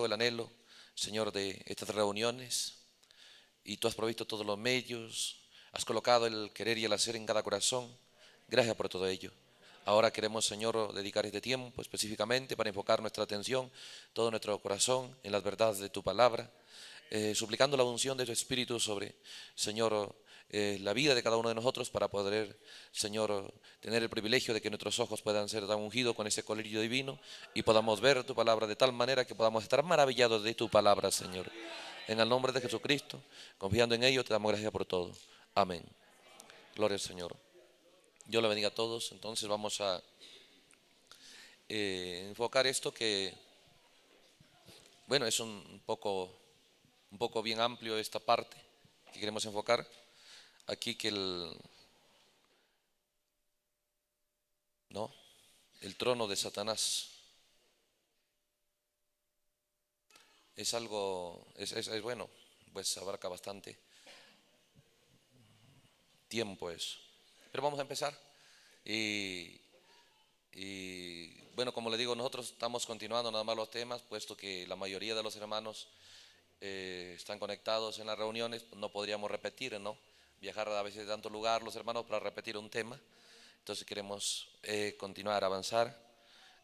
el anhelo, Señor, de estas reuniones. Y tú has provisto todos los medios, has colocado el querer y el hacer en cada corazón. Gracias por todo ello. Ahora queremos, Señor, dedicar este tiempo específicamente para enfocar nuestra atención, todo nuestro corazón en las verdades de tu palabra, eh, suplicando la unción de tu Espíritu sobre, Señor, eh, la vida de cada uno de nosotros para poder, Señor, tener el privilegio de que nuestros ojos puedan ser tan ungidos con ese colirio divino y podamos ver tu palabra de tal manera que podamos estar maravillados de tu palabra, Señor. En el nombre de Jesucristo, confiando en ello, te damos gracias por todo. Amén. Gloria al Señor. Yo le bendiga a todos. Entonces vamos a eh, enfocar esto que, bueno, es un poco, un poco bien amplio esta parte que queremos enfocar aquí que el... ¿No? El trono de Satanás. Es algo, es, es, bueno, pues abarca bastante tiempo eso. Pero vamos a empezar. Y, bueno, como le digo, nosotros estamos continuando nada más los temas, puesto que la mayoría de los hermanos eh, están conectados en las reuniones, no podríamos repetir, ¿no? viajar a veces de tanto lugar los hermanos para repetir un tema. Entonces queremos eh, continuar, avanzar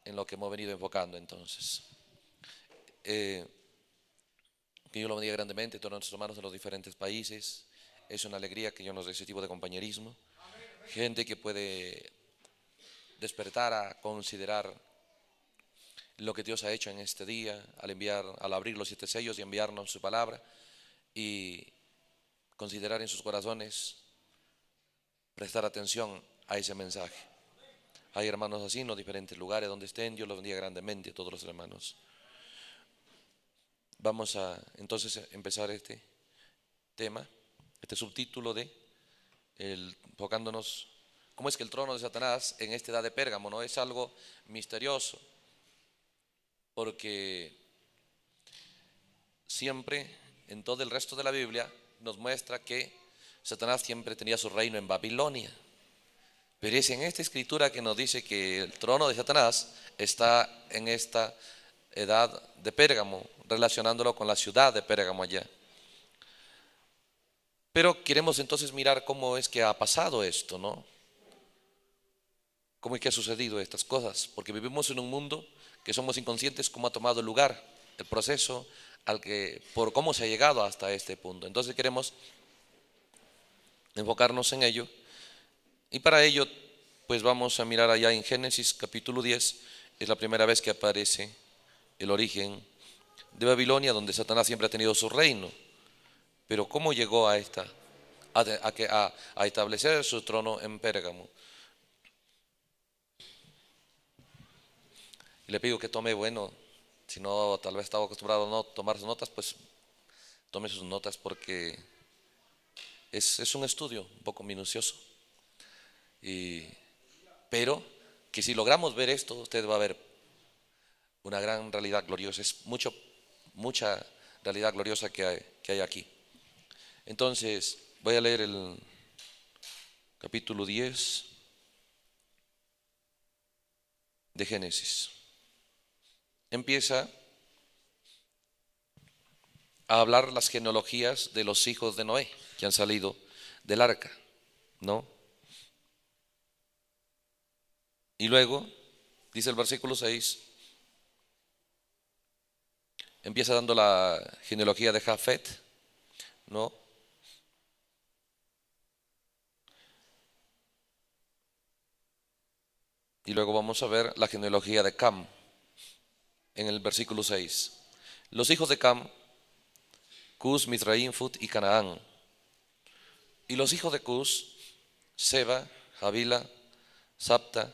en lo que hemos venido enfocando entonces. Eh, que yo lo bendiga grandemente, todos nuestros hermanos de los diferentes países. Es una alegría que yo nos ese tipo de compañerismo. Gente que puede despertar a considerar lo que Dios ha hecho en este día, al enviar, al abrir los siete sellos y enviarnos su palabra. Y considerar en sus corazones, prestar atención a ese mensaje. Hay hermanos así en diferentes lugares donde estén, Dios los bendiga grandemente a todos los hermanos. Vamos a entonces empezar este tema, este subtítulo de el, enfocándonos cómo es que el trono de Satanás en esta edad de Pérgamo no es algo misterioso, porque siempre en todo el resto de la Biblia nos muestra que Satanás siempre tenía su reino en Babilonia. Pero es en esta escritura que nos dice que el trono de Satanás está en esta edad de Pérgamo, relacionándolo con la ciudad de Pérgamo allá. Pero queremos entonces mirar cómo es que ha pasado esto, ¿no? ¿Cómo es que ha sucedido estas cosas? Porque vivimos en un mundo que somos inconscientes cómo ha tomado lugar el proceso al que, por cómo se ha llegado hasta este punto. Entonces queremos enfocarnos en ello y para ello pues vamos a mirar allá en Génesis capítulo 10, es la primera vez que aparece el origen de Babilonia, donde Satanás siempre ha tenido su reino. Pero ¿cómo llegó a, esta, a, a establecer su trono en Pérgamo? Le pido que tome, bueno, si no, tal vez estaba acostumbrado a no tomar sus notas, pues tome sus notas porque es, un estudio un poco minucioso. pero que si logramos ver esto, usted va a ver una gran realidad gloriosa. Es mucho, mucha realidad gloriosa que hay, que hay aquí. Entonces, voy a leer el capítulo 10 de Génesis empieza a hablar las genealogías de los hijos de Noé que han salido del arca, ¿no? Y luego, dice el versículo 6, empieza dando la genealogía de Jafet, ¿no? Y luego vamos a ver la genealogía de Cam en el versículo 6. Los hijos de Cam, Cus, Mitraim, Fut y Canaán. Y los hijos de Cus, Seba, Javila, Sapta,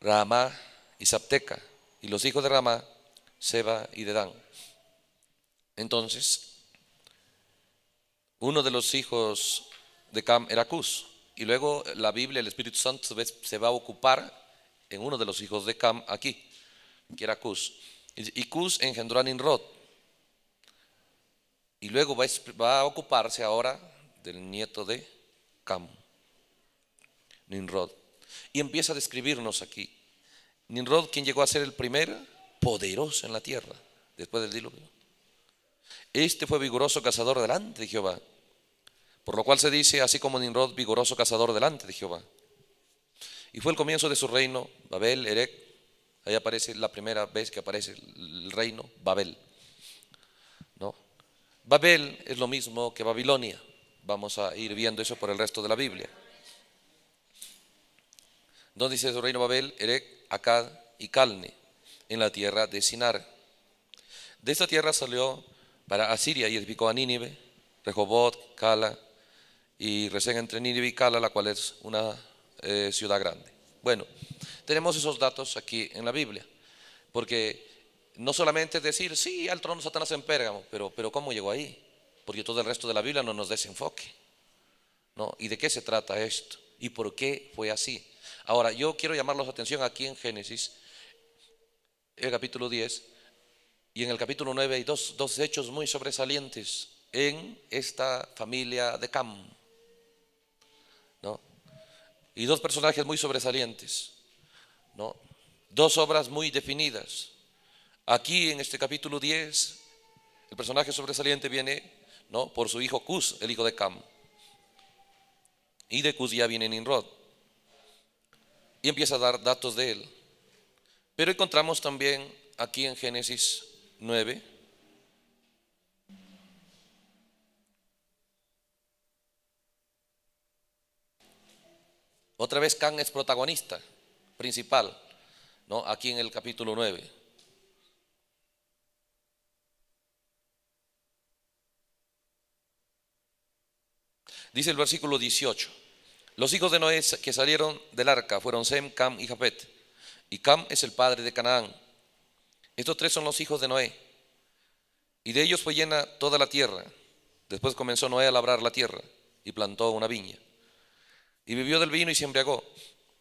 Ramá y Sapteca. Y los hijos de Ramá, Seba y Dedán. Entonces, uno de los hijos de Cam era Cus. Y luego la Biblia, el Espíritu Santo se va a ocupar en uno de los hijos de Cam aquí, que era Cus. Y Cus engendró a Ninrod Y luego va, a ocuparse ahora del nieto de Cam, Ninrod Y empieza a describirnos aquí. Ninrod quien llegó a ser el primer poderoso en la tierra después del diluvio. Este fue vigoroso cazador delante de Jehová. Por lo cual se dice, así como Ninrod vigoroso cazador delante de Jehová. Y fue el comienzo de su reino, Babel, Erec, Ahí aparece la primera vez que aparece el reino Babel. ¿no? Babel es lo mismo que Babilonia. Vamos a ir viendo eso por el resto de la Biblia. donde dice el reino Babel? Erek, Acad y Calne, en la tierra de Sinar. De esta tierra salió para Asiria y edificó a Nínive, Rehobot, Cala y recién entre Nínive y Cala, la cual es una eh, ciudad grande. Bueno, tenemos esos datos aquí en la Biblia, porque no solamente decir, sí, al trono Satanás en Pérgamo, pero, pero ¿cómo llegó ahí? Porque todo el resto de la Biblia no nos desenfoque. ¿no? ¿Y de qué se trata esto? ¿Y por qué fue así? Ahora, yo quiero llamarlos la atención aquí en Génesis, el capítulo 10, y en el capítulo 9 hay dos, dos hechos muy sobresalientes en esta familia de Cam y dos personajes muy sobresalientes, ¿no? dos obras muy definidas. Aquí en este capítulo 10, el personaje sobresaliente viene ¿no? por su hijo Cus, el hijo de Cam. Y de Cus ya viene Ninrod. Y empieza a dar datos de él. Pero encontramos también aquí en Génesis 9, Otra vez Can es protagonista principal, ¿no? Aquí en el capítulo 9. Dice el versículo 18. Los hijos de Noé que salieron del arca fueron Sem, Cam y Japet. Y Cam es el padre de Canaán. Estos tres son los hijos de Noé. Y de ellos fue llena toda la tierra. Después comenzó Noé a labrar la tierra y plantó una viña y bebió del vino y se embriagó,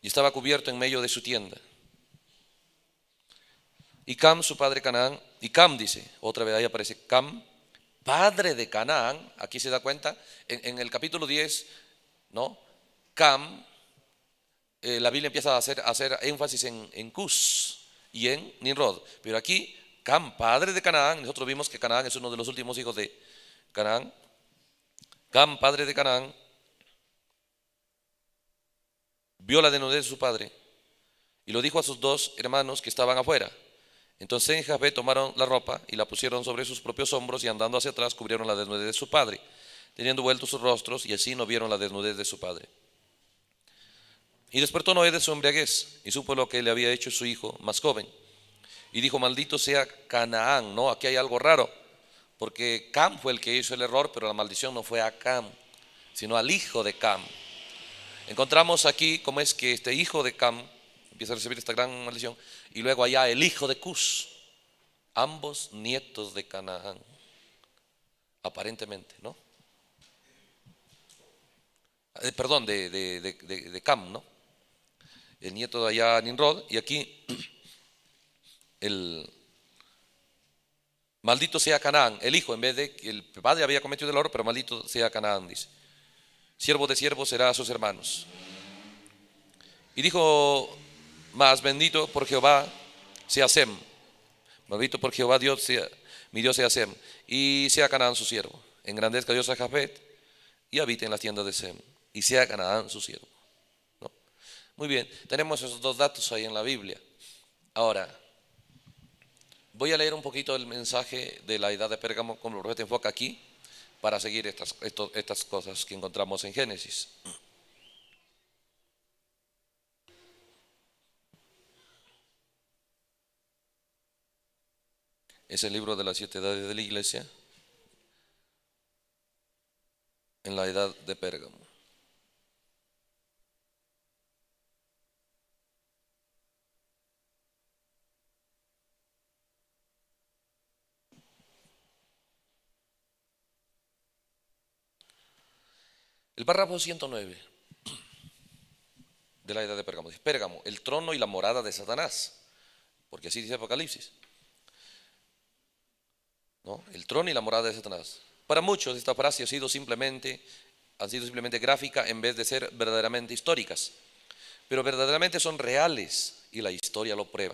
y estaba cubierto en medio de su tienda. Y Cam, su padre Canaán, y Cam dice, otra vez ahí aparece Cam, padre de Canaán, aquí se da cuenta, en, el capítulo 10, ¿no? Cam, eh, la Biblia empieza a hacer, énfasis en, en Cus y en Ninrod, pero aquí Cam, padre de Canaán, nosotros vimos que Canaán es uno de los últimos hijos de Canaán, Cam, padre de Canaán, vio la desnudez de su padre y lo dijo a sus dos hermanos que estaban afuera. Entonces en Jafé tomaron la ropa y la pusieron sobre sus propios hombros y andando hacia atrás cubrieron la desnudez de su padre, teniendo vueltos sus rostros y así no vieron la desnudez de su padre. Y despertó Noé de su embriaguez y supo lo que le había hecho su hijo más joven. Y dijo, maldito sea Canaán, ¿no? Aquí hay algo raro, porque Cam fue el que hizo el error, pero la maldición no fue a Cam, sino al hijo de Cam. Encontramos aquí cómo es que este hijo de Cam empieza a recibir esta gran maldición y luego allá el hijo de Cus, ambos nietos de Canaán, aparentemente, ¿no? Eh, perdón, de, Cam, ¿no? El nieto de allá Ninrod y aquí el maldito sea Canaán, el hijo en vez de que el padre había cometido el oro, pero maldito sea Canaán, dice siervo de siervos será a sus hermanos. Y dijo, más bendito por Jehová sea Sem, bendito por Jehová Dios sea, mi Dios sea Sem, y sea Canaán su siervo. Engrandezca Dios a Jafet y habite en las tiendas de Sem, y sea Canaán su siervo. Muy bien, tenemos esos dos datos ahí en la Biblia. Ahora, voy a leer un poquito el mensaje de la edad de Pérgamo, como el te enfoca aquí, para seguir estas, estas cosas que encontramos en Génesis. Es el libro de las siete edades de la iglesia en la edad de Pérgamo. El párrafo 109 de la edad de Pérgamo. Dice, Pérgamo, el trono y la morada de Satanás. Porque así dice Apocalipsis. ¿No? El trono y la morada de Satanás. Para muchos esta frase ha sido simplemente, han sido simplemente gráfica en vez de ser verdaderamente históricas. Pero verdaderamente son reales y la historia lo prueba.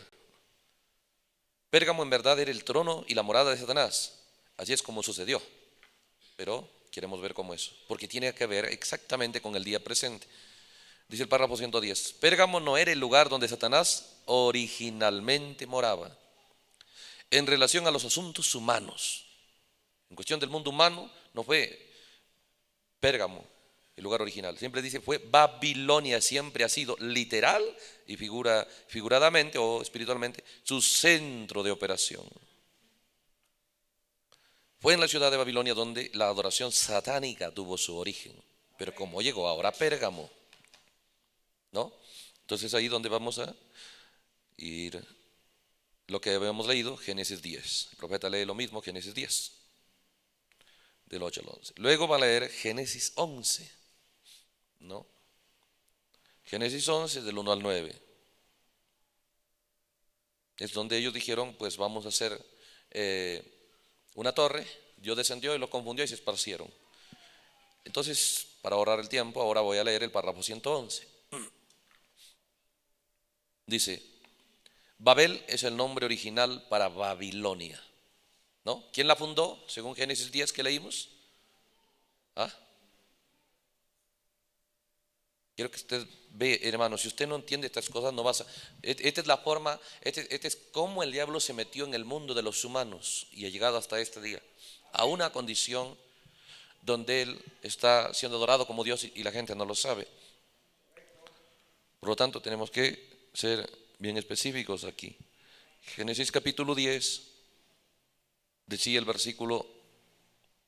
Pérgamo en verdad era el trono y la morada de Satanás. Así es como sucedió. Pero queremos ver cómo es, porque tiene que ver exactamente con el día presente. Dice el párrafo 110, Pérgamo no era el lugar donde Satanás originalmente moraba. En relación a los asuntos humanos, en cuestión del mundo humano, no fue Pérgamo el lugar original. Siempre dice fue Babilonia, siempre ha sido literal y figura, figuradamente o espiritualmente su centro de operación. Fue en la ciudad de Babilonia donde la adoración satánica tuvo su origen. Pero como llegó ahora a Pérgamo, ¿no? Entonces ahí donde vamos a ir lo que habíamos leído, Génesis 10. El profeta lee lo mismo, Génesis 10, del 8 al 11. Luego va a leer Génesis 11, ¿no? Génesis 11, del 1 al 9. Es donde ellos dijeron, pues vamos a hacer... Eh, una torre, Dios descendió y lo confundió y se esparcieron. Entonces, para ahorrar el tiempo, ahora voy a leer el párrafo 111. Dice, Babel es el nombre original para Babilonia. ¿No? ¿Quién la fundó? Según Génesis 10 que leímos. ¿Ah? Quiero que usted ve, hermano, si usted no entiende estas cosas, no vas a... Esta es la forma, esta este es cómo el diablo se metió en el mundo de los humanos y ha llegado hasta este día, a una condición donde él está siendo adorado como Dios y la gente no lo sabe. Por lo tanto, tenemos que ser bien específicos aquí. Génesis capítulo 10, decía el versículo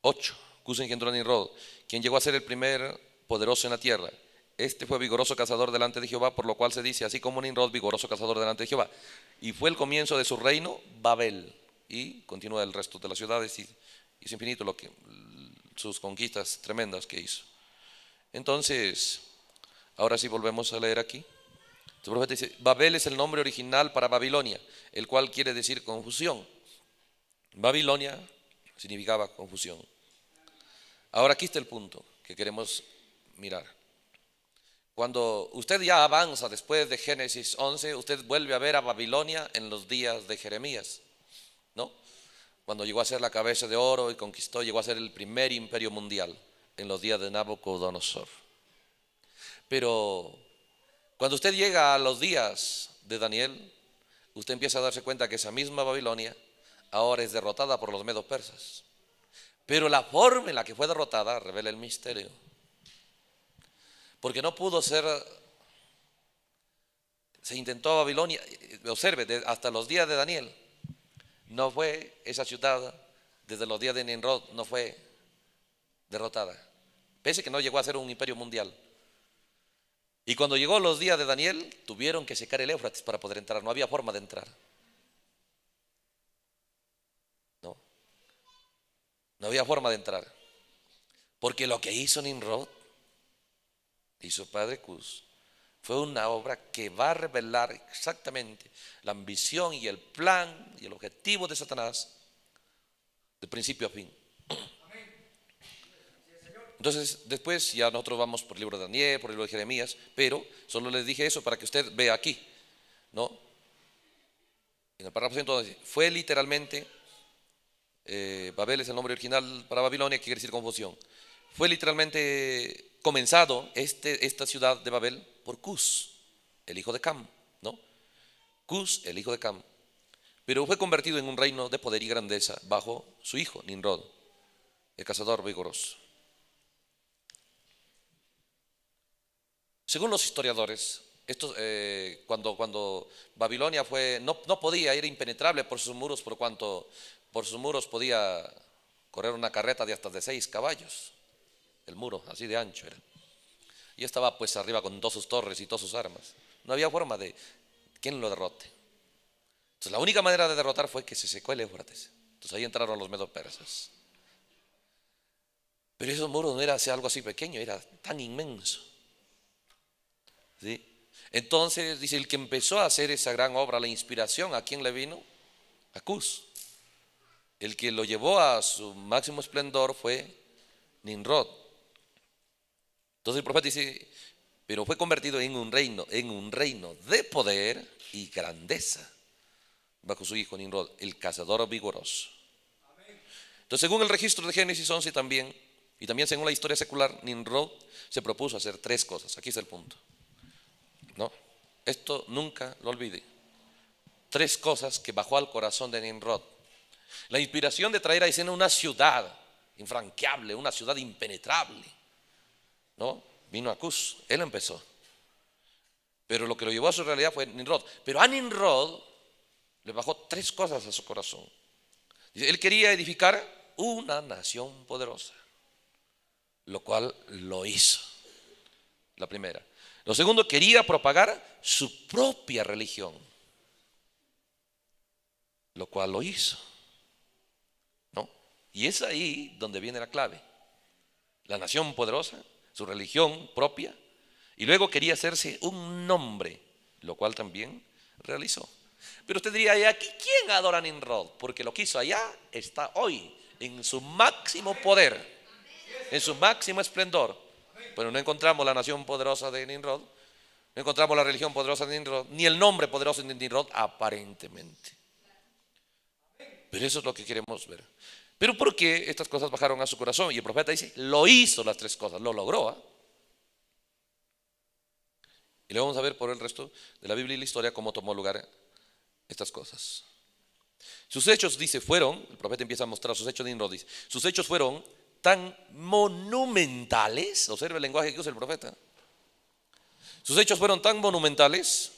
8, Cus quien llegó a ser el primer poderoso en la tierra este fue vigoroso cazador delante de Jehová, por lo cual se dice, así como Ninrod, vigoroso cazador delante de Jehová. Y fue el comienzo de su reino, Babel. Y continúa el resto de las ciudades y, es infinito lo que, sus conquistas tremendas que hizo. Entonces, ahora sí volvemos a leer aquí. El este profeta dice, Babel es el nombre original para Babilonia, el cual quiere decir confusión. Babilonia significaba confusión. Ahora aquí está el punto que queremos mirar. Cuando usted ya avanza después de Génesis 11, usted vuelve a ver a Babilonia en los días de Jeremías, ¿no? Cuando llegó a ser la cabeza de oro y conquistó, llegó a ser el primer imperio mundial en los días de Nabucodonosor. Pero cuando usted llega a los días de Daniel, usted empieza a darse cuenta que esa misma Babilonia ahora es derrotada por los medos persas. Pero la forma en la que fue derrotada revela el misterio porque no pudo ser, se intentó Babilonia, observe, hasta los días de Daniel, no fue esa ciudad, desde los días de Nimrod, no fue derrotada, pese que no llegó a ser un imperio mundial. Y cuando llegó los días de Daniel, tuvieron que secar el Éufrates para poder entrar, no había forma de entrar. No, no había forma de entrar. Porque lo que hizo Nimrod hizo Padre Cus fue una obra que va a revelar exactamente la ambición y el plan y el objetivo de Satanás de principio a fin. Entonces, después ya nosotros vamos por el libro de Daniel, por el libro de Jeremías, pero solo les dije eso para que usted vea aquí, ¿no? En el párrafo entonces, fue literalmente, eh, Babel es el nombre original para Babilonia, que quiere decir confusión, fue literalmente comenzado este, esta ciudad de Babel por Cus, el hijo de Cam, ¿no? Cus, el hijo de Cam. Pero fue convertido en un reino de poder y grandeza bajo su hijo, Ninrod, el cazador vigoroso. Según los historiadores, eh, cuando, cuando, Babilonia fue, no, no, podía, era impenetrable por sus muros, por cuanto por sus muros podía correr una carreta de hasta de seis caballos el muro, así de ancho era. Y estaba pues arriba con todas sus torres y todas sus armas. No había forma de quién lo derrote. Entonces la única manera de derrotar fue que se secó el Éufrates. Entonces ahí entraron los medos persas. Pero esos muros no era algo así pequeño, era tan inmenso. ¿Sí? Entonces dice, el que empezó a hacer esa gran obra, la inspiración, ¿a quién le vino? A Cus. El que lo llevó a su máximo esplendor fue Nimrod. Entonces el profeta dice, pero fue convertido en un reino, en un reino de poder y grandeza bajo su hijo Nimrod, el cazador vigoroso. Entonces, según el registro de Génesis 11 también, y también según la historia secular, Nimrod se propuso hacer tres cosas. Aquí es el punto. ¿No? Esto nunca lo olvide. Tres cosas que bajó al corazón de Nimrod. La inspiración de traer a escena una ciudad infranqueable, una ciudad impenetrable ¿no? Vino a Cus, él empezó. Pero lo que lo llevó a su realidad fue Ninrod. Pero a Ninrod le bajó tres cosas a su corazón. Él quería edificar una nación poderosa, lo cual lo hizo. La primera. Lo segundo, quería propagar su propia religión, lo cual lo hizo. ¿No? Y es ahí donde viene la clave. La nación poderosa su religión propia, y luego quería hacerse un nombre, lo cual también realizó. Pero usted diría, ¿y aquí quién adora Ninrod? Porque lo que hizo allá está hoy en su máximo poder, en su máximo esplendor. Pero no encontramos la nación poderosa de Ninrod no encontramos la religión poderosa de Ninrod ni el nombre poderoso de Ninrod aparentemente. Pero eso es lo que queremos ver. Pero ¿por qué estas cosas bajaron a su corazón? Y el profeta dice, lo hizo las tres cosas, lo logró. ¿ah? Y le vamos a ver por el resto de la Biblia y la historia cómo tomó lugar estas cosas. Sus hechos, dice, fueron, el profeta empieza a mostrar sus hechos de Inrodis sus hechos fueron tan monumentales, observe el lenguaje que usa el profeta, sus hechos fueron tan monumentales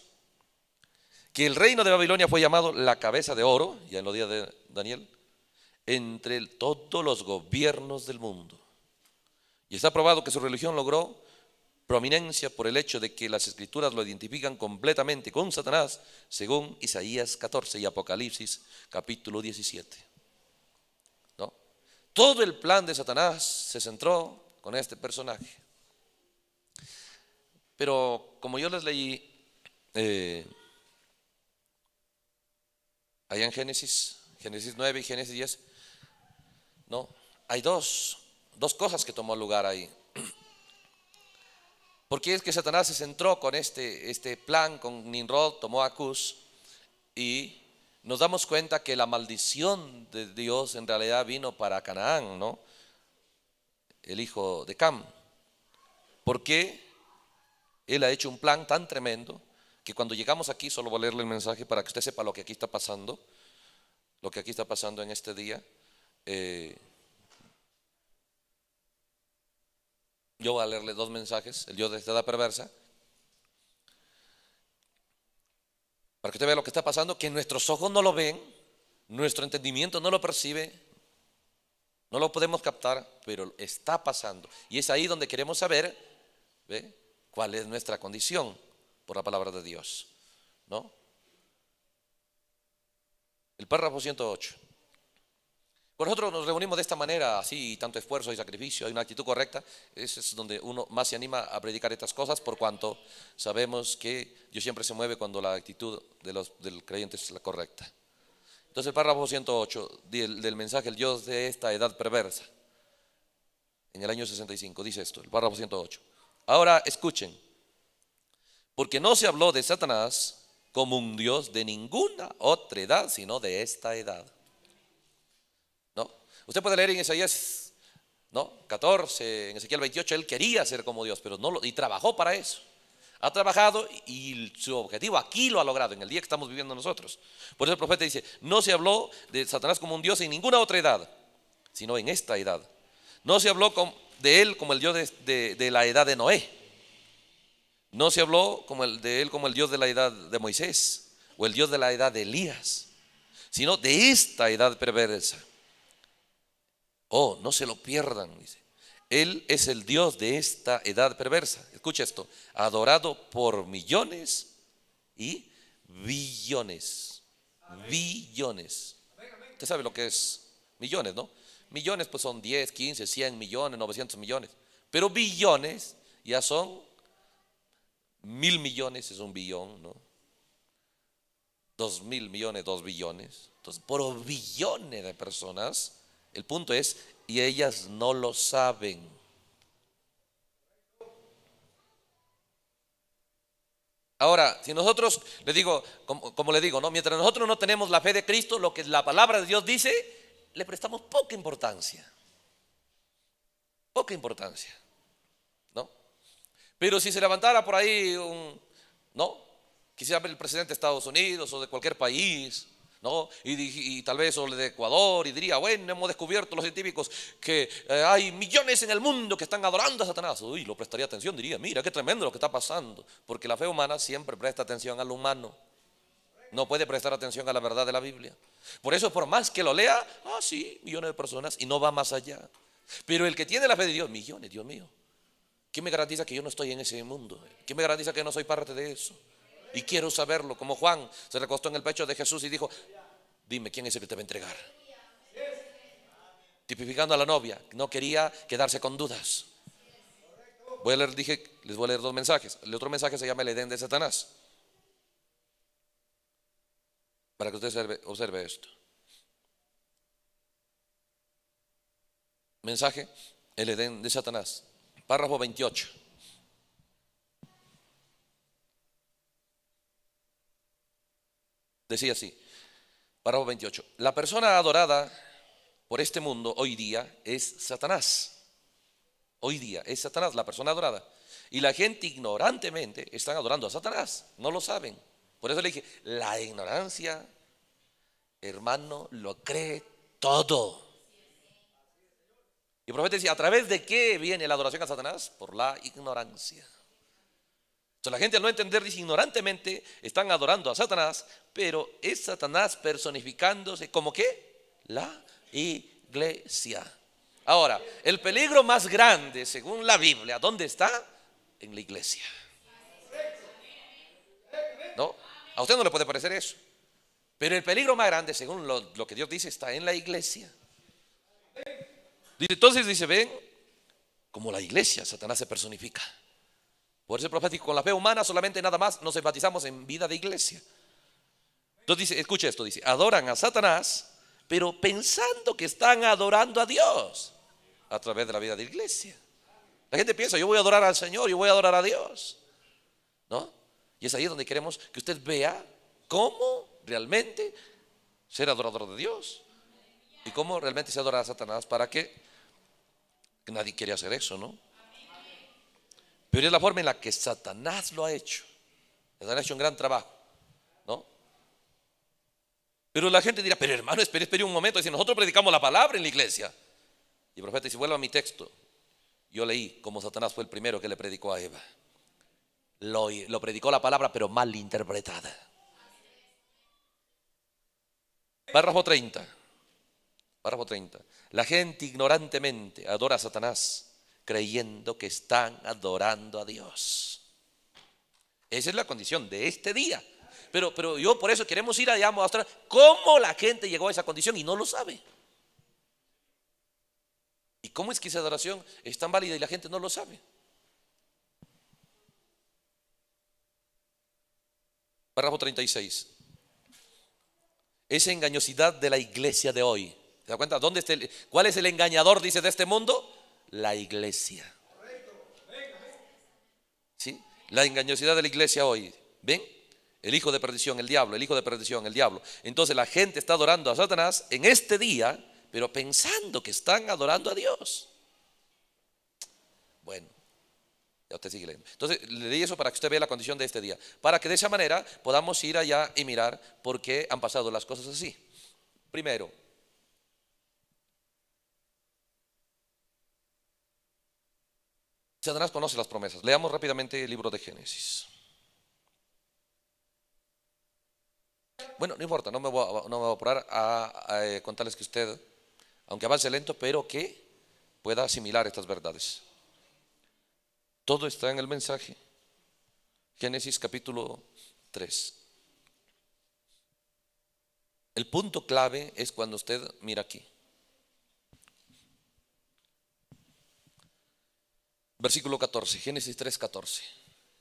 que el reino de Babilonia fue llamado la cabeza de oro, ya en los días de Daniel, entre todos los gobiernos del mundo. Y está probado que su religión logró prominencia por el hecho de que las escrituras lo identifican completamente con Satanás, según Isaías 14 y Apocalipsis capítulo 17. Todo el plan de Satanás se centró con este personaje. Pero como yo les leí eh, allá en Génesis, Génesis 9 y Génesis 10, no, hay dos, cosas que tomó lugar ahí. Porque es que Satanás se centró con este, este plan, con Ninrod, tomó a Cus y nos damos cuenta que la maldición de Dios en realidad vino para Canaán, ¿no? El hijo de Cam. Porque él ha hecho un plan tan tremendo que cuando llegamos aquí, solo voy a leerle el mensaje para que usted sepa lo que aquí está pasando, lo que aquí está pasando en este día. Eh, yo voy a leerle dos mensajes, el Dios de esta edad perversa, para que usted vea lo que está pasando, que nuestros ojos no lo ven, nuestro entendimiento no lo percibe, no lo podemos captar, pero está pasando. Y es ahí donde queremos saber ¿ve? cuál es nuestra condición por la palabra de Dios. ¿No? El párrafo 108 nosotros nos reunimos de esta manera, así, tanto esfuerzo y sacrificio, hay una actitud correcta, eso es donde uno más se anima a predicar estas cosas, por cuanto sabemos que Dios siempre se mueve cuando la actitud del creyente es la correcta. Entonces el párrafo 108 del mensaje, el Dios de esta edad perversa, en el año 65, dice esto, el párrafo 108. Ahora escuchen, porque no se habló de Satanás como un Dios de ninguna otra edad, sino de esta edad. Usted puede leer en Isaías ¿no? 14, en Ezequiel 28, él quería ser como Dios, pero no lo, y trabajó para eso. Ha trabajado y su objetivo aquí lo ha logrado, en el día que estamos viviendo nosotros. Por eso el profeta dice, no se habló de Satanás como un Dios en ninguna otra edad, sino en esta edad. No se habló de él como el Dios de, la edad de Noé. No se habló como el, de él como el Dios de la edad de Moisés o el Dios de la edad de Elías, sino de esta edad perversa. Oh, no se lo pierdan, dice. Él es el Dios de esta edad perversa. Escucha esto, adorado por millones y billones. Billones. Usted sabe lo que es millones, ¿no? Millones pues son 10, 15, 100 millones, 900 millones. Pero billones ya son mil millones, es un billón, ¿no? Dos mil millones, dos billones. Entonces, por billones de personas el punto es, y ellas no lo saben. Ahora, si nosotros, le digo, como, le digo, ¿no? mientras nosotros no tenemos la fe de Cristo, lo que la palabra de Dios dice, le prestamos poca importancia. Poca importancia. ¿No? Pero si se levantara por ahí un, ¿no? Quisiera ver el presidente de Estados Unidos o de cualquier país, ¿no? Y, tal vez o de Ecuador y diría, bueno, hemos descubierto los científicos que eh, hay millones en el mundo que están adorando a Satanás. Uy, lo prestaría atención, diría, mira, qué tremendo lo que está pasando, porque la fe humana siempre presta atención al humano. No puede prestar atención a la verdad de la Biblia. Por eso, por más que lo lea, ah, sí, millones de personas y no va más allá. Pero el que tiene la fe de Dios, millones, Dios mío. ¿Quién me garantiza que yo no estoy en ese mundo? ¿Quién me garantiza que no soy parte de eso? Y quiero saberlo, como Juan se recostó en el pecho de Jesús y dijo, dime, ¿quién es el que te va a entregar? Tipificando a la novia, no quería quedarse con dudas. Voy dije, les voy a leer dos mensajes. El otro mensaje se llama el Edén de Satanás. Para que usted observe, observe esto. Mensaje, el Edén de Satanás. Párrafo 28. Decía así, párrafo 28. La persona adorada por este mundo hoy día es Satanás. Hoy día es Satanás, la persona adorada. Y la gente ignorantemente están adorando a Satanás, no lo saben. Por eso le dije, la ignorancia, hermano, lo cree todo. Y el profeta decía, ¿a través de qué viene la adoración a Satanás? Por la ignorancia la gente al no entender dice ignorantemente, están adorando a Satanás, pero es Satanás personificándose como qué? La iglesia. Ahora, el peligro más grande, según la Biblia, ¿dónde está? En la iglesia. ¿No? A usted no le puede parecer eso. Pero el peligro más grande, según lo, lo que Dios dice, está en la iglesia. Entonces dice, ven, como la iglesia, Satanás se personifica. Por eso profético con la fe humana solamente nada más nos enfatizamos en vida de iglesia. Entonces dice, escuche esto, dice, adoran a Satanás, pero pensando que están adorando a Dios a través de la vida de iglesia. La gente piensa, yo voy a adorar al Señor, yo voy a adorar a Dios. ¿No? Y es ahí donde queremos que usted vea cómo realmente ser adorador de Dios y cómo realmente se adora a Satanás para que, que nadie quiere hacer eso, ¿no? Pero es la forma en la que Satanás lo ha hecho. Satanás ha hecho un gran trabajo, ¿no? Pero la gente dirá, pero hermano, espere, espere un momento. si nosotros predicamos la palabra en la iglesia. Y profeta si vuelvo a mi texto. Yo leí como Satanás fue el primero que le predicó a Eva. Lo, lo predicó la palabra, pero mal interpretada. Párrafo 30. Párrafo 30. La gente ignorantemente adora a Satanás creyendo que están adorando a Dios. Esa es la condición de este día. Pero, pero yo por eso queremos ir allá a mostrar cómo la gente llegó a esa condición y no lo sabe. ¿Y cómo es que esa adoración es tan válida y la gente no lo sabe? Párrafo 36. Esa engañosidad de la iglesia de hoy. ¿Se da cuenta? ¿Dónde está ¿Cuál es el engañador, dice, de este mundo? la iglesia. ¿Sí? La engañosidad de la iglesia hoy. ¿Ven? El hijo de perdición, el diablo, el hijo de perdición, el diablo. Entonces la gente está adorando a Satanás en este día, pero pensando que están adorando a Dios. Bueno, ya usted sigue leyendo. Entonces le di eso para que usted vea la condición de este día. Para que de esa manera podamos ir allá y mirar por qué han pasado las cosas así. Primero, Satanás conoce las promesas. Leamos rápidamente el libro de Génesis. Bueno, no importa, no me voy a, no a apurar a, eh, contarles que usted, aunque avance lento, pero que pueda asimilar estas verdades. Todo está en el mensaje. Génesis capítulo 3. El punto clave es cuando usted mira aquí. Versículo 14, Génesis 3, 14.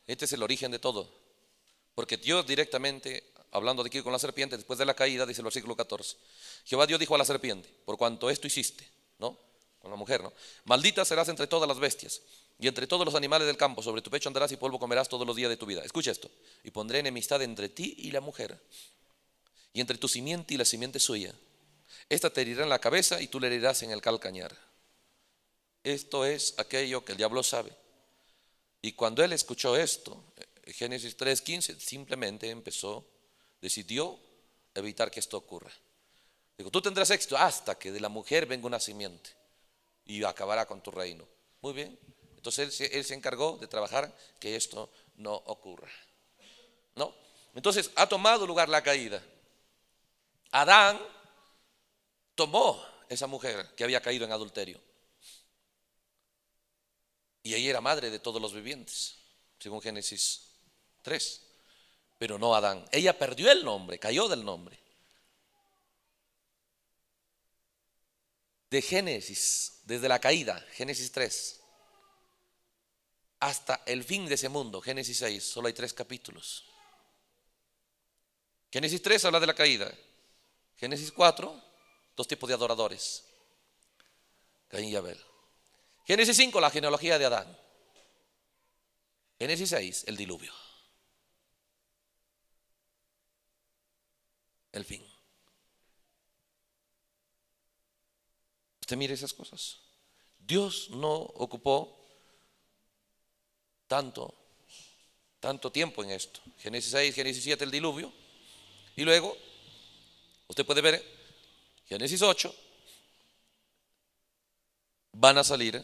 Este es el origen de todo. Porque Dios directamente, hablando de aquí con la serpiente, después de la caída, dice el versículo 14, Jehová Dios dijo a la serpiente, por cuanto esto hiciste, ¿no? Con la mujer, ¿no? Maldita serás entre todas las bestias y entre todos los animales del campo, sobre tu pecho andarás y polvo comerás todos los días de tu vida. Escucha esto, y pondré enemistad entre ti y la mujer, y entre tu simiente y la simiente suya. Esta te herirá en la cabeza y tú le herirás en el calcañar. Esto es aquello que el diablo sabe. Y cuando él escuchó esto, eh, Génesis 3:15, simplemente empezó, decidió evitar que esto ocurra. Digo, tú tendrás éxito hasta que de la mujer venga una simiente y acabará con tu reino. Muy bien. Entonces él, él se encargó de trabajar que esto no ocurra. ¿No? Entonces ha tomado lugar la caída. Adán tomó esa mujer que había caído en adulterio y ella era madre de todos los vivientes, según Génesis 3. Pero no Adán. Ella perdió el nombre, cayó del nombre. De Génesis, desde la caída, Génesis 3, hasta el fin de ese mundo, Génesis 6, solo hay tres capítulos. Génesis 3 habla de la caída. Génesis 4, dos tipos de adoradores, Caín y Abel. Génesis 5, la genealogía de Adán. Génesis 6, el diluvio. El fin. Usted mire esas cosas. Dios no ocupó tanto, tanto tiempo en esto. Génesis 6, Génesis 7, el diluvio. Y luego, usted puede ver Génesis 8, van a salir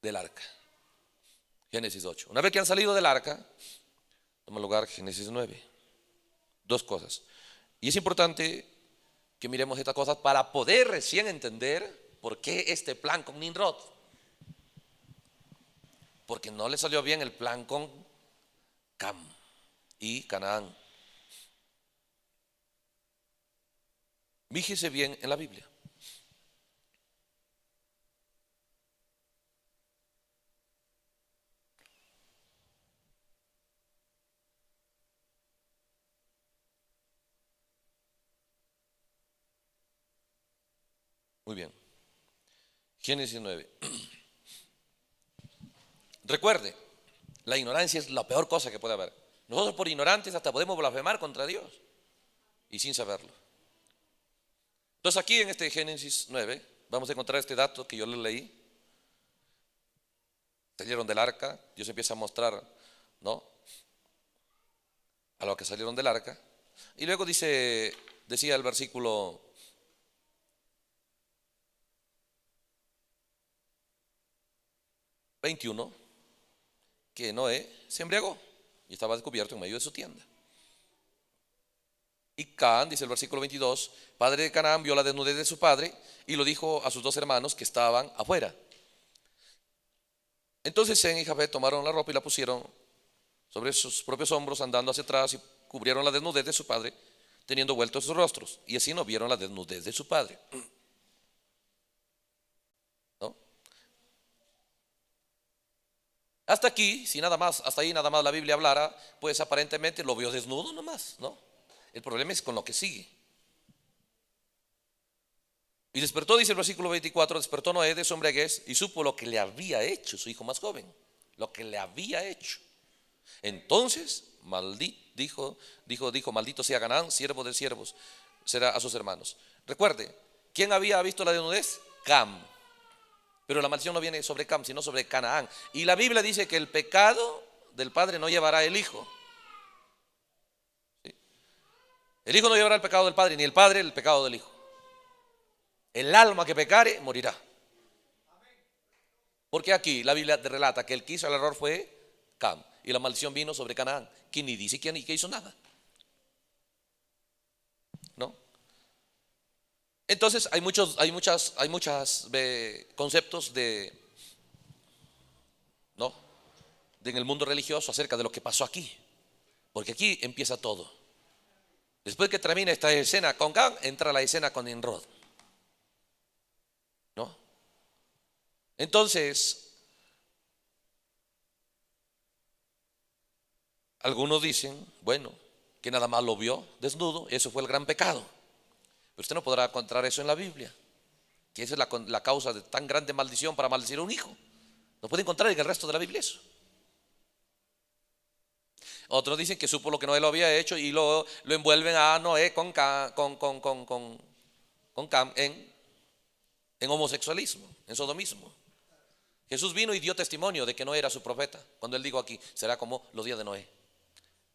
del arca. Génesis 8. Una vez que han salido del arca, toma lugar Génesis 9. Dos cosas. Y es importante que miremos estas cosas para poder recién entender por qué este plan con Nimrod. Porque no le salió bien el plan con Cam y Canaán. Fíjese bien en la Biblia. Muy bien. Génesis 9. Recuerde, la ignorancia es la peor cosa que puede haber. Nosotros por ignorantes hasta podemos blasfemar contra Dios y sin saberlo. Entonces aquí en este Génesis 9 vamos a encontrar este dato que yo le leí. Salieron del arca, Dios empieza a mostrar, ¿no? A los que salieron del arca. Y luego dice, decía el versículo ...21... que Noé se embriagó y estaba descubierto en medio de su tienda. Y dice el versículo 22, padre de Canaán vio la desnudez de su padre y lo dijo a sus dos hermanos que estaban afuera. Entonces Zen y Jafé tomaron la ropa y la pusieron sobre sus propios hombros, andando hacia atrás y cubrieron la desnudez de su padre, teniendo vueltos sus rostros. Y así no vieron la desnudez de su padre. Hasta aquí, si nada más, hasta ahí nada más la Biblia hablara, pues aparentemente lo vio desnudo nomás, ¿no? El problema es con lo que sigue. Y despertó, dice el versículo 24, despertó Noé de su y supo lo que le había hecho su hijo más joven, lo que le había hecho. Entonces, maldito, dijo, dijo, dijo, maldito sea Ganán, siervo de siervos, será a sus hermanos. Recuerde, ¿quién había visto la desnudez? Cam. Pero la maldición no viene sobre Cam, sino sobre Canaán. Y la Biblia dice que el pecado del padre no llevará el hijo. El Hijo no llevará el pecado del Padre, ni el Padre el pecado del Hijo. El alma que pecare morirá. Porque aquí la Biblia relata que el que hizo el error fue Cam. Y la maldición vino sobre Canaán, que ni dice quién ni que hizo nada. ¿No? Entonces hay muchos, hay muchas, hay muchas eh, conceptos de, ¿no? en el mundo religioso acerca de lo que pasó aquí. Porque aquí empieza todo. Después que termina esta escena con Gan, entra la escena con Enrod. ¿No? Entonces, algunos dicen, bueno, que nada más lo vio desnudo, eso fue el gran pecado. Pero usted no podrá encontrar eso en la Biblia, que esa es la, la causa de tan grande maldición para maldecir a un hijo. No puede encontrar en el resto de la Biblia eso. Otros dicen que supo lo que Noé lo había hecho y lo, lo envuelven a Noé con, con, Cam en, homosexualismo, en sodomismo. Jesús vino y dio testimonio de que no era su profeta. Cuando él dijo aquí, será como los días de Noé.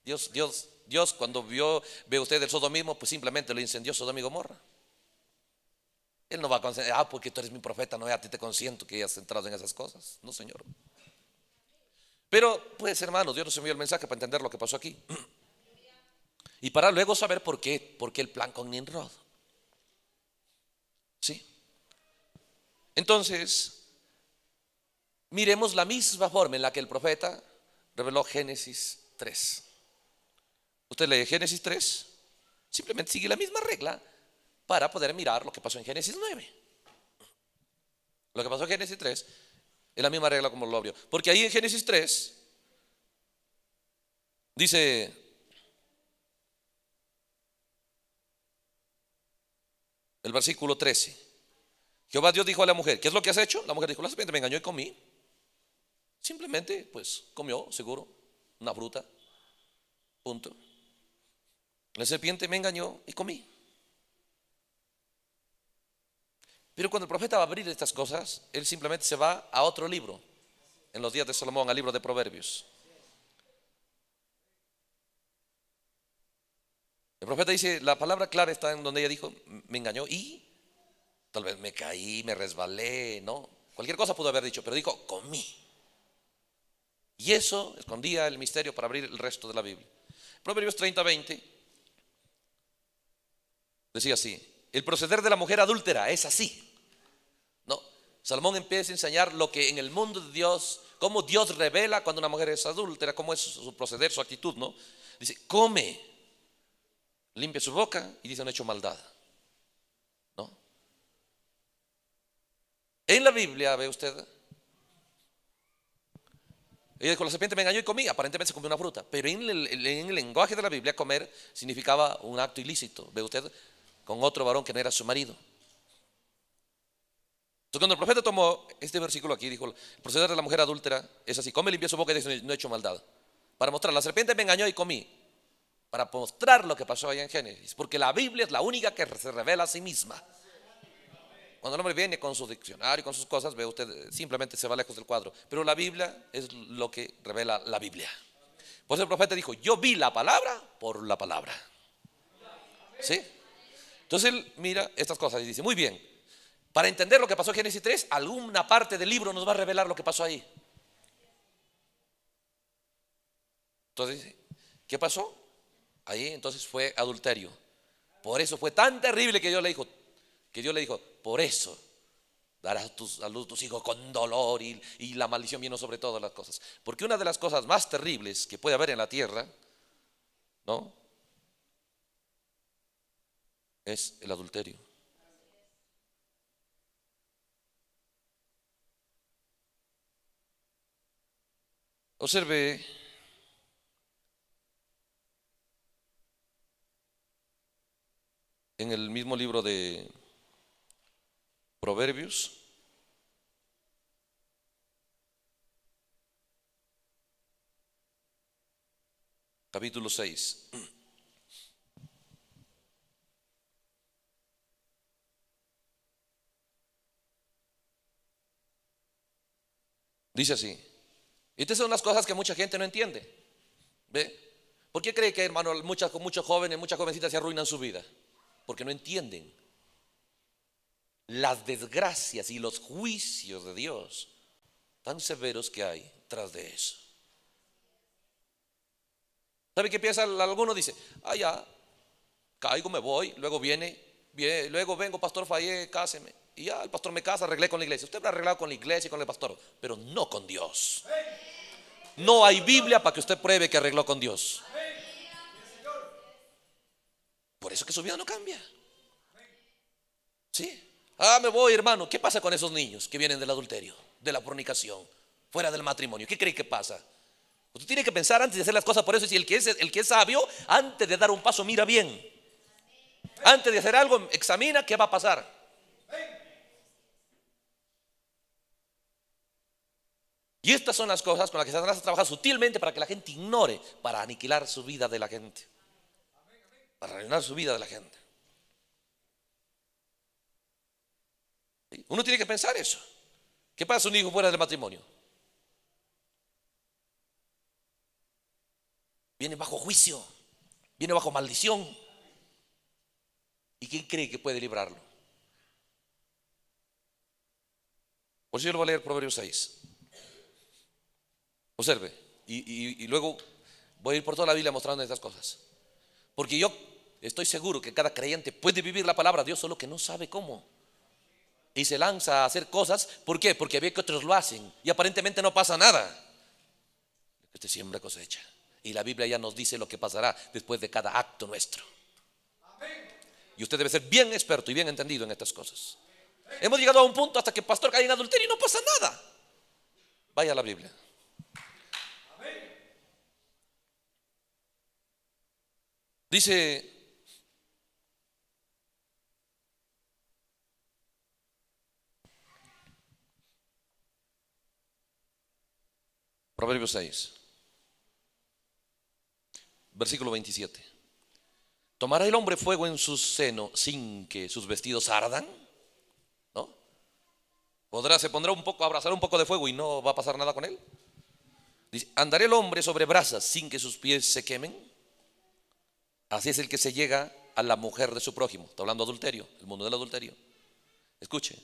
Dios, Dios, Dios, cuando vio, ve usted el sodomismo, pues simplemente lo incendió Sodom y Gomorra. Él no va a consentir, ah, porque tú eres mi profeta, Noé, a ti te consiento que hayas entrado en esas cosas. No, Señor. Pero, pues hermanos, Dios nos envió el mensaje para entender lo que pasó aquí. Y para luego saber por qué, por qué el plan con Nimrod. ¿Sí? Entonces, miremos la misma forma en la que el profeta reveló Génesis 3. Usted lee Génesis 3, simplemente sigue la misma regla para poder mirar lo que pasó en Génesis 9. Lo que pasó en Génesis 3 es la misma regla como lo abrió. Porque ahí en Génesis 3 dice, el versículo 13, Jehová Dios dijo a la mujer, ¿qué es lo que has hecho? La mujer dijo, la serpiente me engañó y comí. Simplemente, pues, comió, seguro, una fruta. Punto. La serpiente me engañó y comí. Pero cuando el profeta va a abrir estas cosas, él simplemente se va a otro libro, en los días de Salomón, al libro de Proverbios. El profeta dice, la palabra clara está en donde ella dijo, me engañó y tal vez me caí, me resbalé, ¿no? Cualquier cosa pudo haber dicho, pero dijo, comí. Y eso escondía el misterio para abrir el resto de la Biblia. Proverbios 30, 20 decía así, el proceder de la mujer adúltera es así. No, Salomón empieza a enseñar lo que en el mundo de Dios, cómo Dios revela cuando una mujer es adúltera, cómo es su proceder, su actitud, ¿no? Dice, come, limpia su boca y dice, no hecho maldad. ¿No? En la Biblia, ve usted, ella con la serpiente me engañó y comí. Aparentemente se comió una fruta. Pero en el, lenguaje de la Biblia, comer significaba un acto ilícito. ¿Ve usted? Con otro varón que no era su marido. Entonces, cuando el profeta tomó este versículo aquí, dijo: El proceder de la mujer adúltera es así: come, limpió su boca y dice: No he hecho maldad. Para mostrar, la serpiente me engañó y comí. Para mostrar lo que pasó allá en Génesis. Porque la Biblia es la única que se revela a sí misma. Cuando el hombre viene con su diccionario, con sus cosas, ve usted, eh, simplemente se va lejos del cuadro. Pero la Biblia es lo que revela la Biblia. Pues el profeta dijo, yo vi la palabra por la palabra. ¿Sí? Entonces él mira estas cosas y dice, muy bien, para entender lo que pasó en Génesis 3, alguna parte del libro nos va a revelar lo que pasó ahí. Entonces, ¿qué pasó? Ahí entonces fue adulterio. Por eso fue tan terrible que Dios le dijo, que Dios le dijo, por eso darás a, tus, a tus hijos con dolor y, y la maldición vino sobre todas las cosas. Porque una de las cosas más terribles que puede haber en la tierra, ¿no? Es el adulterio. Observe en el mismo libro de Proverbios, capítulo 6. Dice así. Y Estas son las cosas que mucha gente no entiende. ¿Ve? ¿Por qué cree que, hermano, muchas, muchos jóvenes, muchas jovencitas se arruinan su vida? Porque no entienden las desgracias y los juicios de Dios tan severos que hay tras de eso. ¿Sabe qué piensa alguno? Dice, ah, ya, caigo, me voy, luego viene, viene luego vengo, pastor, fallé, cáseme. Y ya el pastor me casa, arreglé con la iglesia. Usted ha arreglado con la iglesia y con el pastor, pero no con Dios. No hay Biblia para que usted pruebe que arregló con Dios. Por eso que su vida no cambia. ¿Sí? Ah, me voy, hermano. ¿Qué pasa con esos niños que vienen del adulterio, de la fornicación, fuera del matrimonio? ¿Qué cree que pasa? Usted tiene que pensar antes de hacer las cosas. Por eso, si el que es, el que es sabio, antes de dar un paso, mira bien. Antes de hacer algo, examina qué va a pasar. Y estas son las cosas con las que Satanás trabajar sutilmente para que la gente ignore, para aniquilar su vida de la gente. Para arruinar su vida de la gente. Uno tiene que pensar eso. ¿Qué pasa un hijo fuera del matrimonio? Viene bajo juicio, viene bajo maldición. ¿Y quién cree que puede librarlo? Por pues yo lo voy a leer Proverbios 6. Observe. Y, luego voy a ir por toda la Biblia mostrando estas cosas. Porque yo estoy seguro que cada creyente puede vivir la palabra de Dios, solo que no sabe cómo. Y se lanza a hacer cosas. ¿Por qué? Porque había que otros lo hacen. Y aparentemente no pasa nada. Este siembra cosecha. Y la Biblia ya nos dice lo que pasará después de cada acto nuestro. Y usted debe ser bien experto y bien entendido en estas cosas. Hemos llegado a un punto hasta que el pastor cae en adulterio y no pasa nada. Vaya a la Biblia. Dice, Proverbios 6, versículo 27. ¿Tomará el hombre fuego en su seno sin que sus vestidos ardan? ¿No? ¿Podrá, se pondrá un poco, abrazar un poco de fuego y no va a pasar nada con él? Dice, ¿andará el hombre sobre brasas sin que sus pies se quemen? Así es el que se llega a la mujer de su prójimo. Está hablando adulterio, el mundo del adulterio. Escuche,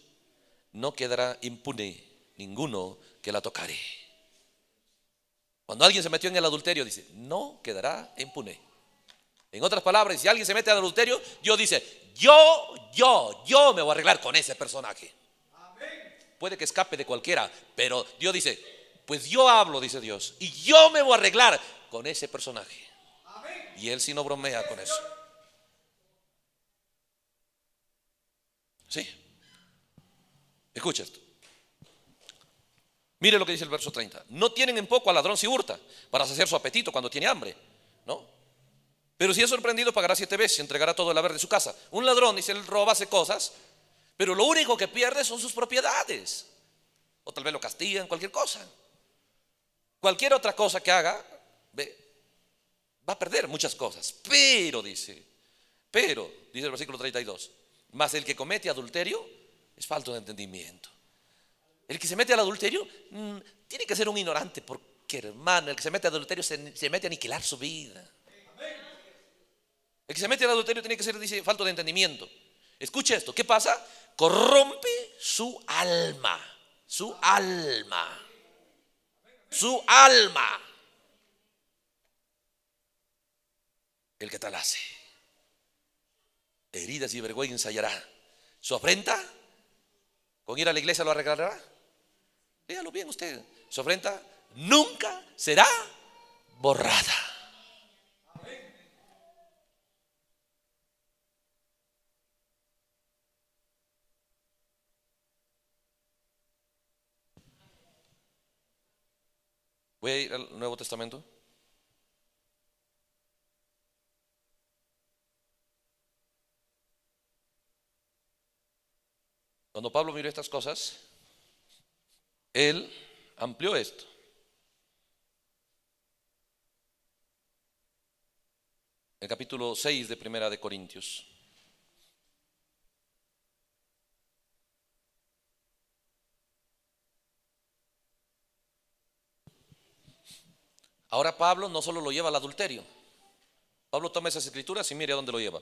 no quedará impune ninguno que la tocare. Cuando alguien se metió en el adulterio, dice, no quedará impune. En otras palabras, si alguien se mete al adulterio, Dios dice, yo, yo, yo me voy a arreglar con ese personaje. Puede que escape de cualquiera, pero Dios dice, pues yo hablo, dice Dios, y yo me voy a arreglar con ese personaje. Y él sí no bromea con eso. Sí. Escucha esto. Mire lo que dice el verso 30. No tienen en poco al ladrón si hurta para saciar su apetito cuando tiene hambre. ¿No? Pero si es sorprendido, pagará siete veces y entregará todo el haber de su casa. Un ladrón, dice, él roba, hace cosas, pero lo único que pierde son sus propiedades. O tal vez lo castigan, cualquier cosa. Cualquier otra cosa que haga, va a perder muchas cosas. Pero, dice, pero, dice el versículo 32, Más el que comete adulterio es falto de entendimiento. El que se mete al adulterio mm, tiene que ser un ignorante, porque hermano, el que se mete al adulterio se, mete a aniquilar su vida. El que se mete al adulterio tiene que ser, dice, falto de entendimiento. Escucha esto, ¿qué pasa? Corrompe su alma, su alma, su alma. el que tal hace. Heridas y vergüenza hallará Su afrenta, con ir a la iglesia lo arreglará. Véalo bien usted. Su afrenta nunca será borrada. Voy a ir al Nuevo Testamento. Cuando Pablo miró estas cosas, él amplió esto. El capítulo 6 de Primera de Corintios. Ahora Pablo no solo lo lleva al adulterio. Pablo toma esas escrituras y mire a dónde lo lleva.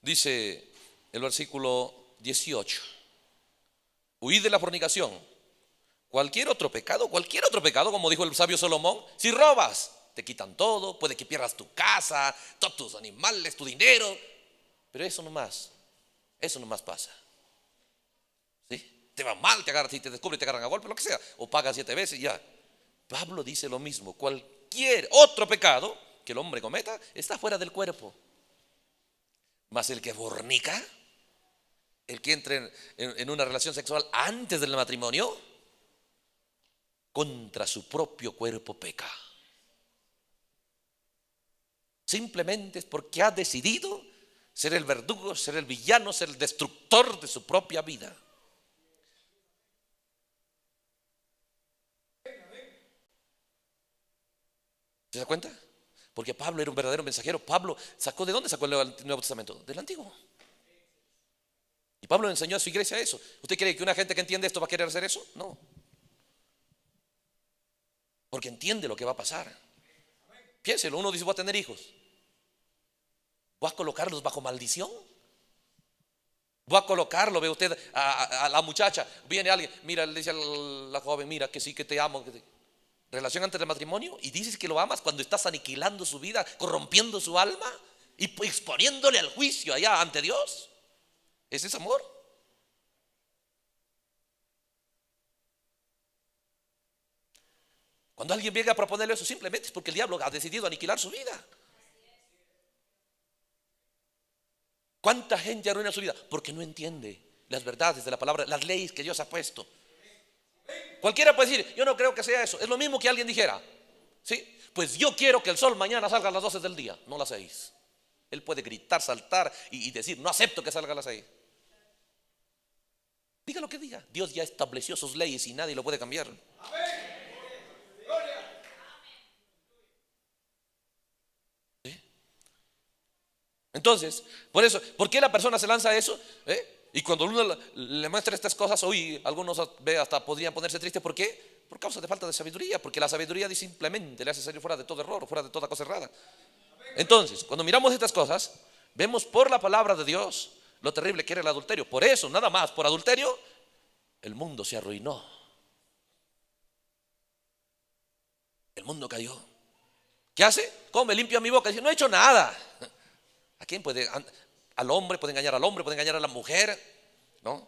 Dice el versículo 18. Huid de la fornicación. Cualquier otro pecado, cualquier otro pecado, como dijo el sabio Salomón, si robas, te quitan todo, puede que pierdas tu casa, todos tus animales, tu dinero. Pero eso nomás, eso más pasa. Te va mal, te agarran, te descubren, te agarran a golpe, lo que sea, o pagas siete veces ya. Pablo dice lo mismo, cualquier otro pecado que el hombre cometa está fuera del cuerpo. Mas el que fornica, el que entre en, una relación sexual antes del matrimonio, contra su propio cuerpo peca. Simplemente es porque ha decidido ser el verdugo, ser el villano, ser el destructor de su propia vida. ¿Se da cuenta? Porque Pablo era un verdadero mensajero. Pablo sacó de dónde sacó el Nuevo Testamento? Del Antiguo. Y Pablo enseñó a su iglesia eso. ¿Usted cree que una gente que entiende esto va a querer hacer eso? No. Porque entiende lo que va a pasar. Piénselo, uno dice, voy a tener hijos. ¿Voy a colocarlos bajo maldición? Voy a colocarlo, ve usted a, la muchacha, viene alguien, mira, le dice a la joven, mira, que sí, que te amo. Relación antes del matrimonio y dices que lo amas cuando estás aniquilando su vida, corrompiendo su alma y exponiéndole al juicio allá ante Dios. Ese es amor. Cuando alguien viene a proponerle eso, simplemente es porque el diablo ha decidido aniquilar su vida. ¿Cuánta gente arruina su vida? Porque no entiende las verdades de la palabra, las leyes que Dios ha puesto. Cualquiera puede decir, yo no creo que sea eso. Es lo mismo que alguien dijera, ¿sí? Pues yo quiero que el sol mañana salga a las 12 del día, no las 6. Él puede gritar, saltar y, y decir, no acepto que salga a las 6. Diga lo que diga. Dios ya estableció sus leyes y nadie lo puede cambiar. Entonces, por eso, ¿por qué la persona se lanza a eso? ¿Eh? Y cuando uno le muestra estas cosas, hoy algunos hasta podrían ponerse tristes. ¿Por qué? Por causa de falta de sabiduría, porque la sabiduría simplemente le hace salir fuera de todo error, fuera de toda cosa errada. Entonces, cuando miramos estas cosas, vemos por la palabra de Dios lo terrible que era el adulterio. Por eso, nada más, por adulterio, el mundo se arruinó. El mundo cayó. ¿Qué hace? Come, limpia mi boca. Dice, no he hecho nada. ¿A quién puede? Al hombre, puede engañar al hombre, puede engañar a la mujer, ¿no?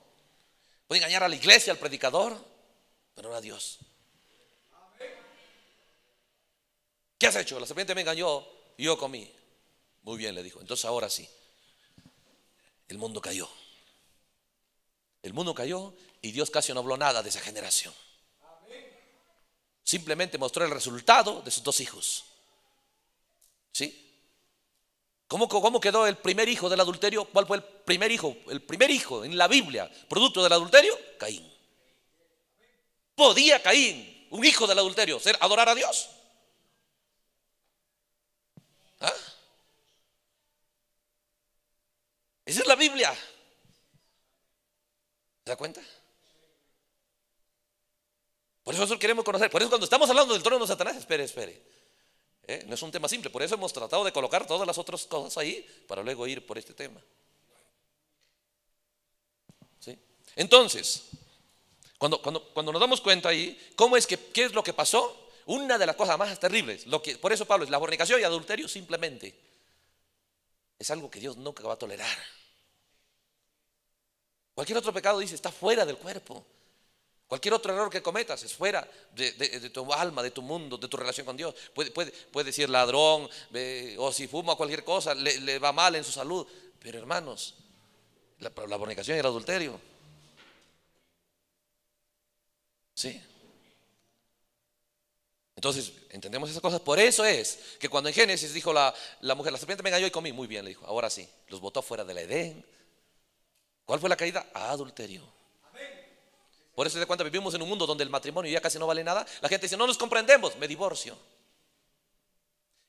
Puede engañar a la iglesia, al predicador, pero no a Dios. ¿Qué has hecho? La serpiente me engañó y yo comí. Muy bien, le dijo. Entonces ahora sí, el mundo cayó. El mundo cayó y Dios casi no habló nada de esa generación. Simplemente mostró el resultado de sus dos hijos. ¿Sí? ¿Cómo, ¿Cómo, quedó el primer hijo del adulterio? ¿Cuál fue el primer hijo? El primer hijo en la Biblia, producto del adulterio, Caín. ¿Podía Caín, un hijo del adulterio, ser adorar a Dios? es la Biblia. ¿Se da cuenta? Por eso nosotros queremos conocer. Por eso cuando estamos hablando del trono de Satanás, espere, espere. Eh, no es un tema simple. Por eso hemos tratado de colocar todas las otras cosas ahí para luego ir por este tema. Entonces, cuando, cuando, nos damos cuenta ahí, ¿cómo es que, qué es lo que pasó? Una de las cosas más terribles, lo que, por eso Pablo, Es la fornicación y adulterio simplemente es algo que Dios nunca va a tolerar. Cualquier otro pecado dice, está fuera del cuerpo. Cualquier otro error que cometas es fuera de, tu alma, de tu mundo, de tu relación con Dios. Puede, decir ladrón, o si fuma cualquier cosa, le, va mal en su salud. Pero hermanos, la, la fornicación y el adulterio. Sí. Entonces, entendemos esas cosas. Por eso es que cuando en Génesis dijo la, mujer, la serpiente me engañó y comí. Muy bien, le dijo. Ahora sí, los botó fuera la Edén ¿Cuál fue la caída? Adulterio. Por eso de cuando vivimos en un mundo donde el matrimonio ya casi no vale nada, la gente dice, no nos comprendemos, me divorcio.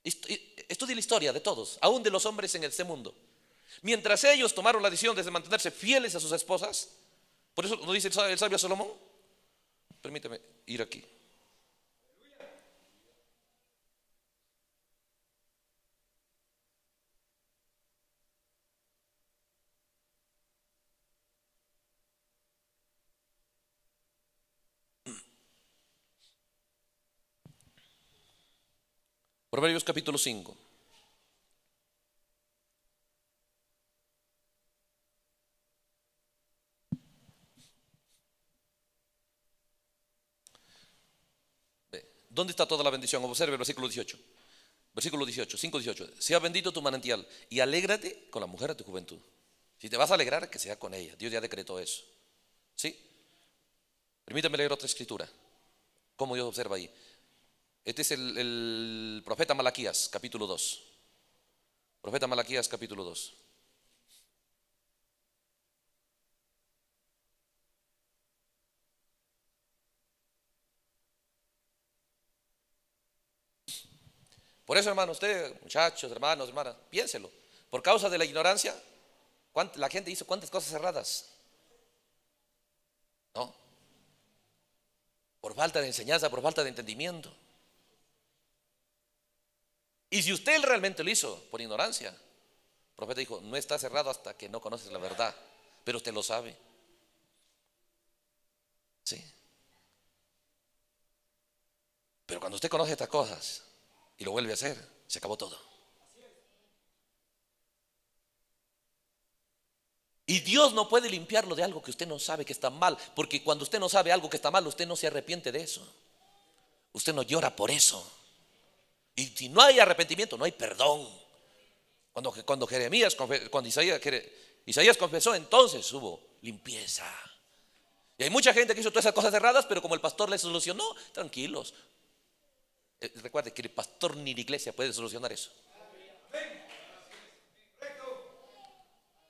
Estudie la historia de todos, aún de los hombres en este mundo. Mientras ellos tomaron la decisión de mantenerse fieles a sus esposas, por eso nos dice el sabio Salomón, permíteme ir aquí. Proverbios capítulo 5. ¿Dónde está toda la bendición? Observe el versículo 18. Versículo 18, 5, 18. Sea bendito tu manantial y alégrate con la mujer de tu juventud. Si te vas a alegrar, que sea con ella. Dios ya decretó eso. ¿Sí? Permítame leer otra escritura. ¿Cómo Dios observa ahí? Este es el, profeta Malaquías, capítulo 2. Profeta Malaquías, capítulo 2. Por eso, hermano, usted, muchachos, hermanos, hermanas, piénselo. Por causa de la ignorancia, la gente hizo cuántas cosas cerradas ¿No? Por falta de enseñanza, por falta de entendimiento. Y si usted realmente lo hizo por ignorancia, el profeta dijo, no está cerrado hasta que no conoces la verdad, pero usted lo sabe. Sí. Pero cuando usted conoce estas cosas y lo vuelve a hacer, se acabó todo. Y Dios no puede limpiarlo de algo que usted no sabe que está mal, porque cuando usted no sabe algo que está mal, usted no se arrepiente de eso. Usted no llora por eso. Y si no hay arrepentimiento, no hay perdón. Cuando, cuando Jeremías, cuando Isaías, Isaías confesó, entonces hubo limpieza. Y hay mucha gente que hizo todas esas cosas erradas, pero como el pastor le solucionó, tranquilos. Eh, recuerde que el pastor ni la iglesia puede solucionar eso.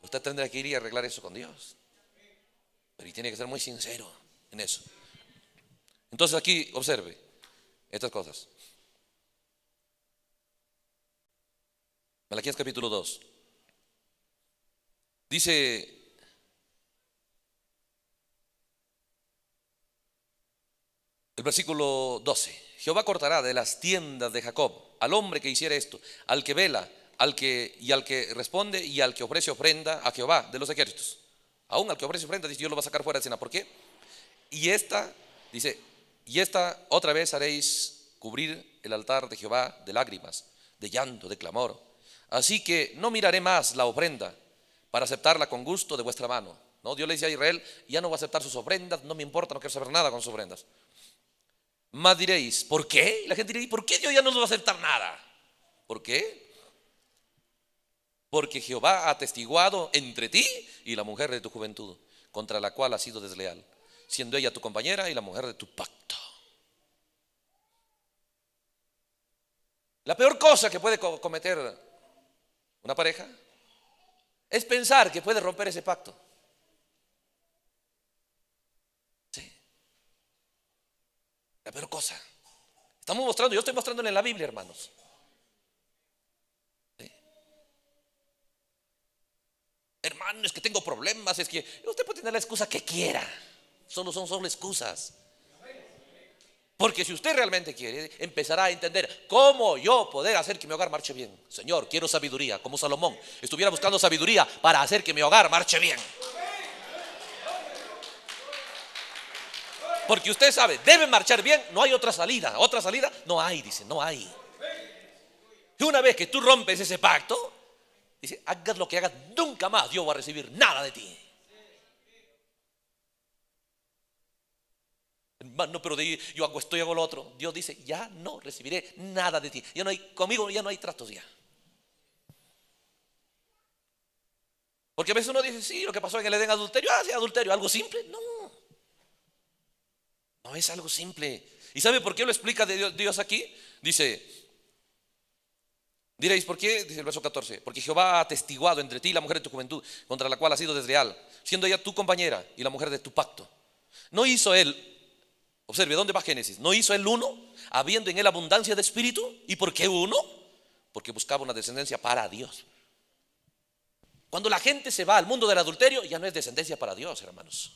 Usted tendrá que ir y arreglar eso con Dios. Pero tiene que ser muy sincero en eso. Entonces aquí observe estas cosas. Malaquías capítulo 2. Dice, el versículo 12, Jehová cortará de las tiendas de Jacob al hombre que hiciera esto, al que vela, al que y al que responde y al que ofrece ofrenda a Jehová de los ejércitos. Aún al que ofrece ofrenda, dice, yo lo va a sacar fuera de cena. ¿Por qué? Y esta, dice, y esta otra vez haréis cubrir el altar de Jehová de lágrimas, de llanto, de clamor, Así que no miraré más la ofrenda para aceptarla con gusto de vuestra mano. ¿No? Dios le dice a Israel, ya no voy a aceptar sus ofrendas, no me importa, no quiero saber nada con sus ofrendas. Más diréis, ¿por qué? Y la gente diría, ¿por qué Dios ya no nos va a aceptar nada? ¿Por qué? Porque Jehová ha atestiguado entre ti y la mujer de tu juventud, contra la cual has sido desleal, siendo ella tu compañera y la mujer de tu pacto. La peor cosa que puede cometer una pareja, es pensar que puede romper ese pacto. Sí. La peor cosa. Estamos mostrando, yo estoy mostrándole en la Biblia, hermanos. hermanos Hermano, es que tengo problemas, es que usted puede tener la excusa que quiera. Solo son solo excusas. Porque si usted realmente quiere, empezará a entender cómo yo poder hacer que mi hogar marche bien. Señor, quiero sabiduría, como Salomón estuviera buscando sabiduría para hacer que mi hogar marche bien. Porque usted sabe, debe marchar bien, no hay otra salida. Otra salida no hay, dice, no hay. Y una vez que tú rompes ese pacto, dice, hagas lo que hagas, nunca más Dios va a recibir nada de ti. no, pero yo hago esto y hago lo otro. Dios dice, ya no recibiré nada de ti. Ya no hay, conmigo ya no hay tratos ya. Porque a veces uno dice, sí, lo que pasó es que le den adulterio, ah, sí, adulterio, algo simple. No, no es algo simple. ¿Y sabe por qué lo explica Dios aquí? Dice, diréis, ¿por qué? Dice el verso 14, porque Jehová ha atestiguado entre ti y la mujer de tu juventud, contra la cual ha sido desleal, siendo ella tu compañera y la mujer de tu pacto. No hizo él Observe, ¿dónde va Génesis? ¿No hizo el uno, habiendo en él abundancia de espíritu? ¿Y por qué uno? Porque buscaba una descendencia para Dios. Cuando la gente se va al mundo del adulterio, ya no es descendencia para Dios, hermanos.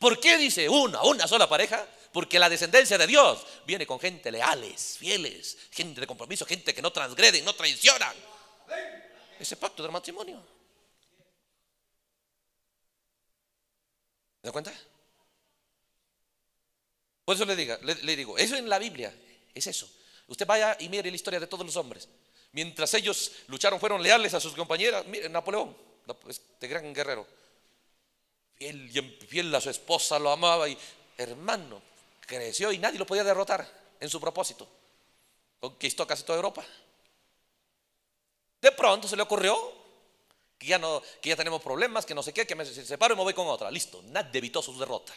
¿Por qué dice una, una sola pareja? Porque la descendencia de Dios viene con gente leales, fieles, gente de compromiso, gente que no transgreden, no traicionan. Ese pacto del matrimonio. ¿Se da cuenta? Por eso le, diga, le, digo, eso en la Biblia es eso. Usted vaya y mire la historia de todos los hombres. Mientras ellos lucharon, fueron leales a sus compañeras. Mire, Napoleón, este gran guerrero, fiel, fiel a su esposa, lo amaba y hermano, creció y nadie lo podía derrotar en su propósito. Conquistó casi toda Europa. De pronto se le ocurrió que ya, no, que ya tenemos problemas, que no sé qué, que me separo y me voy con otra. Listo, nadie evitó su derrota.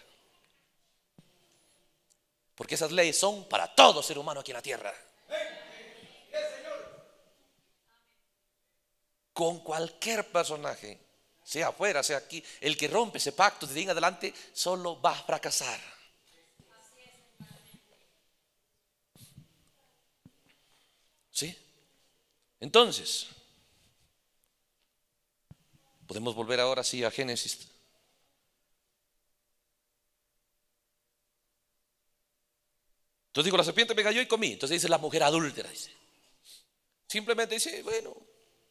Porque esas leyes son para todo ser humano aquí en la tierra. Con cualquier personaje, sea afuera, sea aquí, el que rompe ese pacto de en adelante, solo va a fracasar. ¿Sí? Entonces, podemos volver ahora sí a Génesis Entonces digo, la serpiente me engañó y comí. Entonces dice la mujer adúltera, dice. Simplemente dice, bueno,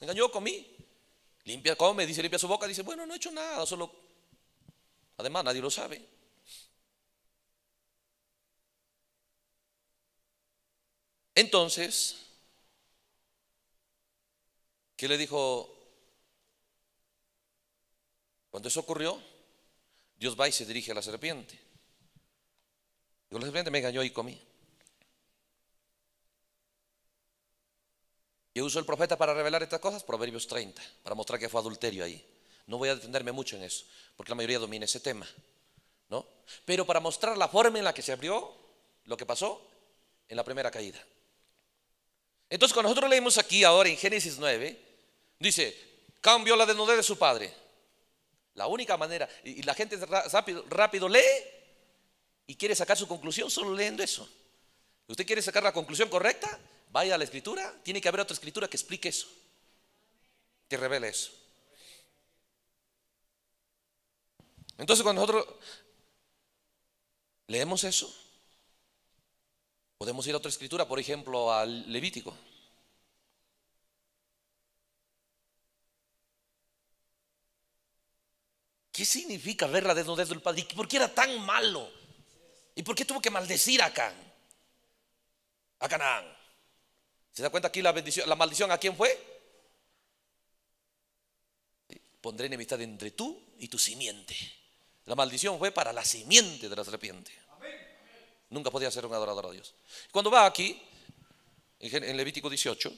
me engañó, comí. Limpia, come, dice, limpia su boca, dice, bueno, no he hecho nada, solo... Además, nadie lo sabe. Entonces, ¿qué le dijo? Cuando eso ocurrió, Dios va y se dirige a la serpiente. Digo, la serpiente me engañó y comí. Yo uso el profeta para revelar estas cosas? Proverbios 30, para mostrar que fue adulterio ahí. No voy a defenderme mucho en eso, porque la mayoría domina ese tema. ¿no? Pero para mostrar la forma en la que se abrió lo que pasó en la primera caída. Entonces, cuando nosotros leemos aquí ahora en Génesis 9, dice, cambió la desnudez de su padre. La única manera, y la gente rápido, rápido lee y quiere sacar su conclusión solo leyendo eso. ¿Usted quiere sacar la conclusión correcta? vaya a la escritura, tiene que haber otra escritura que explique eso, que revele eso. Entonces cuando nosotros leemos eso, podemos ir a otra escritura, por ejemplo, al Levítico. ¿Qué significa ver la desnudez del padre? por qué era tan malo? ¿Y por qué tuvo que maldecir a A Canaán. ¿Se da cuenta aquí la bendición, la maldición a quién fue? Pondré enemistad entre tú y tu simiente. La maldición fue para la simiente de la serpiente. Nunca podía ser un adorador a Dios. Cuando va aquí, en Levítico 18,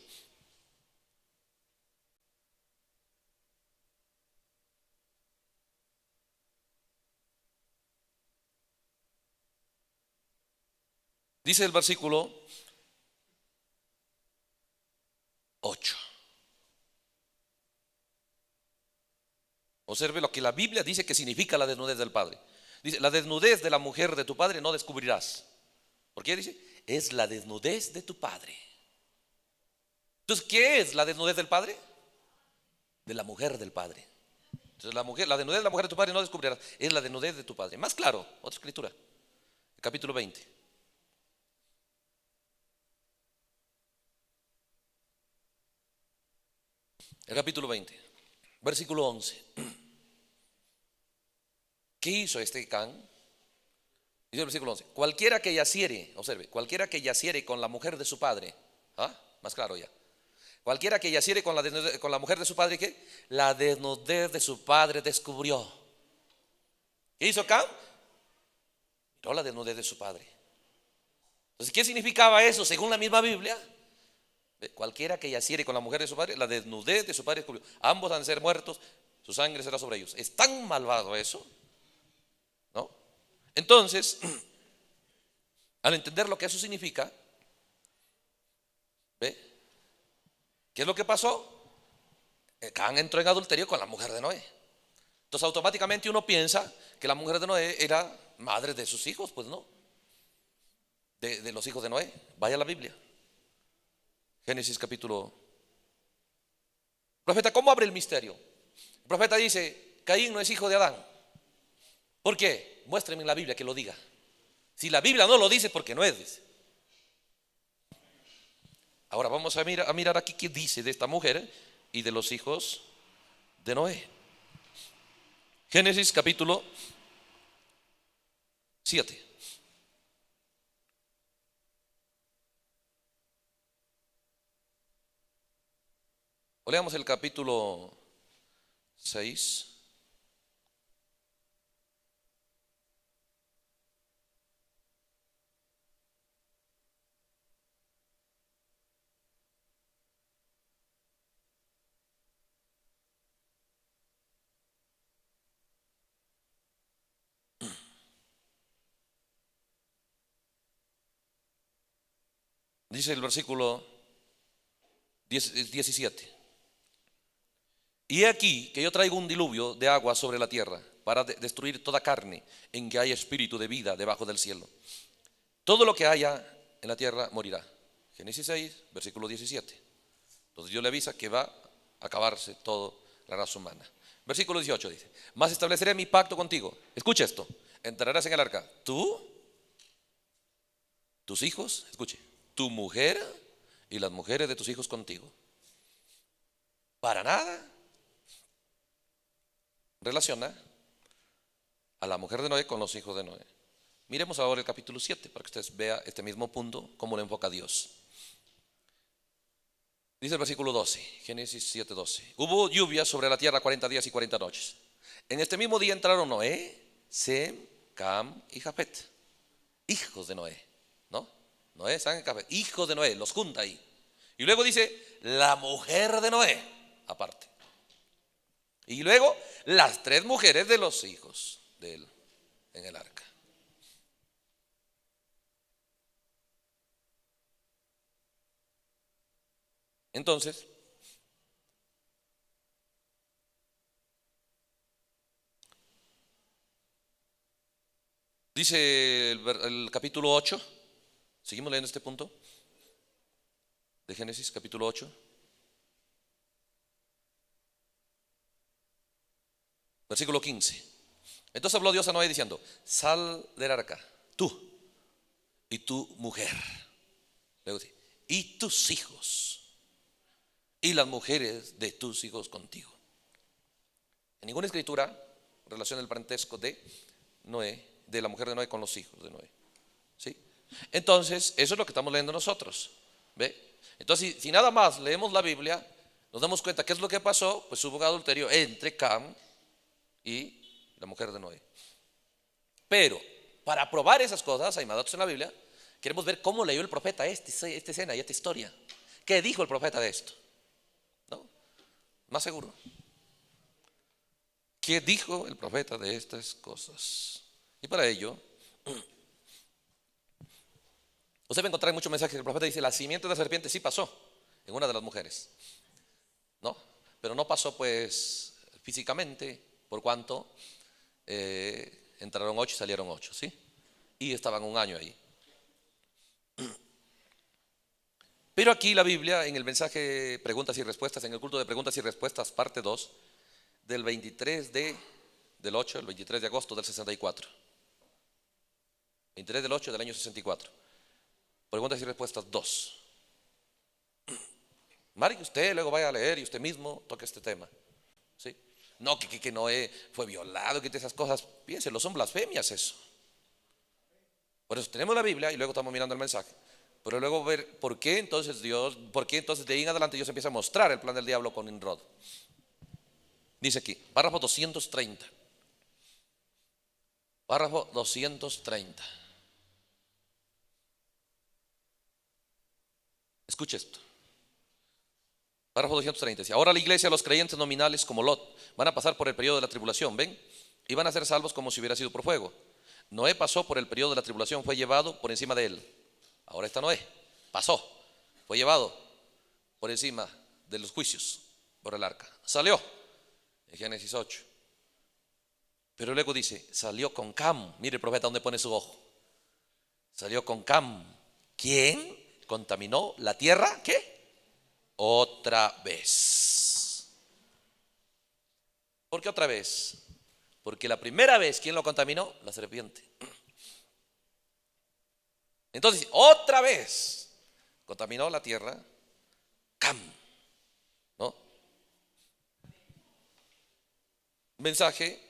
dice el versículo 8. Observe lo que la Biblia dice que significa la desnudez del padre. Dice, la desnudez de la mujer de tu padre no descubrirás. ¿Por qué dice? Es la desnudez de tu padre. Entonces, ¿qué es la desnudez del padre? De la mujer del padre. Entonces, la, mujer, la desnudez de la mujer de tu padre no descubrirás. Es la desnudez de tu padre. Más claro, otra escritura. capítulo 20. El capítulo 20, versículo 11. ¿Qué hizo este can? Dice el versículo 11. Cualquiera que yaciere, observe, cualquiera que yaciere con la mujer de su padre, ¿ah? más claro ya. Cualquiera que yaciere con la, con la mujer de su padre, ¿qué? La desnudez de su padre descubrió. ¿Qué hizo Can? Miró la desnudez de su padre. Entonces, ¿qué significaba eso según la misma Biblia? Cualquiera que yaciere con la mujer de su padre, la desnudez de su padre descubrió. Ambos han de ser muertos, su sangre será sobre ellos. Es tan malvado eso, ¿no? Entonces, al entender lo que eso significa, ¿Qué es lo que pasó? Eh, Can entró en adulterio con la mujer de Noé. Entonces automáticamente uno piensa que la mujer de Noé era madre de sus hijos, pues no, de, de los hijos de Noé. Vaya a la Biblia. Génesis capítulo. profeta, ¿cómo abre el misterio? El profeta dice, Caín no es hijo de Adán. ¿Por qué? Muéstrame en la Biblia que lo diga. Si la Biblia no lo dice, porque no es. Ahora vamos a mirar, a mirar aquí qué dice de esta mujer y de los hijos de Noé. Génesis capítulo 7. O leamos el capítulo 6. Dice el versículo 10, 17. Y he aquí que yo traigo un diluvio de agua sobre la tierra para destruir toda carne en que hay espíritu de vida debajo del cielo. Todo lo que haya en la tierra morirá. Génesis 6, versículo 17. Entonces Dios le avisa que va a acabarse toda la raza humana. Versículo 18 dice, más estableceré mi pacto contigo. Escucha esto, entrarás en el arca. Tú, tus hijos, escuche, tu mujer y las mujeres de tus hijos contigo. Para nada relaciona a la mujer de Noé con los hijos de Noé. Miremos ahora el capítulo 7 para que ustedes vean este mismo punto, cómo lo enfoca Dios. Dice el versículo 12, Génesis 7, Hubo lluvia sobre la tierra 40 días y 40 noches. En este mismo día entraron Noé, Sem, Cam y Japet, hijos de Noé. ¿No? Noé, Sam y hijos de Noé, los junta ahí. Y luego dice, la mujer de Noé, aparte. Y luego las tres mujeres de los hijos de él en el arca. Entonces, dice el, el, capítulo 8, seguimos leyendo este punto de Génesis capítulo 8. Versículo 15. Entonces habló Dios a Noé diciendo, sal del arca, tú y tu mujer. Luego dice, y tus hijos y las mujeres de tus hijos contigo. En ninguna escritura relaciona el parentesco de Noé, de la mujer de Noé con los hijos de Noé. ¿Sí? Entonces, eso es lo que estamos leyendo nosotros. ¿Ve? Entonces, si, nada más leemos la Biblia, nos damos cuenta qué es lo que pasó, pues hubo adulterio entre Cam y la mujer de Noé. Pero para probar esas cosas, hay más datos en la Biblia, queremos ver cómo leyó el profeta este, esta escena y esta historia. ¿Qué dijo el profeta de esto? ¿No? Más seguro. ¿Qué dijo el profeta de estas cosas? Y para ello, usted va a encontrar muchos mensajes. El profeta dice, la simiente de la serpiente sí pasó en una de las mujeres. ¿No? Pero no pasó pues físicamente, por cuanto eh, entraron ocho y salieron ocho, ¿sí? Y estaban un año ahí. Pero aquí la Biblia, en el mensaje Preguntas y Respuestas, en el culto de Preguntas y Respuestas, parte 2, del 23 de, del 8, el 23 de agosto del 64. 23 del 8 del año 64. Preguntas y Respuestas 2. mari usted, luego vaya a leer y usted mismo toque este tema. ¿Sí? no, que, que, Noé fue violado, que esas cosas, piénselo, son blasfemias eso. Por eso tenemos la Biblia y luego estamos mirando el mensaje. Pero luego ver por qué entonces Dios, por qué entonces de ahí en adelante Dios empieza a mostrar el plan del diablo con Inrod? Dice aquí, párrafo 230. Párrafo 230. Escuche esto. Párrafo 230. Ahora la iglesia, los creyentes nominales como Lot, van a pasar por el periodo de la tribulación, ¿ven? Y van a ser salvos como si hubiera sido por fuego. Noé pasó por el periodo de la tribulación, fue llevado por encima de él. Ahora está Noé. Pasó. Fue llevado por encima de los juicios, por el arca. Salió. En Génesis 8. Pero luego dice, salió con Cam. Mire el profeta dónde pone su ojo. Salió con Cam. ¿Quién contaminó la tierra? ¿Qué? otra vez. ¿Por qué otra vez? Porque la primera vez, ¿quién lo contaminó? La serpiente. Entonces, otra vez contaminó la tierra. Cam. ¿No? Mensaje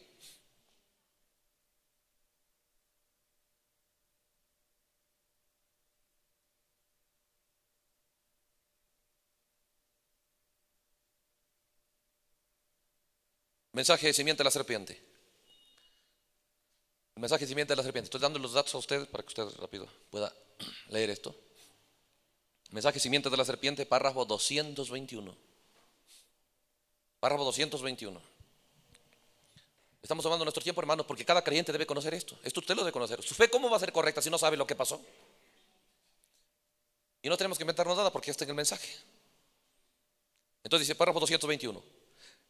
Mensaje de simiente de la serpiente. mensaje de simiente de la serpiente. Estoy dando los datos a ustedes para que usted rápido pueda leer esto. Mensaje simiente de la serpiente, párrafo 221. Párrafo 221. Estamos tomando nuestro tiempo, hermanos, porque cada creyente debe conocer esto. Esto usted lo debe conocer. ¿Su fe cómo va a ser correcta si no sabe lo que pasó? Y no tenemos que inventarnos nada porque está en el mensaje. Entonces dice, párrafo 221.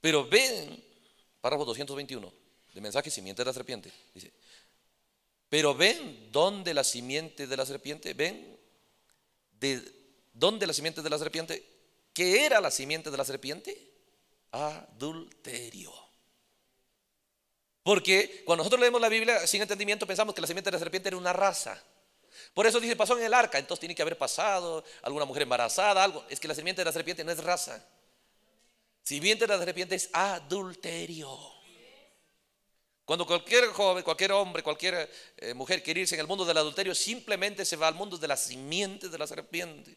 Pero ven párrafo 221 de Mensaje Simiente de la Serpiente. Dice, pero ven dónde la simiente de la serpiente, ven de dónde la simiente de la serpiente, ¿qué era la simiente de la serpiente? Adulterio. Porque cuando nosotros leemos la Biblia sin entendimiento pensamos que la simiente de la serpiente era una raza. Por eso dice, pasó en el arca, entonces tiene que haber pasado alguna mujer embarazada, algo. Es que la simiente de la serpiente no es raza. Si de la serpiente es adulterio. Cuando cualquier joven, cualquier hombre, cualquier eh, mujer quiere irse en el mundo del adulterio, simplemente se va al mundo de la simiente de la serpiente.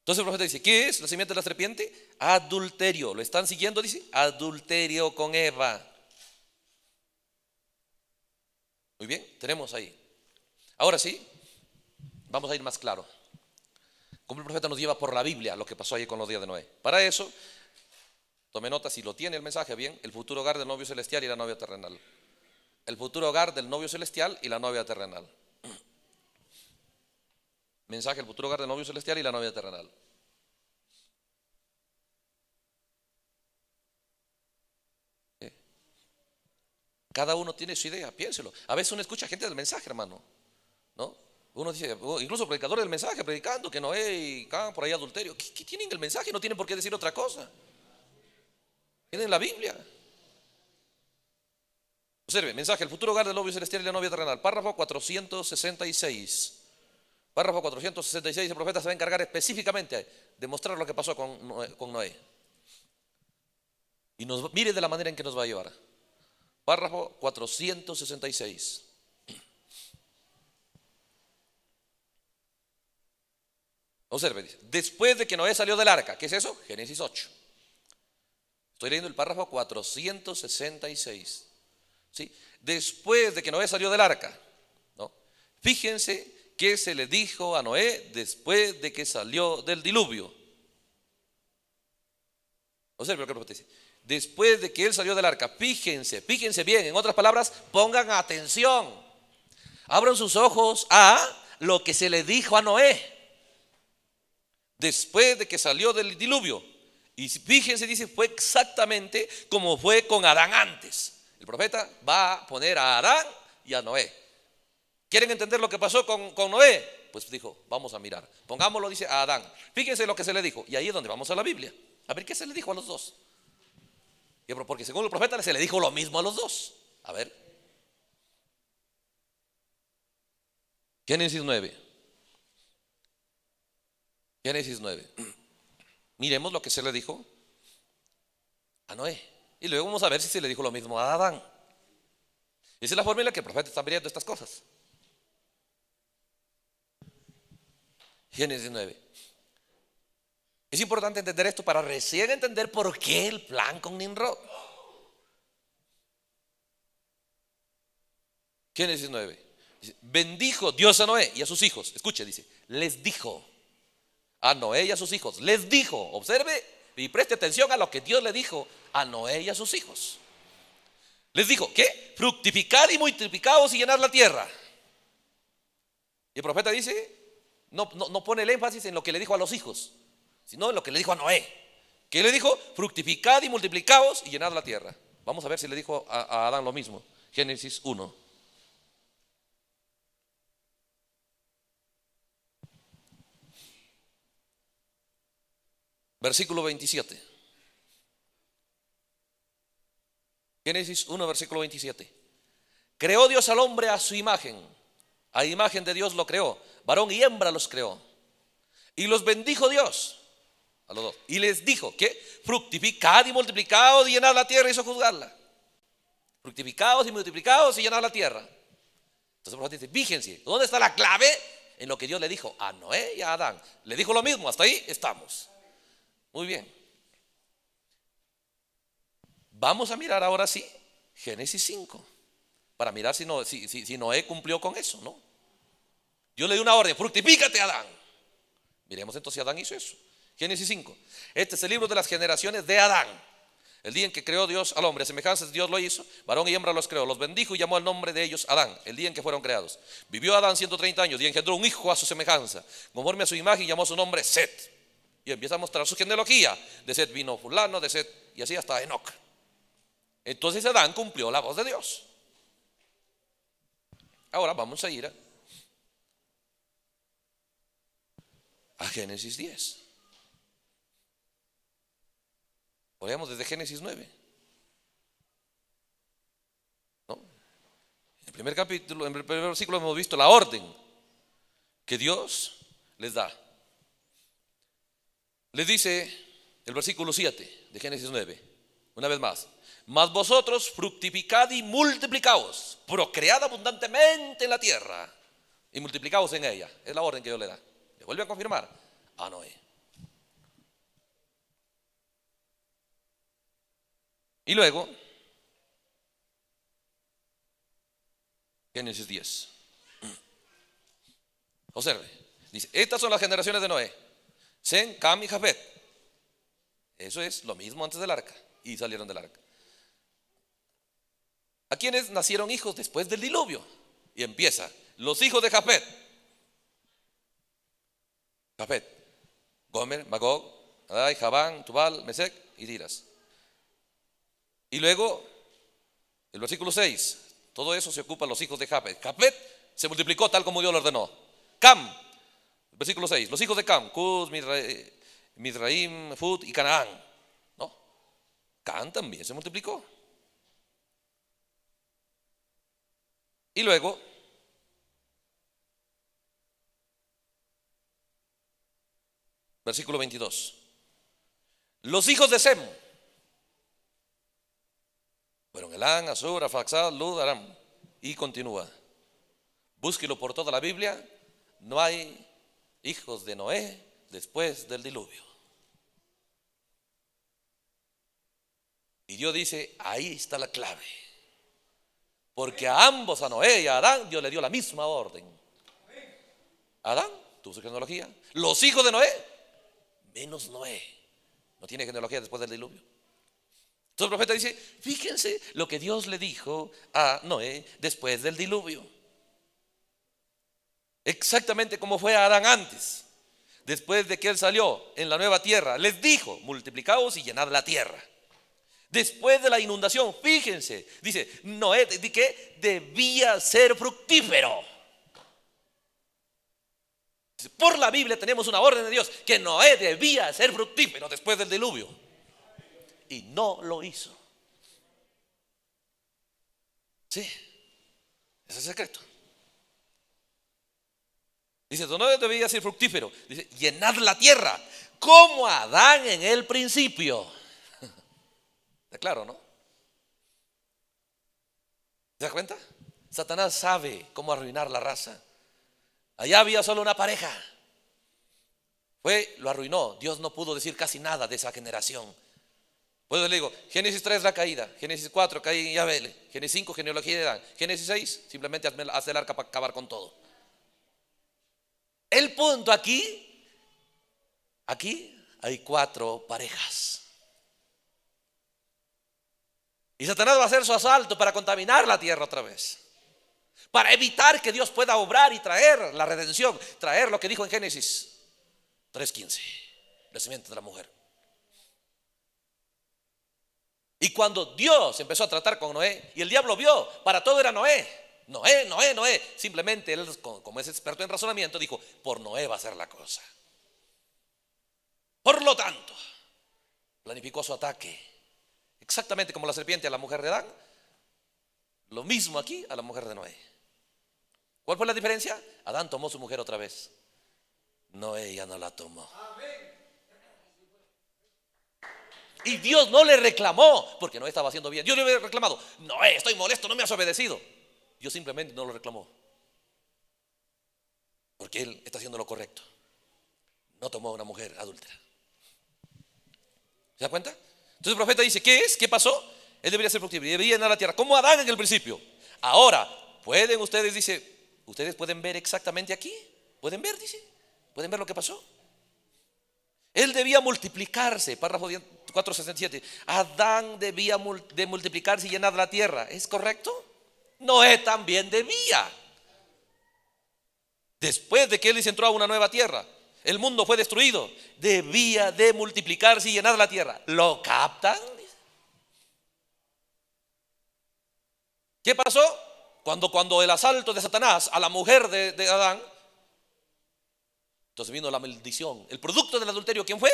Entonces el profeta dice, ¿qué es la simiente de la serpiente? Adulterio. ¿Lo están siguiendo? Dice, adulterio con Eva. Muy bien, tenemos ahí. Ahora sí, vamos a ir más claro. Como el profeta nos lleva por la Biblia lo que pasó allí con los días de Noé. Para eso, tome nota si lo tiene el mensaje, bien, el futuro hogar del novio celestial y la novia terrenal. El futuro hogar del novio celestial y la novia terrenal. Mensaje, el futuro hogar del novio celestial y la novia terrenal. ¿Eh? Cada uno tiene su idea, piénselo. A veces uno escucha gente del mensaje, hermano, ¿no? Uno dice, oh, incluso predicador del mensaje, predicando que Noé y por ahí adulterio. ¿Qué, tienen el mensaje? No tienen por qué decir otra cosa. Tienen la Biblia. Observe, mensaje, el futuro hogar del novio celestial y la novia terrenal. Párrafo 466. Párrafo 466, el profeta se va a encargar específicamente de mostrar lo que pasó con Noé. Y nos mire de la manera en que nos va a llevar. Párrafo 466. Observe, después de que Noé salió del arca, ¿qué es eso? Génesis 8. Estoy leyendo el párrafo 466. ¿sí? Después de que Noé salió del arca, ¿no? fíjense qué se le dijo a Noé después de que salió del diluvio. Observe lo que dice. Después de que él salió del arca, fíjense, fíjense bien, en otras palabras, pongan atención. Abran sus ojos a lo que se le dijo a Noé después de que salió del diluvio. Y fíjense, dice, fue exactamente como fue con Adán antes. El profeta va a poner a Adán y a Noé. ¿Quieren entender lo que pasó con, Noé? Pues dijo, vamos a mirar. Pongámoslo, dice a Adán. Fíjense lo que se le dijo. Y ahí es donde vamos a la Biblia. A ver qué se le dijo a los dos. Porque según el profeta se le dijo lo mismo a los dos. A ver. Génesis 9. Génesis 9. Miremos lo que se le dijo a Noé. Y luego vamos a ver si se le dijo lo mismo a Adán. Esa es la forma en la que el profeta está mirando estas cosas. Génesis 9. Es importante entender esto para recién entender por qué el plan con Nimrod. Génesis 9. Bendijo Dios a Noé y a sus hijos. Escuche, dice, les dijo a Noé y a sus hijos. Les dijo, observe y preste atención a lo que Dios le dijo a Noé y a sus hijos. Les dijo, ¿qué? Fructificad y multiplicados y llenad la tierra. Y el profeta dice, no, no, pone el énfasis en lo que le dijo a los hijos, sino en lo que le dijo a Noé. ¿Qué le dijo? Fructificad y multiplicaos y llenad la tierra. Vamos a ver si le dijo a, a Adán lo mismo. Génesis 1. Versículo 27. Génesis 1, versículo 27. Creó Dios al hombre a su imagen. A imagen de Dios lo creó. Varón y hembra los creó. Y los bendijo Dios. A los dos. Y les dijo que fructificad y multiplicad y llenad la tierra y juzgarla Fructificados y multiplicados y llenad la tierra. Entonces por dice, fíjense, ¿dónde está la clave? En lo que Dios le dijo a Noé y a Adán. Le dijo lo mismo, hasta ahí estamos. Muy bien. Vamos a mirar ahora sí Génesis 5 para mirar si, no, si, si, Noé cumplió con eso, ¿no? Yo le dio una orden, fructifícate Adán. Miremos entonces si Adán hizo eso. Génesis 5. Este es el libro de las generaciones de Adán. El día en que creó Dios al hombre, semejanza Dios lo hizo, varón y hembra los creó, los bendijo y llamó al nombre de ellos Adán, el día en que fueron creados. Vivió Adán 130 años y engendró un hijo a su semejanza, conforme a su imagen, llamó su nombre Set. Y empieza a mostrar su genealogía. De Seth vino fulano, de Seth, y así hasta Enoch. Entonces Adán cumplió la voz de Dios. Ahora vamos a ir a, Génesis 10. Oremos desde Génesis 9. ¿No? En el primer capítulo, en el primer versículo hemos visto la orden que Dios les da. Les dice el versículo 7 de Génesis 9, una vez más, mas vosotros fructificad y multiplicaos, procread abundantemente en la tierra y multiplicaos en ella. Es la orden que Dios le da. Le vuelve a confirmar a Noé. Y luego, Génesis 10. Observe, dice, estas son las generaciones de Noé. Sen, Cam y Eso es lo mismo antes del arca. Y salieron del arca. ¿A quiénes nacieron hijos después del diluvio? Y empieza. Los hijos de Japet: Jafet. Gomer, Magog, Adai, Jabán, Tubal, Mesec y Diras. Y luego, el versículo 6. Todo eso se ocupa los hijos de Jafet. Jafet se multiplicó tal como Dios lo ordenó. Cam Versículo 6. Los hijos de Cam, Cus, Midraim, Fut y Canaán. ¿No? Can también se multiplicó. Y luego, versículo 22. Los hijos de Sem fueron Elán, Asur, Afaxad, Lud, Aram. Y continúa. Búsquelo por toda la Biblia. No hay hijos de Noé después del diluvio. Y Dios dice, ahí está la clave. Porque a ambos, a Noé y a Adán, Dios le dio la misma orden. Adán tuvo su genealogía. Los hijos de Noé, menos Noé. No tiene genealogía después del diluvio. Entonces el profeta dice, fíjense lo que Dios le dijo a Noé después del diluvio. Exactamente como fue Adán antes, después de que él salió en la nueva tierra. Les dijo, multiplicaos y llenad la tierra. Después de la inundación, fíjense, dice, Noé que debía ser fructífero. Por la Biblia tenemos una orden de Dios que Noé debía ser fructífero después del diluvio. Y no lo hizo. Sí, ese es el secreto. Dice, tu debía ser fructífero. Dice, llenad la tierra, como Adán en el principio. Está claro, ¿no? ¿Se da cuenta? Satanás sabe cómo arruinar la raza. Allá había solo una pareja. Fue, lo arruinó. Dios no pudo decir casi nada de esa generación. Pues eso le digo, Génesis 3 la caída, Génesis 4 caída y Abel, Génesis 5 genealogía de Adán, Génesis 6 simplemente hace el arca para acabar con todo. El punto aquí, aquí hay cuatro parejas. Y Satanás va a hacer su asalto para contaminar la tierra otra vez. Para evitar que Dios pueda obrar y traer la redención, traer lo que dijo en Génesis 3.15, la de la mujer. Y cuando Dios empezó a tratar con Noé y el diablo vio, para todo era Noé. Noé, Noé, Noé. Simplemente él, como es experto en razonamiento, dijo, por Noé va a ser la cosa. Por lo tanto, planificó su ataque. Exactamente como la serpiente a la mujer de Adán. Lo mismo aquí a la mujer de Noé. ¿Cuál fue la diferencia? Adán tomó su mujer otra vez. Noé ya no la tomó. Y Dios no le reclamó porque Noé estaba haciendo bien. Dios le hubiera reclamado, Noé, estoy molesto, no me has obedecido. Dios simplemente no lo reclamó. Porque Él está haciendo lo correcto. No tomó a una mujer adúltera. ¿Se da cuenta? Entonces el profeta dice, ¿qué es? ¿Qué pasó? Él debería ser fructífero y debería llenar la tierra, como Adán en el principio. Ahora, pueden ustedes, dice, ustedes pueden ver exactamente aquí. ¿Pueden ver? Dice. ¿Pueden ver lo que pasó? Él debía multiplicarse, párrafo 467. Adán debía de multiplicarse y llenar la tierra. ¿Es correcto? No es también mía. Después de que él entró a una nueva tierra, el mundo fue destruido, debía de multiplicarse y llenar la tierra. ¿Lo captan? ¿Qué pasó? Cuando, cuando el asalto de Satanás a la mujer de, de Adán, entonces vino la maldición. ¿El producto del adulterio quién fue?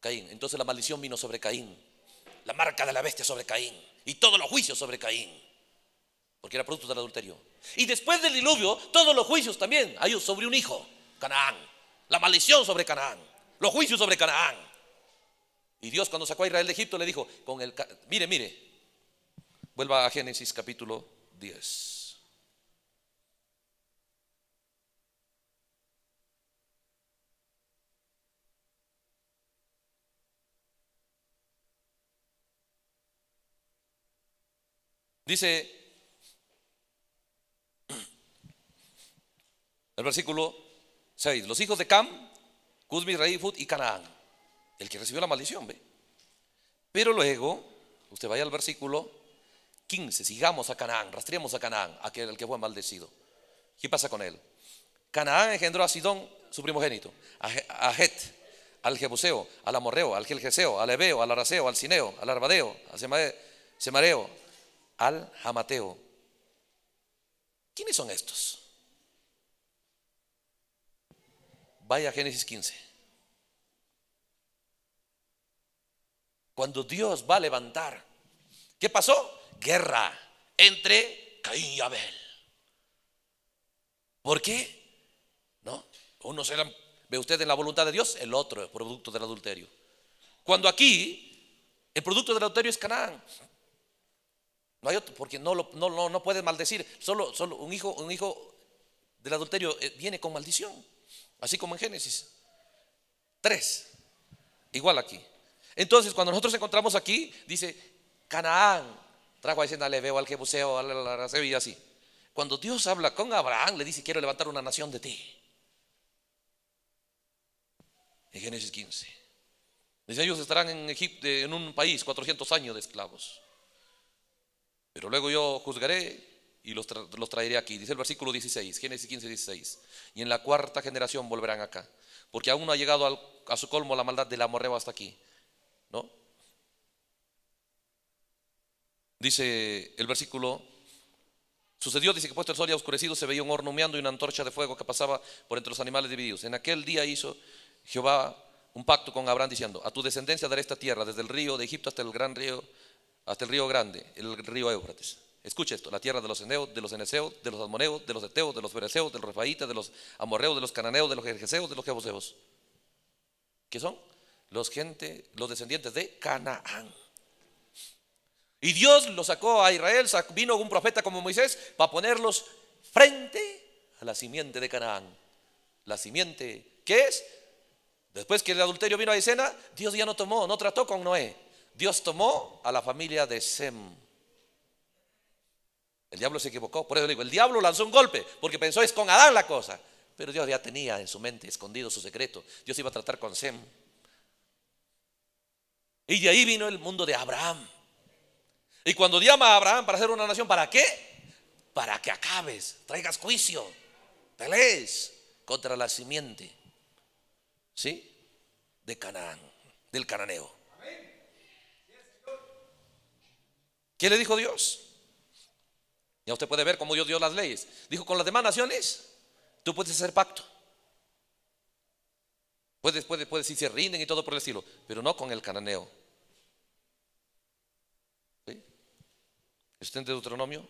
Caín. Entonces la maldición vino sobre Caín. La marca de la bestia sobre Caín. Y todos los juicios sobre Caín porque era producto del adulterio. Y después del diluvio, todos los juicios también hay sobre un hijo, Canaán, la maldición sobre Canaán, los juicios sobre Canaán. Y Dios cuando sacó a Israel de Egipto le dijo, con el mire, mire. Vuelva a Génesis capítulo 10. Dice El versículo 6. Los hijos de Cam, Cusmi, Raifut y Canaán. El que recibió la maldición, ¿ve? Pero luego, usted vaya al versículo 15. Sigamos a Canaán, rastreamos a Canaán, aquel el que fue maldecido. ¿Qué pasa con él? Canaán engendró a Sidón, su primogénito, a Het, al Jebuseo, al Amorreo, al Gelgeseo, al Ebeo, al Araseo, al Cineo, al Arbadeo, al Semareo, al Jamateo. ¿Quiénes son estos? Vaya Génesis 15. Cuando Dios va a levantar, ¿qué pasó? Guerra entre Caín y Abel. ¿Por qué? ¿No? Uno será ve usted, en la voluntad de Dios, el otro es producto del adulterio. Cuando aquí el producto del adulterio es Canaán. No hay otro, porque no, no, no, no maldecir. Solo, solo un hijo, un hijo del adulterio eh, viene con maldición. Así como en Génesis. Tres. Igual aquí. Entonces, cuando nosotros encontramos aquí, dice, Canaán trajo a veo al Jebuseo, a la y así. Cuando Dios habla con Abraham, le dice, quiero levantar una nación de ti. En Génesis 15. Dice, ellos estarán en Egipto, en un país, 400 años de esclavos. Pero luego yo juzgaré y los, traeré aquí. Dice el versículo 16, Génesis 15, 16. Y en la cuarta generación volverán acá, porque aún no ha llegado a su colmo la maldad de la amorreo hasta aquí. ¿No? Dice el versículo. Sucedió, dice que puesto el sol ya oscurecido, se veía un horno humeando y una antorcha de fuego que pasaba por entre los animales divididos. En aquel día hizo Jehová un pacto con Abraham diciendo, a tu descendencia daré esta tierra, desde el río de Egipto hasta el gran río, hasta el río grande, el río Éufrates. Escucha esto, la tierra de los eneos, de los eneseos, de los amoneos, de los eteos, de los fereceos, de los refaitas, de los amorreos, de los cananeos, de los jerjeseos, de los jeboseos ¿Qué son? Los gente, los descendientes de Canaán. Y Dios los sacó a Israel, vino un profeta como Moisés para ponerlos frente a la simiente de Canaán. La simiente, ¿qué es? Después que el adulterio vino a escena, Dios ya no tomó, no trató con Noé. Dios tomó a la familia de Sem. El diablo se equivocó. Por eso le digo, el diablo lanzó un golpe porque pensó es con Adán la cosa. Pero Dios ya tenía en su mente escondido su secreto. Dios iba a tratar con Sem. Y de ahí vino el mundo de Abraham. Y cuando llama a Abraham para hacer una nación, ¿para qué? Para que acabes, traigas juicio, pelees contra la simiente, ¿sí? De Canaán, del cananeo. ¿Qué le dijo Dios? Ya usted puede ver cómo Dios dio las leyes. Dijo, con las demás naciones, tú puedes hacer pacto. Puedes, puedes, puedes, si se rinden y todo por el estilo, pero no con el cananeo. ¿Sí? ¿Está en Deuteronomio?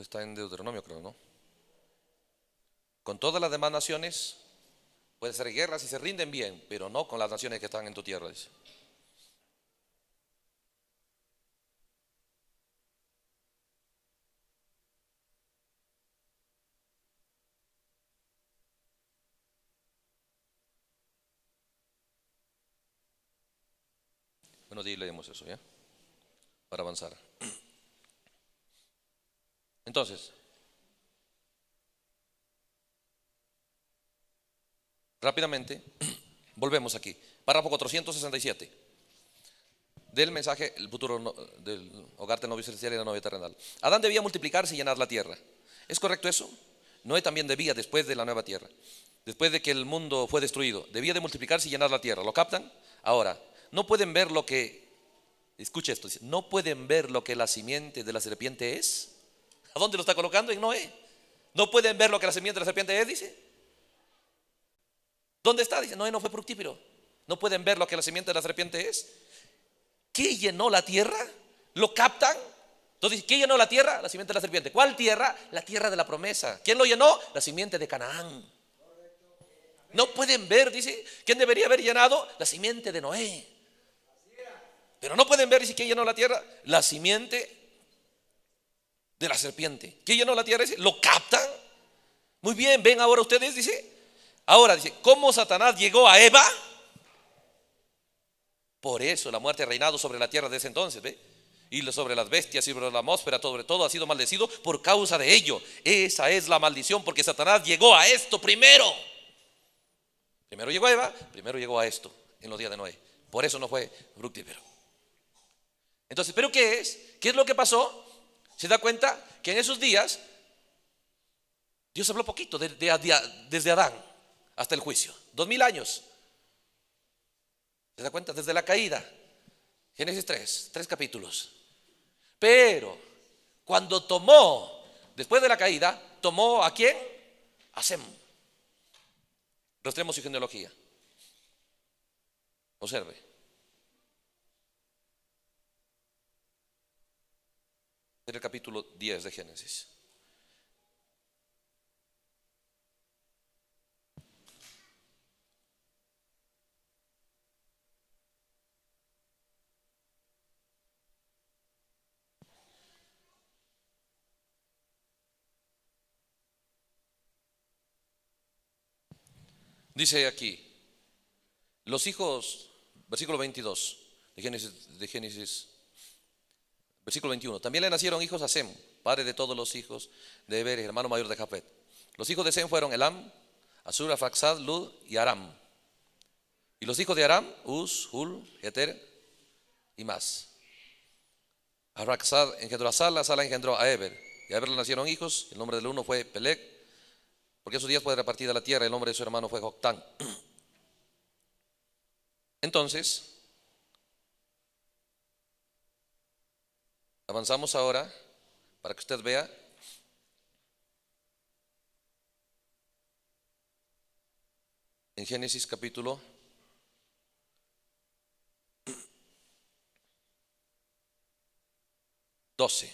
Está en Deuteronomio, creo, ¿no? Con todas las demás naciones puede ser guerra si se rinden bien, pero no con las naciones que están en tu tierra, Bueno, le leemos eso, ¿ya? Para avanzar. Entonces, rápidamente, volvemos aquí. Párrafo 467 del mensaje El futuro del hogar del novio celestial y la novia terrenal. Adán debía multiplicarse y llenar la tierra. ¿Es correcto eso? Noé también debía después de la nueva tierra, después de que el mundo fue destruido, debía de multiplicarse y llenar la tierra. ¿Lo captan? Ahora, no pueden ver lo que, Escuche esto, no pueden ver lo que la simiente de la serpiente es. ¿A dónde lo está colocando? En Noé. ¿No pueden ver lo que la simiente de la serpiente es? Dice. ¿Dónde está? Dice, Noé no fue fructífero. ¿No pueden ver lo que la simiente de la serpiente es? ¿Qué llenó la tierra? ¿Lo captan? Entonces, ¿qué llenó la tierra? La simiente de la serpiente. ¿Cuál tierra? La tierra de la promesa. ¿Quién lo llenó? La simiente de Canaán. No pueden ver, dice, ¿quién debería haber llenado? La simiente de Noé. Pero no pueden ver, dice, ¿Qué llenó la tierra? La simiente de la serpiente. ¿Qué llenó la tierra? Dice, ¿lo captan? Muy bien, ven ahora ustedes, dice. Ahora dice, ¿cómo Satanás llegó a Eva? Por eso la muerte ha reinado sobre la tierra desde entonces, ¿ve? Y sobre las bestias y sobre la atmósfera, sobre todo ha sido maldecido por causa de ello. Esa es la maldición, porque Satanás llegó a esto primero. Primero llegó a Eva, primero llegó a esto en los días de Noé. Por eso no fue fructífero. Entonces, ¿pero qué es? ¿Qué es lo que pasó? ¿Se da cuenta? Que en esos días Dios habló poquito desde Adán hasta el juicio. Dos mil años. ¿Se da cuenta? Desde la caída. Génesis 3, tres capítulos. Pero cuando tomó, después de la caída, tomó a quién? A Sem. Rostremos su genealogía. Observe. el capítulo 10 de Génesis. Dice aquí, los hijos, versículo 22 de Génesis, de Génesis Versículo 21. También le nacieron hijos a Sem, padre de todos los hijos de Eber, hermano mayor de Japet. Los hijos de Sem fueron Elam, Asur, Faxad, Lud y Aram. Y los hijos de Aram, Uz, Hul, Heter y más. Araksad, engendró a Sala, Sala engendró a Eber. Y a Eber le nacieron hijos. El nombre del uno fue Pelec, porque esos días fue repartida la tierra. El nombre de su hermano fue Joctán. Entonces, Avanzamos ahora para que usted vea. En Génesis capítulo doce.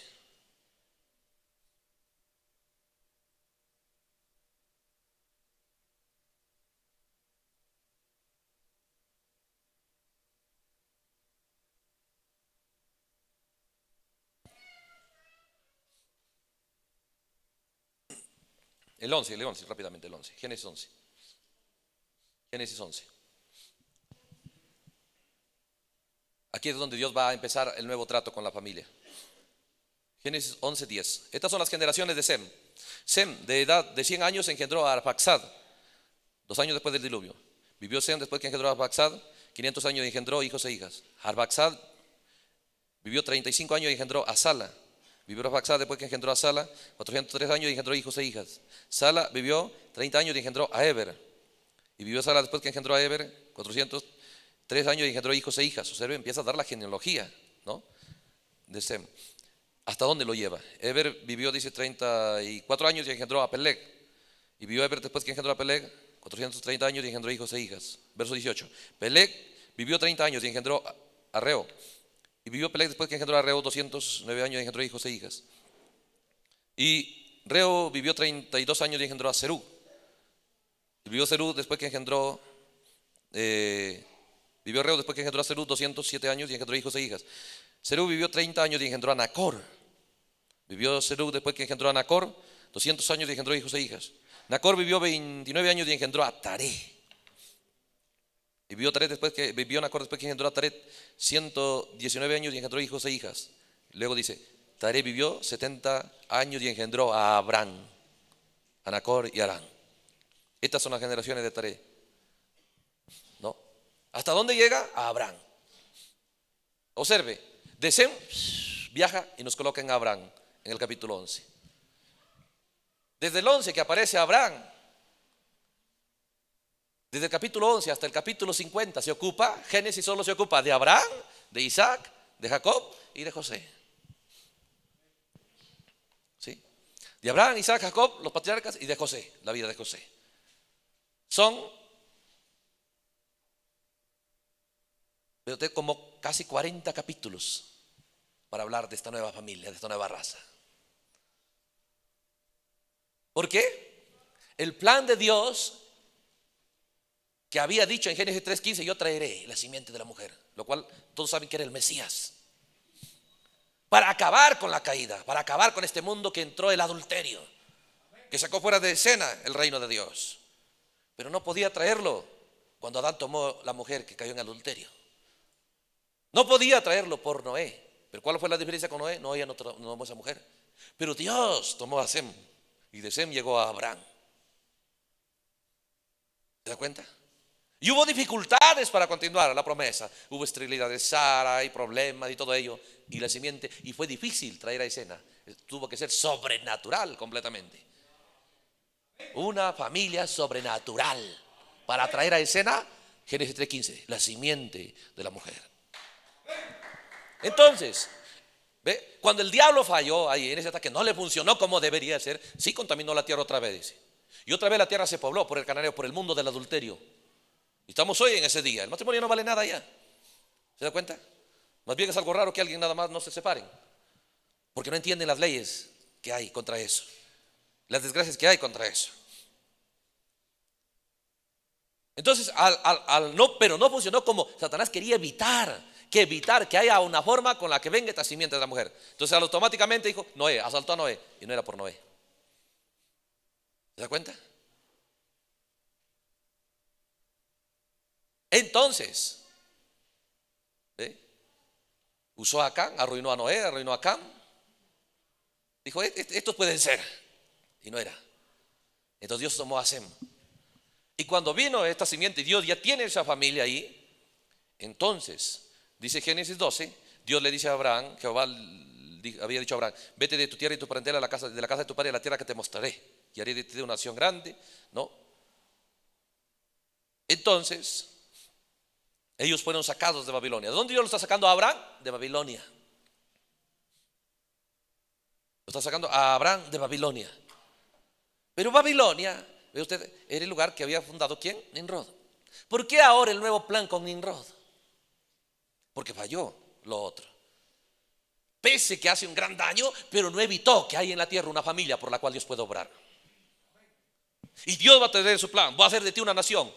El 11, el 11, rápidamente, el 11. Génesis 11. Génesis 11. Aquí es donde Dios va a empezar el nuevo trato con la familia. Génesis 11, 10. Estas son las generaciones de Sem. Sem, de edad de 100 años, engendró a Arfaxad, dos años después del diluvio. Vivió Sem después que engendró a Arfaxad, 500 años engendró hijos e hijas. Arfaxad vivió 35 años y engendró a Sala. Vivió Baxá después que engendró a Sala, 403 años y engendró hijos e hijas. Sala vivió 30 años y engendró a Eber. Y vivió Sala después que engendró a Eber, 403 años y engendró hijos e hijas. Observe, empieza a dar la genealogía, ¿no? De Sem. ¿Hasta dónde lo lleva? Eber vivió, dice, 34 años y engendró a Peleg. Y vivió Eber después que engendró a Peleg, 430 años y engendró hijos e hijas. Verso 18. Peleg vivió 30 años y engendró a Reo. Y vivió Peleg después que engendró a Reo 209 años y engendró hijos e hijas. Y Reo vivió 32 años y engendró a Cerú. vivió Serú después que engendró... Eh, vivió Reo después que engendró a Cerú 207 años y engendró hijos e hijas. Cerú vivió 30 años y engendró a Nacor. Vivió Cerú después que engendró a Nacor 200 años y engendró hijos e hijas. Nacor vivió 29 años y engendró a Taré. Y vivió después que vivió Nacor después que engendró a Taret 119 años y engendró hijos e hijas. Luego dice, Taret vivió 70 años y engendró a Abraham, a Nacor y a Arán. Estas son las generaciones de Taret. ¿No? ¿Hasta dónde llega? A Abraham. Observe, de viaja y nos coloca en Abraham en el capítulo 11. Desde el 11 que aparece Abraham desde el capítulo 11 hasta el capítulo 50 se ocupa, Génesis solo se ocupa de Abraham, de Isaac, de Jacob y de José. ¿Sí? De Abraham, Isaac, Jacob, los patriarcas y de José, la vida de José. Son como casi 40 capítulos para hablar de esta nueva familia, de esta nueva raza. ¿Por qué? El plan de Dios que había dicho en Génesis 3:15, yo traeré la simiente de la mujer, lo cual todos saben que era el Mesías, para acabar con la caída, para acabar con este mundo que entró el adulterio, que sacó fuera de escena el reino de Dios. Pero no podía traerlo cuando Adán tomó la mujer que cayó en adulterio. No podía traerlo por Noé. ¿Pero cuál fue la diferencia con Noé? Noé ya no tomó esa mujer. Pero Dios tomó a Sem y de Sem llegó a Abraham. ¿Se da cuenta? Y hubo dificultades para continuar la promesa. Hubo esterilidad de Sara y problemas y todo ello. Y la simiente. Y fue difícil traer a escena. Tuvo que ser sobrenatural completamente. Una familia sobrenatural para traer a escena Génesis 3.15, la simiente de la mujer. Entonces, ¿ve? cuando el diablo falló ahí en ese ataque, no le funcionó como debería ser, sí contaminó la tierra otra vez, Y otra vez la tierra se pobló por el canario, por el mundo del adulterio estamos hoy en ese día. El matrimonio no vale nada ya. ¿Se da cuenta? Más bien es algo raro que alguien nada más no se separen. Porque no entienden las leyes que hay contra eso. Las desgracias que hay contra eso. Entonces, al, no, pero no funcionó como Satanás quería evitar, que evitar que haya una forma con la que venga esta simiente de la mujer. Entonces, automáticamente dijo, Noé, asaltó a Noé, y no era por Noé. ¿Se da cuenta? Entonces, ¿eh? usó a Acán, arruinó a Noé, arruinó a Acán. Dijo, estos pueden ser. Y no era. Entonces Dios tomó a Sem. Y cuando vino esta simiente, Dios ya tiene esa familia ahí. Entonces, dice Génesis 12, Dios le dice a Abraham, Jehová había dicho a Abraham, vete de tu tierra y tu parentela, la casa, de la casa de tu padre a la tierra que te mostraré. Y haré de ti una nación grande, ¿no? Entonces, ellos fueron sacados de Babilonia. ¿De dónde Dios lo está sacando a Abraham? De Babilonia. Lo está sacando a Abraham de Babilonia. Pero Babilonia, ve usted, era el lugar que había fundado quién? Ninrod. ¿Por qué ahora el nuevo plan con Ninrod? Porque falló lo otro. Pese que hace un gran daño, pero no evitó que haya en la tierra una familia por la cual Dios puede obrar. Y Dios va a tener su plan, va a hacer de ti una nación,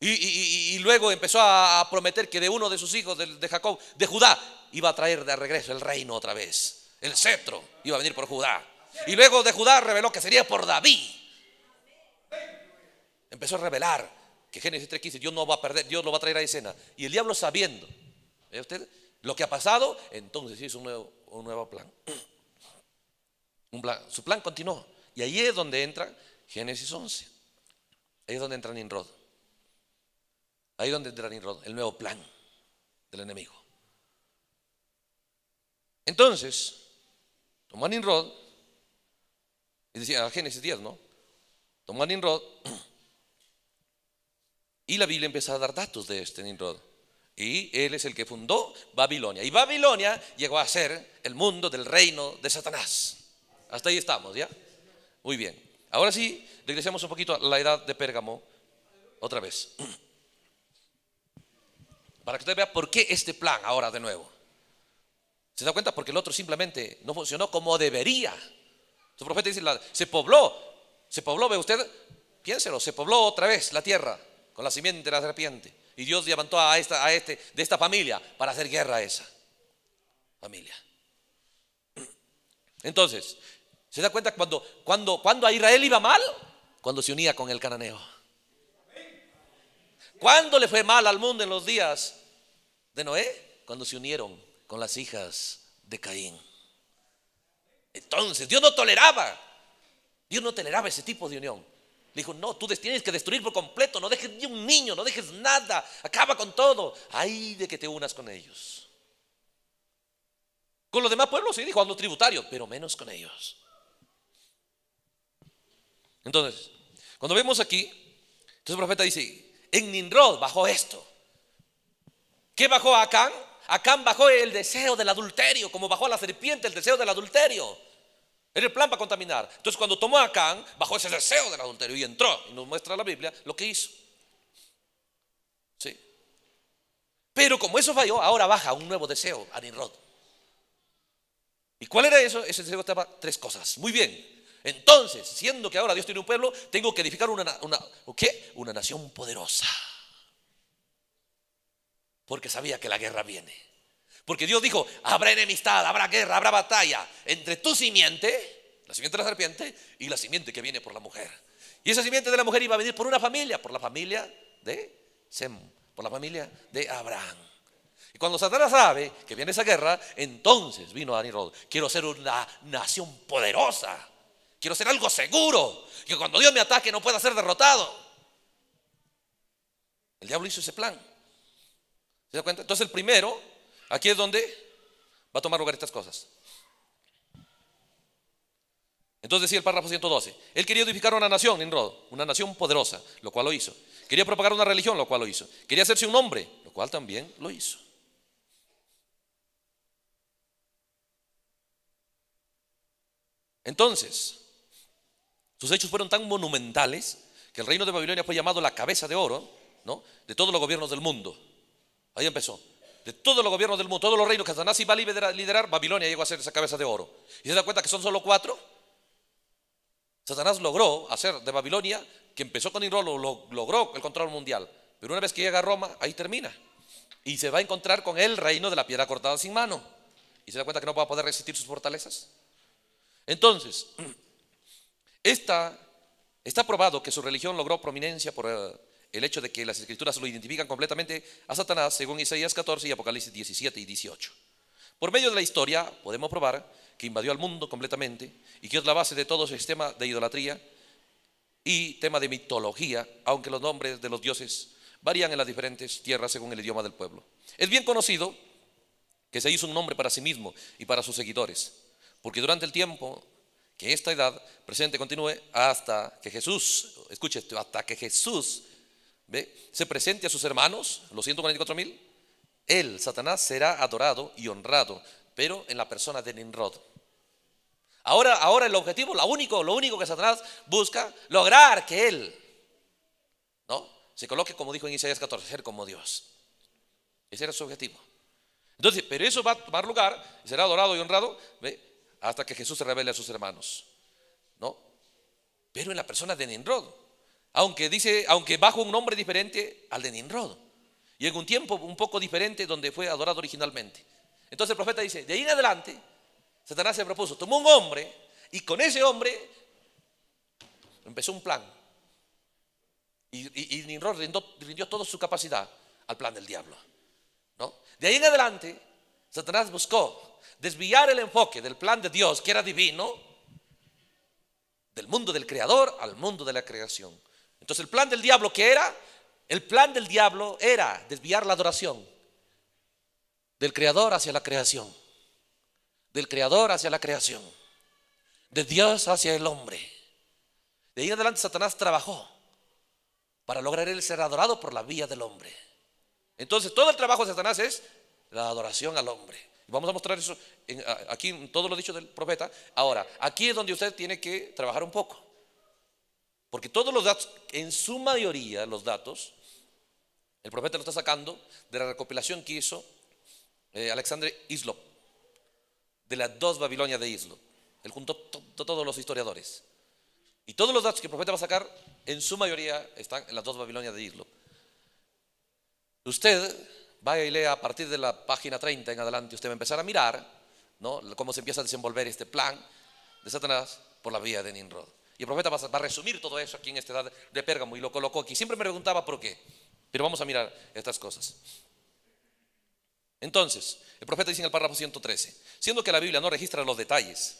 y, luego empezó a prometer que de uno de sus hijos, de, Jacob, de Judá, iba a traer de regreso el reino otra vez. El cetro iba a venir por Judá. Y luego de Judá reveló que sería por David. Empezó a revelar que Génesis 3.15, Dios no va a perder, Dios lo va a traer a escena. Y el diablo sabiendo, ¿eh usted? Lo que ha pasado, entonces hizo un nuevo, un nuevo plan. Un plan. Su plan continuó. Y ahí es donde entra Génesis 11. Ahí es donde entra Nimrod. Ahí donde entra Ninrod, el nuevo plan del enemigo. Entonces, tomó a Ninrod, y decía Génesis 10, ¿no? Tomó a y la Biblia empezó a dar datos de este Ninrod. Y él es el que fundó Babilonia. Y Babilonia llegó a ser el mundo del reino de Satanás. Hasta ahí estamos, ¿ya? Muy bien. Ahora sí, regresemos un poquito a la edad de Pérgamo otra vez. Para que usted vea por qué este plan ahora de nuevo. ¿Se da cuenta? Porque el otro simplemente no funcionó como debería. Su profeta dice, se pobló, se pobló, ve usted, piénselo, se pobló otra vez la tierra con la simiente de la serpiente. Y Dios levantó a esta, a este, de esta familia para hacer guerra a esa familia. Entonces, ¿se da cuenta cuando, cuando, cuando a Israel iba mal? Cuando se unía con el cananeo. ¿Cuándo le fue mal al mundo en los días de Noé cuando se unieron con las hijas de Caín. Entonces, Dios no toleraba. Dios no toleraba ese tipo de unión. Dijo, no, tú tienes que destruir por completo, no dejes ni un niño, no dejes nada, acaba con todo. Ay de que te unas con ellos. Con los demás pueblos sí dijo, hazlo tributario, pero menos con ellos. Entonces, cuando vemos aquí, entonces el profeta dice, en Ninrod bajó esto. ¿Qué bajó a Acán? Acán bajó el deseo del adulterio, como bajó a la serpiente el deseo del adulterio. Era el plan para contaminar. Entonces cuando tomó a Acán, bajó ese deseo del adulterio y entró. Y nos muestra la Biblia lo que hizo. Sí. Pero como eso falló, ahora baja un nuevo deseo a Nimrod. ¿Y cuál era eso? Ese deseo estaba tres cosas. Muy bien. Entonces, siendo que ahora Dios tiene un pueblo, tengo que edificar una, una, ¿qué? una nación poderosa porque sabía que la guerra viene. Porque Dios dijo, habrá enemistad, habrá guerra, habrá batalla entre tu simiente, la simiente de la serpiente, y la simiente que viene por la mujer. Y esa simiente de la mujer iba a venir por una familia, por la familia de Sem, por la familia de Abraham. Y cuando Satanás sabe que viene esa guerra, entonces vino a Rod, quiero ser una nación poderosa, quiero ser algo seguro, que cuando Dios me ataque no pueda ser derrotado. El diablo hizo ese plan. ¿Se da cuenta? Entonces el primero, aquí es donde va a tomar lugar estas cosas. Entonces decía el párrafo 112, él quería edificar una nación, Nimrod, una nación poderosa, lo cual lo hizo. Quería propagar una religión, lo cual lo hizo. Quería hacerse un hombre, lo cual también lo hizo. Entonces, sus hechos fueron tan monumentales que el reino de Babilonia fue llamado la cabeza de oro ¿no? de todos los gobiernos del mundo. Ahí empezó. De todos los gobiernos del mundo, todos los reinos que Satanás iba a liderar, Babilonia llegó a hacer esa cabeza de oro. ¿Y se da cuenta que son solo cuatro? Satanás logró hacer de Babilonia, que empezó con Irón, logró el control mundial. Pero una vez que llega a Roma, ahí termina. Y se va a encontrar con el reino de la piedra cortada sin mano. ¿Y se da cuenta que no va a poder resistir sus fortalezas? Entonces, esta, está probado que su religión logró prominencia por, eh, el hecho de que las escrituras lo identifican completamente a Satanás según Isaías 14 y Apocalipsis 17 y 18. Por medio de la historia podemos probar que invadió al mundo completamente y que es la base de todo sistema de idolatría y tema de mitología, aunque los nombres de los dioses varían en las diferentes tierras según el idioma del pueblo. Es bien conocido que se hizo un nombre para sí mismo y para sus seguidores, porque durante el tiempo que esta edad presente continúe hasta que Jesús, escuche esto, hasta que Jesús se presente a sus hermanos, los 144 mil. Él, Satanás, será adorado y honrado, pero en la persona de Nimrod. Ahora, ahora el objetivo, lo único, lo único que Satanás busca, lograr que él ¿no? se coloque, como dijo en Isaías 14, ser como Dios. Ese era su objetivo. Entonces, pero eso va a tomar lugar, será adorado y honrado, ¿ve? hasta que Jesús se revele a sus hermanos. ¿no? Pero en la persona de Nimrod aunque dice, aunque bajo un nombre diferente al de Ninrod Y en un tiempo un poco diferente donde fue adorado originalmente. Entonces el profeta dice, de ahí en adelante, Satanás se propuso, tomó un hombre y con ese hombre empezó un plan. Y, y, rindió, toda su capacidad al plan del diablo. ¿no? De ahí en adelante, Satanás buscó desviar el enfoque del plan de Dios, que era divino, del mundo del creador al mundo de la creación. Entonces el plan del diablo que era, el plan del diablo era desviar la adoración del creador hacia la creación, del creador hacia la creación, de Dios hacia el hombre. De ahí en adelante Satanás trabajó para lograr el ser adorado por la vía del hombre. Entonces todo el trabajo de Satanás es la adoración al hombre. Vamos a mostrar eso aquí en todo lo dicho del profeta. Ahora, aquí es donde usted tiene que trabajar un poco. Porque todos los datos, en su mayoría los datos, el profeta lo está sacando de la recopilación que hizo eh, Alexandre Alexander Islop, de las dos Babilonias de Islop. Él juntó todos los historiadores. Y todos los datos que el profeta va a sacar, en su mayoría, están en las dos Babilonias de Islop. Usted vaya y lea a partir de la página 30 en adelante, usted va a empezar a mirar ¿no? cómo se empieza a desenvolver este plan de Satanás por la vía de Ninrod y el profeta va a resumir todo eso aquí en esta edad de Pérgamo y lo colocó aquí. Siempre me preguntaba por qué, pero vamos a mirar estas cosas. Entonces, el profeta dice en el párrafo 113, siendo que la Biblia no registra los detalles,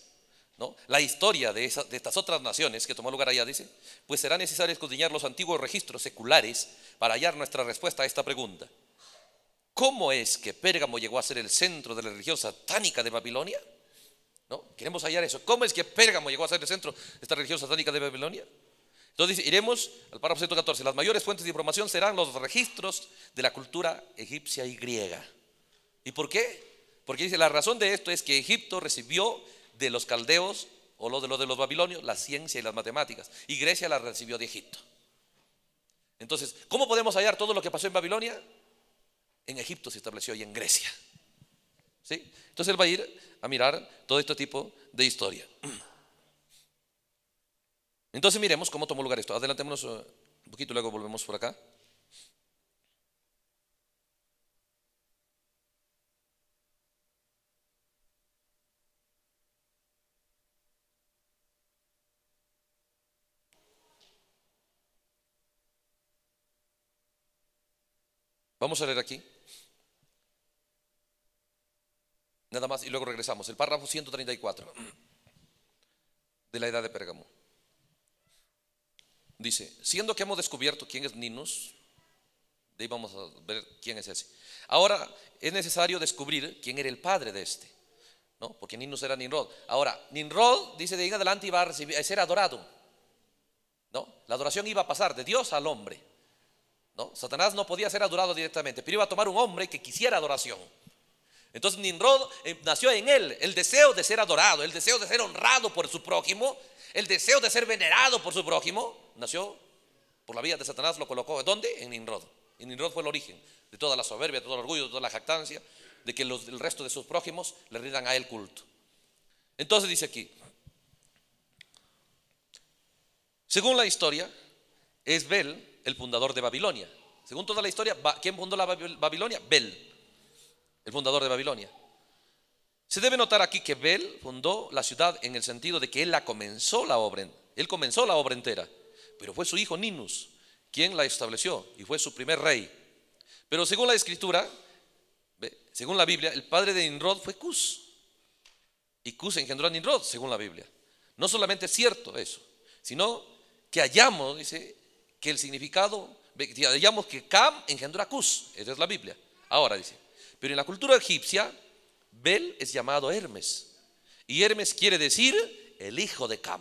¿no? la historia de, de estas otras naciones que tomó lugar allá, dice, pues será necesario escudriñar los antiguos registros seculares para hallar nuestra respuesta a esta pregunta. ¿Cómo es que Pérgamo llegó a ser el centro de la religión satánica de Babilonia? ¿no? Queremos hallar eso. ¿Cómo es que Pérgamo llegó a ser el centro de esta religión satánica de Babilonia? Entonces iremos al párrafo 114. Las mayores fuentes de información serán los registros de la cultura egipcia y griega. ¿Y por qué? Porque dice, la razón de esto es que Egipto recibió de los caldeos o lo de los de los babilonios la ciencia y las matemáticas, y Grecia la recibió de Egipto. Entonces, ¿cómo podemos hallar todo lo que pasó en Babilonia? En Egipto se estableció y en Grecia. Entonces él va a ir a mirar todo este tipo de historia. Entonces miremos cómo tomó lugar esto. Adelantémonos eh, un poquito, luego volvemos por acá. Vamos a leer aquí. Nada más y luego regresamos. El párrafo 134 de la edad de Pérgamo. Dice, siendo que hemos descubierto quién es Ninus, de ahí vamos a ver quién es ese. Ahora es necesario descubrir quién era el padre de este, ¿no? Porque Ninus era Ninrod. Ahora, Ninrod dice de ahí en adelante iba a, recibir, ser adorado, ¿no? La adoración iba a pasar de Dios al hombre, ¿no? Satanás no podía ser adorado directamente, pero iba a tomar un hombre que quisiera adoración. Entonces Nimrod eh, nació en él el deseo de ser adorado, el deseo de ser honrado por su prójimo, el deseo de ser venerado por su prójimo, nació por la vía de Satanás, lo colocó. ¿Dónde? En Nimrod. Y Nimrod fue el origen de toda la soberbia, de todo el orgullo, de toda la jactancia, de que el resto de sus prójimos le rindan a él culto. Entonces dice aquí, según la historia, es Bel el fundador de Babilonia. Según toda la historia, ¿quién fundó la Babilonia? Bel el fundador de Babilonia. Se debe notar aquí que Bel fundó la ciudad en el sentido de que él la comenzó la obra, él comenzó la obra entera, pero fue su hijo Ninus quien la estableció y fue su primer rey. Pero según la escritura, según la Biblia, el padre de Ninrod fue Cus. Y Cus engendró a Ninrod según la Biblia. No solamente es cierto eso, sino que hallamos, dice, que el significado, hallamos que Cam engendró a Cus. Esa es la Biblia. Ahora dice, pero en la cultura egipcia, Bel es llamado Hermes. Y Hermes quiere decir el hijo de Cam.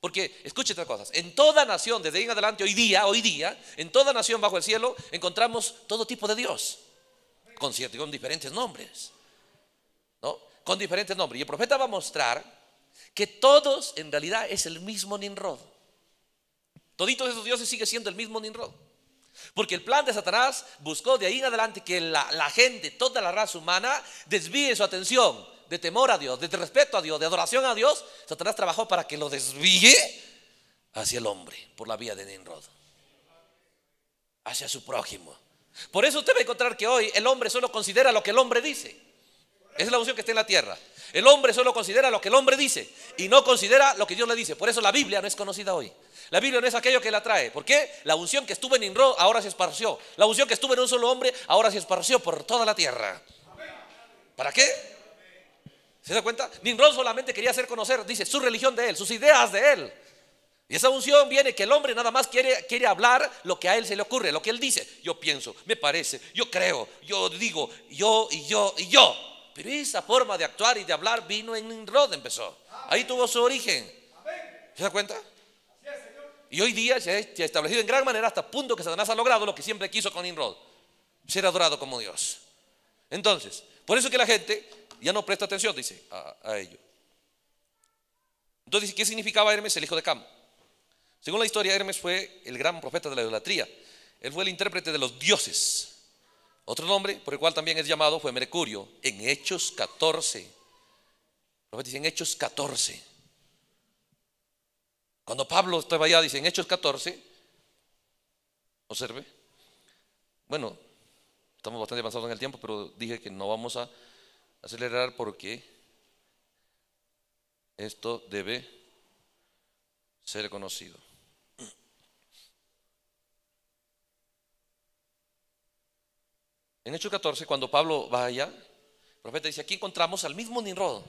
Porque, escuche estas cosas, en toda nación, desde ahí en adelante, hoy día, hoy día, en toda nación bajo el cielo, encontramos todo tipo de Dios, con, con diferentes nombres, ¿no? Con diferentes nombres. Y el profeta va a mostrar que todos en realidad es el mismo Ninrod, Toditos esos dioses sigue siendo el mismo Ninrod porque el plan de Satanás buscó de ahí en adelante que la, gente, toda la raza humana, desvíe su atención de temor a Dios, de respeto a Dios, de adoración a Dios. Satanás trabajó para que lo desvíe hacia el hombre por la vía de Nenrod hacia su prójimo. Por eso usted va a encontrar que hoy el hombre solo considera lo que el hombre dice. Esa es la unción que está en la tierra. El hombre solo considera lo que el hombre dice y no considera lo que Dios le dice. Por eso la Biblia no es conocida hoy. La Biblia no es aquello que la trae. ¿Por qué? La unción que estuvo en Inro ahora se esparció. La unción que estuvo en un solo hombre ahora se esparció por toda la tierra. ¿Para qué? ¿Se da cuenta? Nimrod solamente quería hacer conocer, dice, su religión de él, sus ideas de él. Y esa unción viene que el hombre nada más quiere, quiere hablar lo que a él se le ocurre, lo que él dice. Yo pienso, me parece, yo creo, yo digo, yo y yo y yo. Pero esa forma de actuar y de hablar vino en Nimrod, empezó. Ahí tuvo su origen. ¿Se da cuenta? Y hoy día se ha establecido en gran manera hasta punto que Satanás ha logrado lo que siempre quiso con Nimrod, ser adorado como Dios. Entonces, por eso que la gente ya no presta atención, dice, a, ello. Entonces, ¿qué significaba Hermes, el hijo de Cam? Según la historia, Hermes fue el gran profeta de la idolatría. Él fue el intérprete de los dioses. Otro nombre por el cual también es llamado fue Mercurio en Hechos 14. dice en Hechos 14. Cuando Pablo está allá, dice en Hechos 14, observe, bueno, estamos bastante avanzados en el tiempo, pero dije que no vamos a acelerar porque esto debe ser conocido. En Hechos 14, cuando Pablo va allá, el profeta dice, aquí encontramos al mismo Ninrod,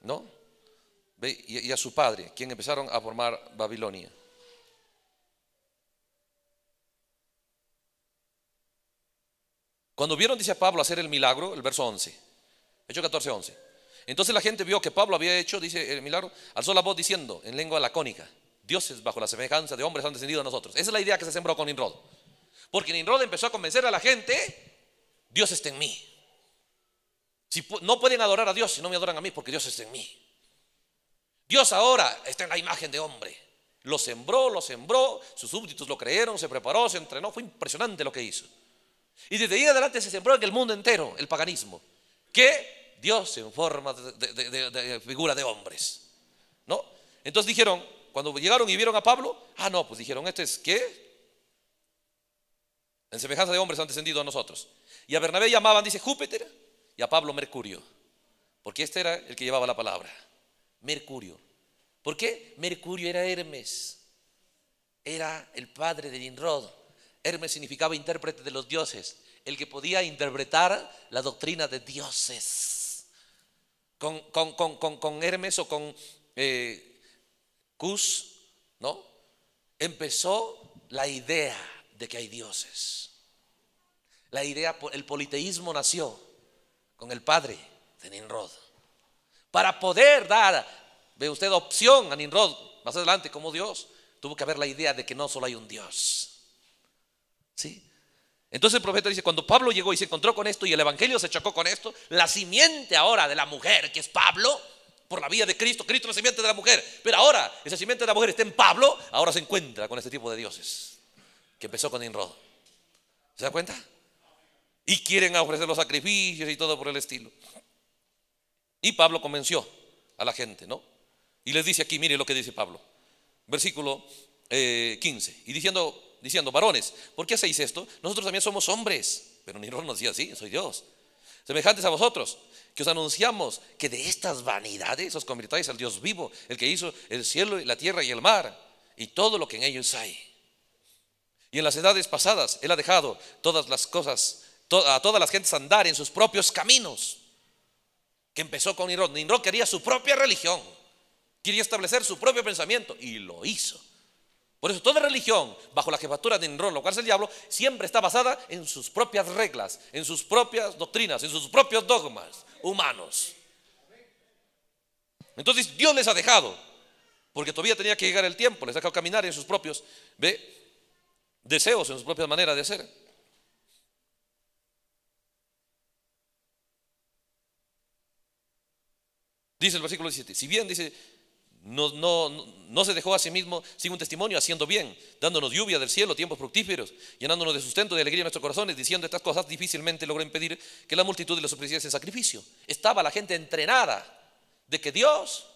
¿no? y a su padre, quien empezaron a formar Babilonia. Cuando vieron, dice a Pablo, hacer el milagro, el verso 11, Hecho 14, 11. Entonces la gente vio que Pablo había hecho, dice el milagro, alzó la voz diciendo en lengua lacónica, dioses bajo la semejanza de hombres han descendido a nosotros. Esa es la idea que se sembró con Ninrod. Porque Ninrod empezó a convencer a la gente, Dios está en mí. Si no pueden adorar a Dios si no me adoran a mí, porque Dios está en mí. Dios ahora está en la imagen de hombre. Lo sembró, lo sembró, sus súbditos lo creyeron, se preparó, se entrenó, fue impresionante lo que hizo. Y desde ahí adelante se sembró en el mundo entero el paganismo, que Dios en forma de, figura de hombres. ¿No? Entonces dijeron, cuando llegaron y vieron a Pablo, ah, no, pues dijeron, este es qué? En semejanza de hombres han descendido a nosotros. Y a Bernabé llamaban, dice Júpiter, y a Pablo Mercurio, porque este era el que llevaba la palabra. Mercurio. ¿Por qué? Mercurio era Hermes, era el padre de Ninrod Hermes significaba intérprete de los dioses, el que podía interpretar la doctrina de dioses. Con, con, con, con Hermes o con eh, Cus, ¿no? Empezó la idea de que hay dioses. La idea, el politeísmo nació con el padre de Ninrod para poder dar, ve usted, opción a Nimrod más adelante como Dios, tuvo que haber la idea de que no solo hay un Dios. ¿Sí? Entonces el profeta dice, cuando Pablo llegó y se encontró con esto y el Evangelio se chocó con esto, la simiente ahora de la mujer, que es Pablo, por la vía de Cristo, Cristo es la simiente de la mujer, pero ahora esa simiente de la mujer está en Pablo, ahora se encuentra con este tipo de dioses, que empezó con Ninrod ¿Se da cuenta? Y quieren ofrecer los sacrificios y todo por el estilo. Y Pablo convenció a la gente, ¿no? Y les dice aquí, mire lo que dice Pablo, versículo 15, eh, y diciendo, diciendo, varones, ¿por qué hacéis esto? Nosotros también somos hombres, pero Nero nos decía así, soy Dios, semejantes a vosotros, que os anunciamos que de estas vanidades os convirtáis al Dios vivo, el que hizo el cielo y la tierra y el mar, y todo lo que en ellos hay. Y en las edades pasadas Él ha dejado todas las cosas, a todas las gentes andar en sus propios caminos que empezó con Nimrod. Nimrod quería su propia religión, quería establecer su propio pensamiento y lo hizo. Por eso toda religión bajo la jefatura de Nimrod, lo cual es el diablo, siempre está basada en sus propias reglas, en sus propias doctrinas, en sus propios dogmas humanos. Entonces Dios les ha dejado, porque todavía tenía que llegar el tiempo, les ha dejado caminar en sus propios deseos, en sus propias maneras de ser. Dice el versículo 17, si bien dice, no, no, no, se dejó a sí mismo sin un testimonio, haciendo bien, dándonos lluvia del cielo, tiempos fructíferos, llenándonos de sustento y alegría en nuestros corazones, diciendo estas cosas, difícilmente logró impedir que la multitud de los en sacrificio. Estaba la gente entrenada de que Dios,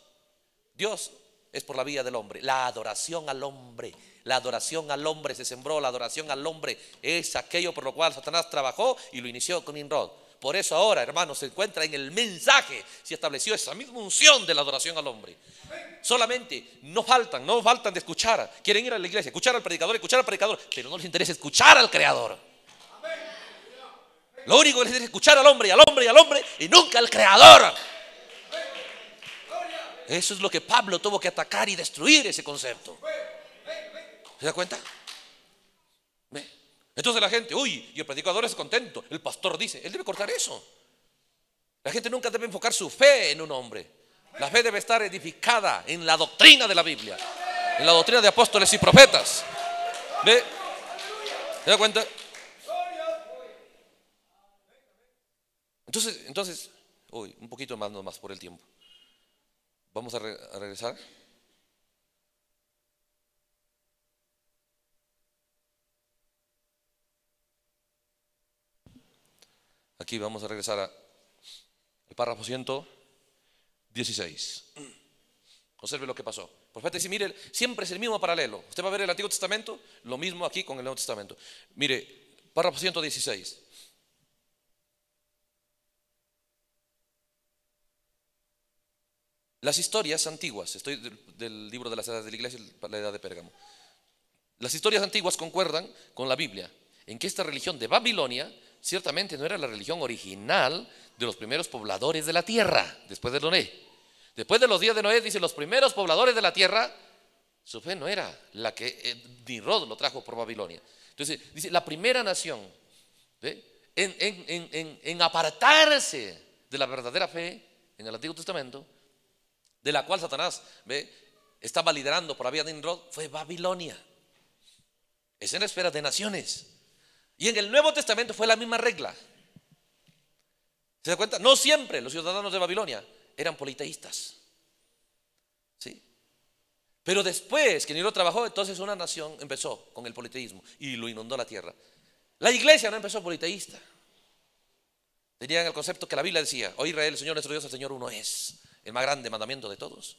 Dios es por la vía del hombre, la adoración al hombre, la adoración al hombre se sembró, la adoración al hombre es aquello por lo cual Satanás trabajó y lo inició con Inrod. Por eso ahora, hermanos, se encuentra en el mensaje, se estableció esa misma unción de la adoración al hombre. Solamente no faltan, no faltan de escuchar. Quieren ir a la iglesia, escuchar al predicador, escuchar al predicador, pero no les interesa escuchar al creador. Lo único que les interesa es escuchar al hombre al hombre y al hombre y nunca al creador. Eso es lo que Pablo tuvo que atacar y destruir ese concepto. ¿Se da cuenta? Entonces la gente, uy, y el predicador es contento, el pastor dice, él debe cortar eso. La gente nunca debe enfocar su fe en un hombre. La fe debe estar edificada en la doctrina de la Biblia, en la doctrina de apóstoles y profetas. ¿Ve? ¿Se da cuenta? Entonces, entonces, uy, un poquito más nomás por el tiempo. Vamos a regresar. vamos a regresar al párrafo 116. Observe lo que pasó. El profeta dice, mire, siempre es el mismo paralelo. Usted va a ver el Antiguo Testamento, lo mismo aquí con el Nuevo Testamento. Mire, párrafo 116. Las historias antiguas, estoy del, libro de las edades de la iglesia, la edad de Pérgamo. Las historias antiguas concuerdan con la Biblia en que esta religión de Babilonia ciertamente no era la religión original de los primeros pobladores de la tierra, después de Noé. Después de los días de Noé, dice, los primeros pobladores de la tierra, su fe no era la que eh, Nirod lo trajo por Babilonia. Entonces, dice, la primera nación en, apartarse de la verdadera fe en el Antiguo Testamento, de la cual Satanás estaba liderando por vía de Nimrod, fue Babilonia. Es en la esfera de naciones. Y en el Nuevo Testamento fue la misma regla. ¿Se da cuenta? No siempre los ciudadanos de Babilonia eran politeístas. ¿Sí? Pero después que Nilo trabajó, entonces una nación empezó con el politeísmo y lo inundó la tierra. La iglesia no empezó politeísta. Tenían el concepto que la Biblia decía, oh Israel, el Señor nuestro Dios, el Señor uno es, el más grande mandamiento de todos.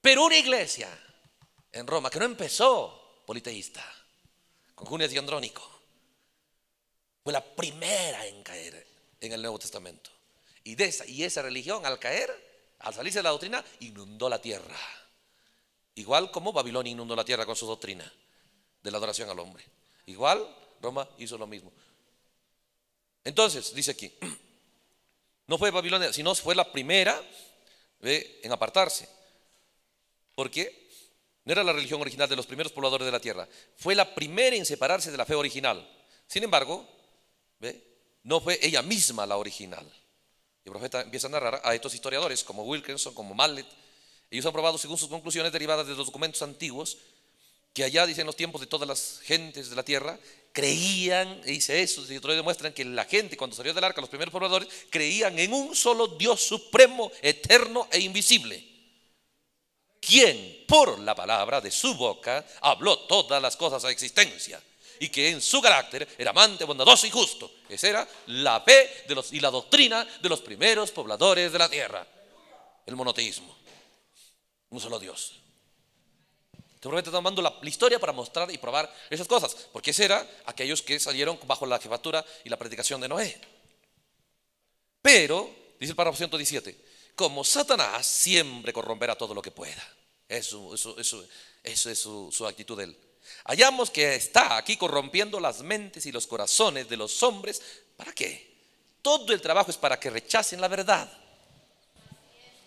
Pero una iglesia en Roma que no empezó politeísta, con Junes y Andrónico, fue la primera en caer en el Nuevo Testamento. Y, esa, y esa religión al caer, al salirse de la doctrina, inundó la tierra. Igual como Babilonia inundó la tierra con su doctrina de la adoración al hombre. Igual Roma hizo lo mismo. Entonces, dice aquí, no fue Babilonia, sino fue la primera en apartarse. Porque no era la religión original de los primeros pobladores de la tierra. Fue la primera en separarse de la fe original. Sin embargo, no fue ella misma la original. el profeta empieza a narrar a estos historiadores como Wilkinson, como Mallet. Ellos han probado, según sus conclusiones derivadas de los documentos antiguos, que allá, dicen los tiempos de todas las gentes de la tierra, creían, y dice eso, y otros demuestran que la gente cuando salió del arca, los primeros pobladores, creían en un solo Dios supremo, eterno e invisible, quien por la palabra de su boca habló todas las cosas a existencia y que en su carácter era amante, bondadoso y justo. Esa era la fe de los, y la doctrina de los primeros pobladores de la tierra. El monoteísmo. Un solo Dios. Seguramente están tomando la, historia para mostrar y probar esas cosas, porque ese era aquellos que salieron bajo la jefatura y la predicación de Noé. Pero, dice el párrafo 117, como Satanás siempre corromperá todo lo que pueda. Eso, es su, su actitud él. Hallamos que está aquí corrompiendo las mentes y los corazones de los hombres. ¿Para qué? Todo el trabajo es para que rechacen la verdad.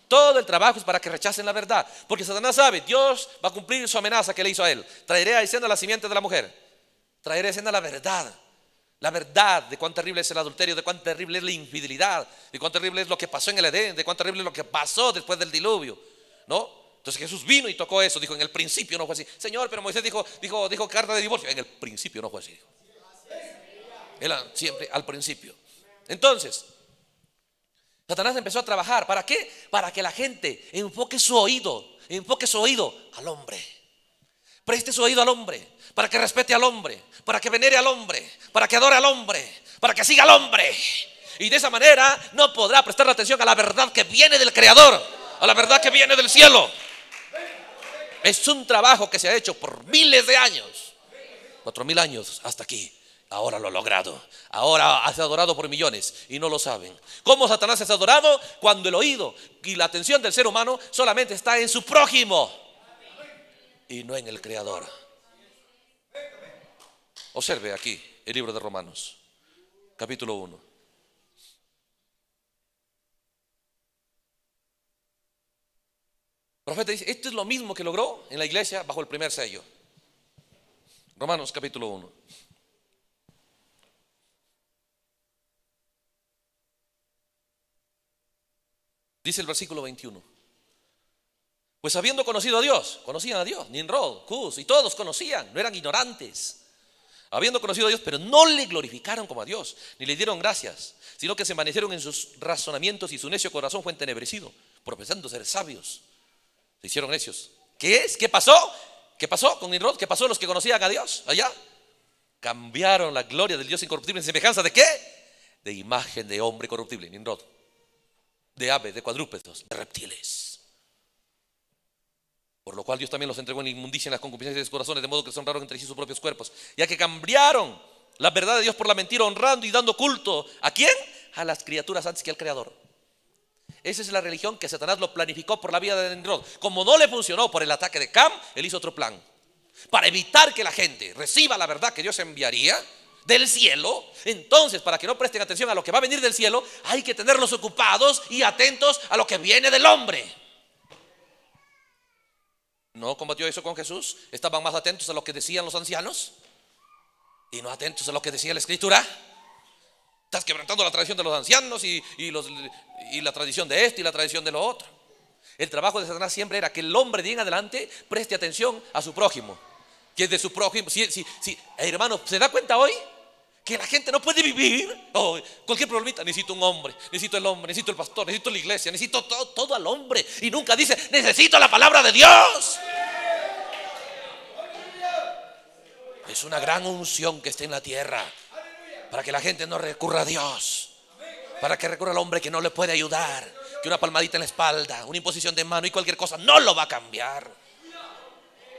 Todo el trabajo es para que rechacen la verdad. Porque Satanás sabe, Dios va a cumplir su amenaza que le hizo a él. Traeré a escena la simiente de la mujer. Traeré a escena la verdad. La verdad de cuán terrible es el adulterio, de cuán terrible es la infidelidad, de cuán terrible es lo que pasó en el Edén, de cuán terrible es lo que pasó después del diluvio. ¿No? Entonces Jesús vino y tocó eso. Dijo, en el principio no fue así. Señor, pero Moisés dijo, dijo, dijo carta de divorcio. En el principio no fue así. Él siempre al principio. Entonces, Satanás empezó a trabajar. ¿Para qué? Para que la gente enfoque su oído, enfoque su oído al hombre. Preste su oído al hombre, para que respete al hombre, para que venere al hombre, para que adore al hombre, para que siga al hombre. Y de esa manera no podrá prestar atención a la verdad que viene del Creador, a la verdad que viene del cielo. Es un trabajo que se ha hecho por miles de años. Cuatro mil años hasta aquí. Ahora lo ha logrado. Ahora sido adorado por millones y no lo saben. ¿Cómo Satanás es adorado? Cuando el oído y la atención del ser humano solamente está en su prójimo y no en el Creador. Observe aquí el libro de Romanos, capítulo 1. profeta dice, esto es lo mismo que logró en la iglesia bajo el primer sello. Romanos capítulo 1. Dice el versículo 21. Pues habiendo conocido a Dios, conocían a Dios, Ninrod, Cus, y todos conocían, no eran ignorantes. Habiendo conocido a Dios, pero no le glorificaron como a Dios, ni le dieron gracias, sino que se envanecieron en sus razonamientos y su necio corazón fue entenebrecido, profesando ser sabios. Se hicieron necios. ¿Qué es? ¿Qué pasó? ¿Qué pasó con Nimrod? ¿Qué pasó los que conocían a Dios allá? Cambiaron la gloria del Dios incorruptible en semejanza de qué? De imagen de hombre corruptible, Nimrod. De aves, de cuadrúpedos, de reptiles. Por lo cual Dios también los entregó en inmundicia en las concupiscencias de sus corazones, de modo que son raros entre sí sus propios cuerpos, ya que cambiaron la verdad de Dios por la mentira, honrando y dando culto. ¿A quién? A las criaturas antes que al Creador. Esa es la religión que Satanás lo planificó por la vida de Nimrod. Como no le funcionó por el ataque de Cam, él hizo otro plan. Para evitar que la gente reciba la verdad que Dios enviaría del cielo, entonces para que no presten atención a lo que va a venir del cielo, hay que tenerlos ocupados y atentos a lo que viene del hombre. ¿No combatió eso con Jesús? ¿Estaban más atentos a lo que decían los ancianos? ¿Y no atentos a lo que decía la escritura? Estás quebrantando la tradición de los ancianos y, y, la tradición de esto y la tradición de lo otro. El trabajo de Satanás siempre era que el hombre de en adelante preste atención a su prójimo. Que es de su prójimo. Si, hermano, ¿se da cuenta hoy? Que la gente no puede vivir. Oh, cualquier problemita. Necesito un hombre. Necesito el hombre. Necesito el pastor. Necesito la iglesia. Necesito todo, todo al hombre. Y nunca dice, necesito la palabra de Dios. Es una gran unción que está en la tierra. Para que la gente no recurra a Dios. Para que recurra al hombre que no le puede ayudar. Que una palmadita en la espalda, una imposición de mano y cualquier cosa no lo va a cambiar.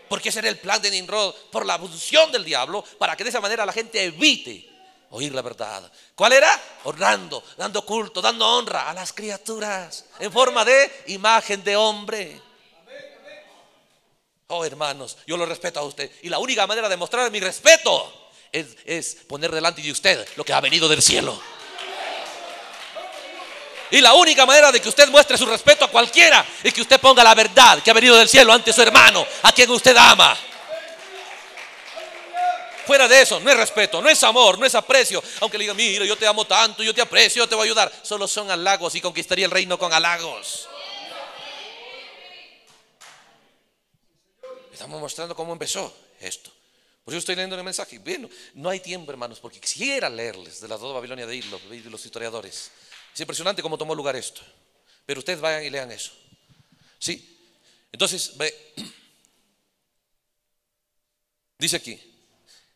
Porque ese era el plan de Nimrod por la abunción del diablo. Para que de esa manera la gente evite oír la verdad. ¿Cuál era? Honrando, dando culto, dando honra a las criaturas en forma de imagen de hombre. Oh, hermanos, yo lo respeto a usted. Y la única manera de mostrar mi respeto es, poner delante de usted lo que ha venido del cielo. Y la única manera de que usted muestre su respeto a cualquiera es que usted ponga la verdad que ha venido del cielo ante su hermano, a quien usted ama. Fuera de eso, no es respeto, no es amor, no es aprecio. Aunque le diga, mira, yo te amo tanto, yo te aprecio, yo te voy a ayudar. Solo son halagos y conquistaría el reino con halagos. Estamos mostrando cómo empezó esto. Por eso estoy leyendo el mensaje. Bueno, no hay tiempo, hermanos, porque quisiera leerles de la dos Babilonia de Y de los historiadores. Es impresionante cómo tomó lugar esto. Pero ustedes vayan y lean eso. ¿Sí? Entonces, ve. Dice aquí,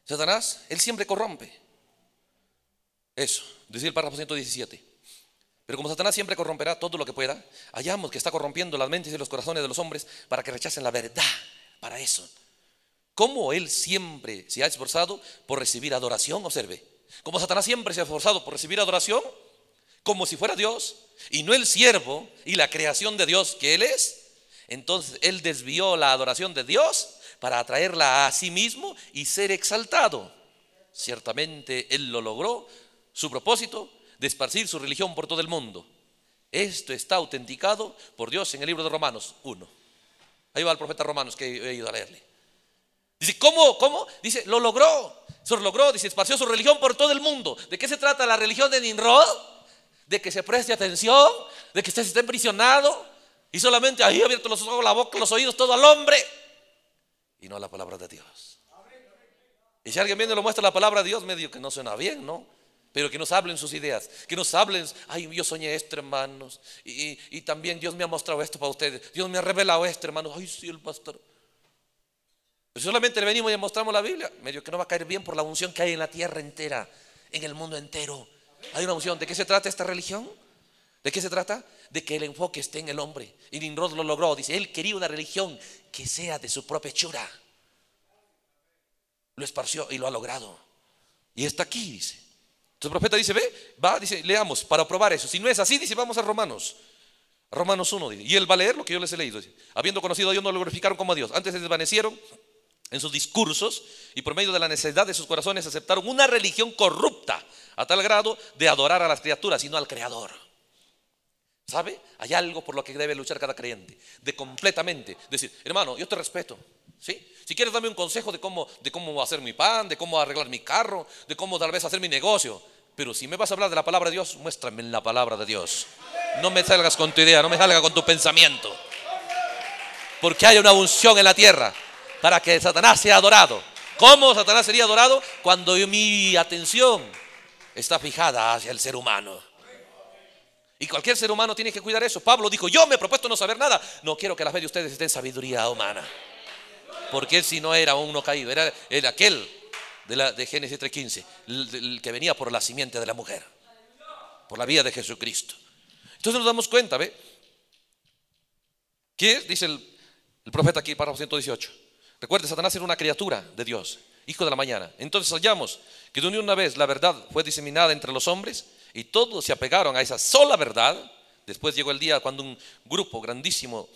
Satanás, él siempre corrompe. Eso, dice el párrafo 117. Pero como Satanás siempre corromperá todo lo que pueda, hallamos que está corrompiendo las mentes y los corazones de los hombres para que rechacen la verdad. Para eso cómo él siempre se ha esforzado por recibir adoración, observe. Como Satanás siempre se ha esforzado por recibir adoración, como si fuera Dios, y no el siervo y la creación de Dios que él es. Entonces él desvió la adoración de Dios para atraerla a sí mismo y ser exaltado. Ciertamente él lo logró, su propósito, de esparcir su religión por todo el mundo. Esto está autenticado por Dios en el libro de Romanos 1. Ahí va el profeta Romanos que he ido a leerle. Dice, ¿cómo? ¿Cómo? Dice, lo logró. Se lo logró, dice, esparció su religión por todo el mundo. ¿De qué se trata la religión de Ninrod? De que se preste atención, de que usted esté emprisionado y solamente ahí abierto los ojos, la boca, los oídos, todo al hombre y no a la palabra de Dios. Y si alguien viene y lo muestra la palabra de Dios, medio que no suena bien, ¿no? Pero que nos hablen sus ideas, que nos hablen, ay, yo soñé esto, hermanos, y, también Dios me ha mostrado esto para ustedes, Dios me ha revelado esto, hermanos, ay, sí, el pastor. Si pues solamente le venimos y le mostramos la Biblia, medio que no va a caer bien por la unción que hay en la tierra entera, en el mundo entero. Hay una unción. ¿De qué se trata esta religión? ¿De qué se trata? De que el enfoque esté en el hombre. Y Nimrod lo logró. Dice, él quería una religión que sea de su propia hechura. Lo esparció y lo ha logrado. Y está aquí, dice. Entonces el profeta dice, ve, va, dice, leamos para probar eso. Si no es así, dice, vamos a Romanos. Romanos 1, dice. Y él va a leer lo que yo les he leído. Dice, Habiendo conocido a Dios, no lo glorificaron como a Dios. Antes se desvanecieron en sus discursos y por medio de la necesidad de sus corazones aceptaron una religión corrupta a tal grado de adorar a las criaturas y no al Creador. ¿Sabe? Hay algo por lo que debe luchar cada creyente, de completamente decir, hermano, yo te respeto, ¿sí? Si quieres darme un consejo de cómo, de cómo hacer mi pan, de cómo arreglar mi carro, de cómo tal vez hacer mi negocio, pero si me vas a hablar de la palabra de Dios, muéstrame la palabra de Dios. No me salgas con tu idea, no me salgas con tu pensamiento. Porque hay una unción en la tierra para que Satanás sea adorado. ¿Cómo Satanás sería adorado? Cuando mi atención está fijada hacia el ser humano. Y cualquier ser humano tiene que cuidar eso. Pablo dijo, yo me he propuesto no saber nada. No quiero que la fe de ustedes Estén en sabiduría humana. Porque él si no era uno caído, era el aquel de, Génesis 3.15, el, que venía por la simiente de la mujer, por la vía de Jesucristo. Entonces nos damos cuenta, ¿ve? ¿Qué dice el, el profeta aquí, párrafo 118? Recuerda, Satanás era una criatura de Dios, hijo de la mañana. Entonces hallamos que de una vez la verdad fue diseminada entre los hombres y todos se apegaron a esa sola verdad. Después llegó el día cuando un grupo grandísimo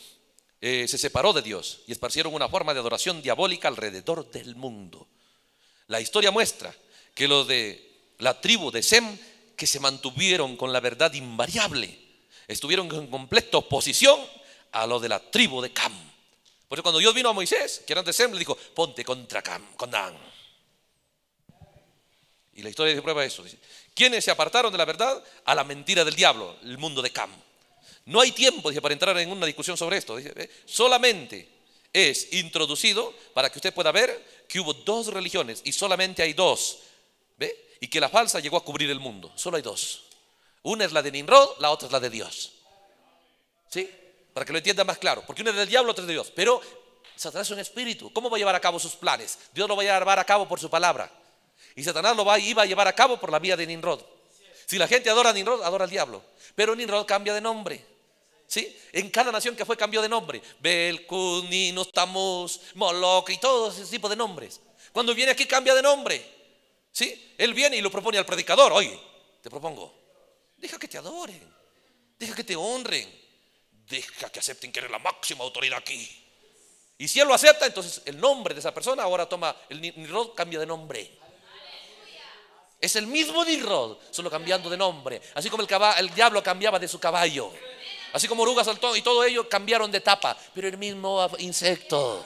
eh, se separó de Dios y esparcieron una forma de adoración diabólica alrededor del mundo. La historia muestra que los de la tribu de Sem, que se mantuvieron con la verdad invariable, estuvieron en completa oposición a lo de la tribu de Cam cuando Dios vino a Moisés, que era de Sem, le dijo, ponte contra Cam Dan Y la historia de prueba eso. ¿Quiénes se apartaron de la verdad? A la mentira del diablo, el mundo de Cam. No hay tiempo, dice, para entrar en una discusión sobre esto. solamente es introducido para que usted pueda ver que hubo dos religiones y solamente hay dos. ¿Ve? Y que la falsa llegó a cubrir el mundo. Solo hay dos. Una es la de Nimrod, la otra es la de Dios. ¿Sí? para que lo entienda más claro, porque uno es del diablo, otro es de Dios. Pero Satanás es un espíritu, ¿cómo va a llevar a cabo sus planes? Dios lo va a llevar a cabo por su palabra. Y Satanás lo va, iba a llevar a cabo por la vía de Ninrod. Si la gente adora a Ninrod, adora al diablo. Pero Ninrod cambia de nombre. ¿Sí? En cada nación que fue cambió de nombre. Belkun, no Tamuz, Moloch y todo ese tipo de nombres. Cuando viene aquí cambia de nombre. ¿Sí? Él viene y lo propone al predicador. Oye, te propongo, deja que te adoren, deja que te honren deja que acepten que eres la máxima autoridad aquí. Y si él lo acepta, entonces el nombre de esa persona ahora toma, el Nirod cambia de nombre. Es el mismo Nirod, solo cambiando de nombre. Así como el, el diablo cambiaba de su caballo. Así como orugas saltó y todo ello cambiaron de etapa, pero el mismo insecto.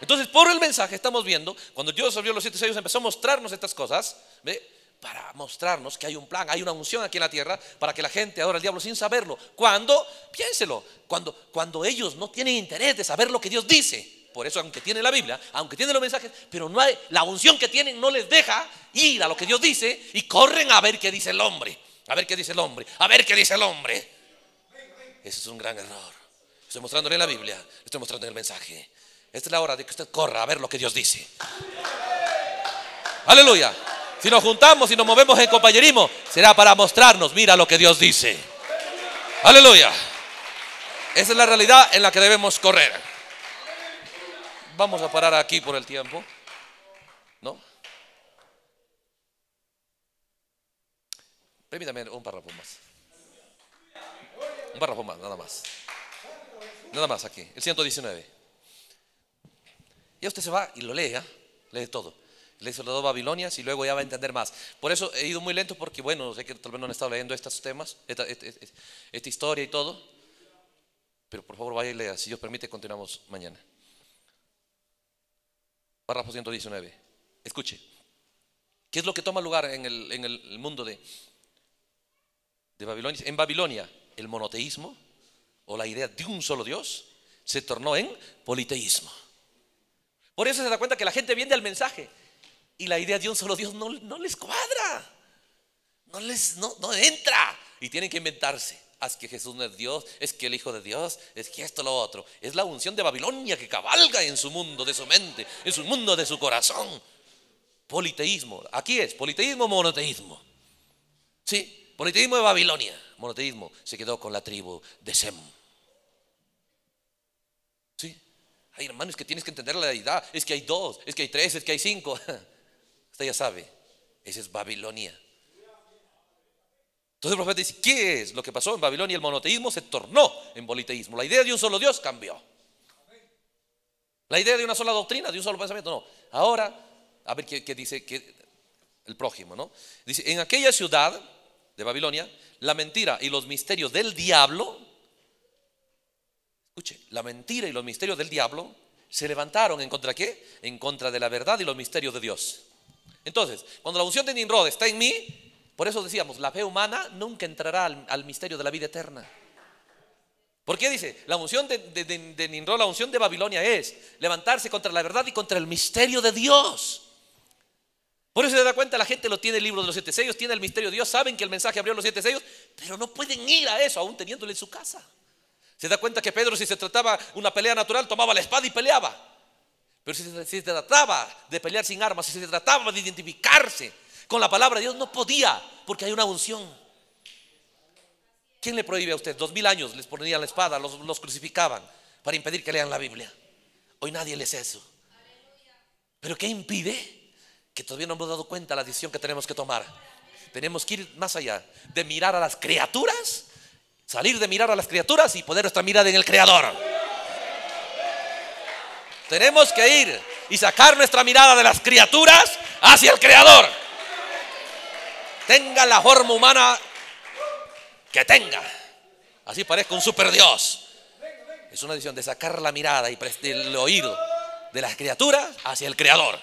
Entonces, por el mensaje estamos viendo, cuando Dios abrió los siete sellos, empezó a mostrarnos estas cosas. ¿ve? para mostrarnos que hay un plan, hay una unción aquí en la tierra para que la gente adore al diablo sin saberlo. Cuando, piénselo, cuando, cuando ellos no tienen interés de saber lo que Dios dice. Por eso, aunque tienen la Biblia, aunque tienen los mensajes, pero no hay, la unción que tienen no les deja ir a lo que Dios dice y corren a ver qué dice el hombre, a ver qué dice el hombre, a ver qué dice el hombre. Ese es un gran error. Estoy mostrándole en la Biblia, estoy mostrando en el mensaje. Esta es la hora de que usted corra a ver lo que Dios dice. Aleluya. Si nos juntamos y nos movemos en compañerismo, será para mostrarnos, mira lo que Dios dice. Aleluya. Esa es la realidad en la que debemos correr. Vamos a parar aquí por el tiempo. ¿No? Permítame un párrafo más. Un párrafo más, nada más. Nada más aquí, el 119. Ya usted se va y lo lee, ¿ah? lee todo le dos Babilonias y luego ya va a entender más. Por eso he ido muy lento porque, bueno, sé que tal vez no han estado leyendo estos temas, esta, este, este, historia y todo. Pero por favor, vaya y lea. Si Dios permite, continuamos mañana. Párrafo 119. Escuche. ¿Qué es lo que toma lugar en el, mundo de, de Babilonia? En Babilonia, el monoteísmo o la idea de un solo Dios se tornó en politeísmo. Por eso se da cuenta que la gente viene al mensaje y la idea de un solo Dios no, les cuadra, no les no, entra y tienen que inventarse. Es que Jesús no es Dios, es que el Hijo de Dios, es que esto lo otro. Es la unción de Babilonia que cabalga en su mundo de su mente, en su mundo de su corazón. Politeísmo, aquí es, politeísmo, monoteísmo. Sí, politeísmo de Babilonia, monoteísmo se quedó con la tribu de Sem. Sí, hay hermanos que tienes que entender la deidad, es que hay dos, es que hay tres, es que hay cinco. ya sabe, esa es Babilonia. Entonces el profeta dice, ¿qué es lo que pasó en Babilonia? El monoteísmo se tornó en politeísmo. La idea de un solo Dios cambió. La idea de una sola doctrina, de un solo pensamiento, no. Ahora, a ver qué, dice el prójimo, ¿no? Dice, en aquella ciudad de Babilonia, la mentira y los misterios del diablo, escuche, la mentira y los misterios del diablo se levantaron en contra qué? En contra de la verdad y los misterios de Dios. Entonces, cuando la unción de Nimrod está en mí, por eso decíamos, la fe humana nunca entrará al, misterio de la vida eterna. ¿Por qué dice? La unción de, Nimrod, la unción de Babilonia es levantarse contra la verdad y contra el misterio de Dios. Por eso se da cuenta, la gente lo tiene el libro de los siete sellos, tiene el misterio de Dios, saben que el mensaje abrió los siete sellos, pero no pueden ir a eso, aún teniéndolo en su casa. Se da cuenta que Pedro, si se trataba una pelea natural, tomaba la espada y peleaba. Pero si, se trataba de pelear sin armas, si se trataba de identificarse con la palabra de Dios, no podía, porque hay una unción. ¿Quién le prohíbe a usted? Dos mil años les ponían la espada, los, crucificaban para impedir que lean la Biblia. Hoy nadie les eso. Pero ¿qué impide? Que todavía no hemos dado cuenta la decisión que tenemos que tomar. Tenemos que ir más allá de mirar a las criaturas, salir de mirar a las criaturas y poner nuestra mirada en el Creador. Tenemos que ir y sacar nuestra mirada de las criaturas hacia el Creador. Tenga la forma humana que tenga. Así parezca un super Dios. Es una decisión de sacar la mirada y el oído de las criaturas hacia el Creador.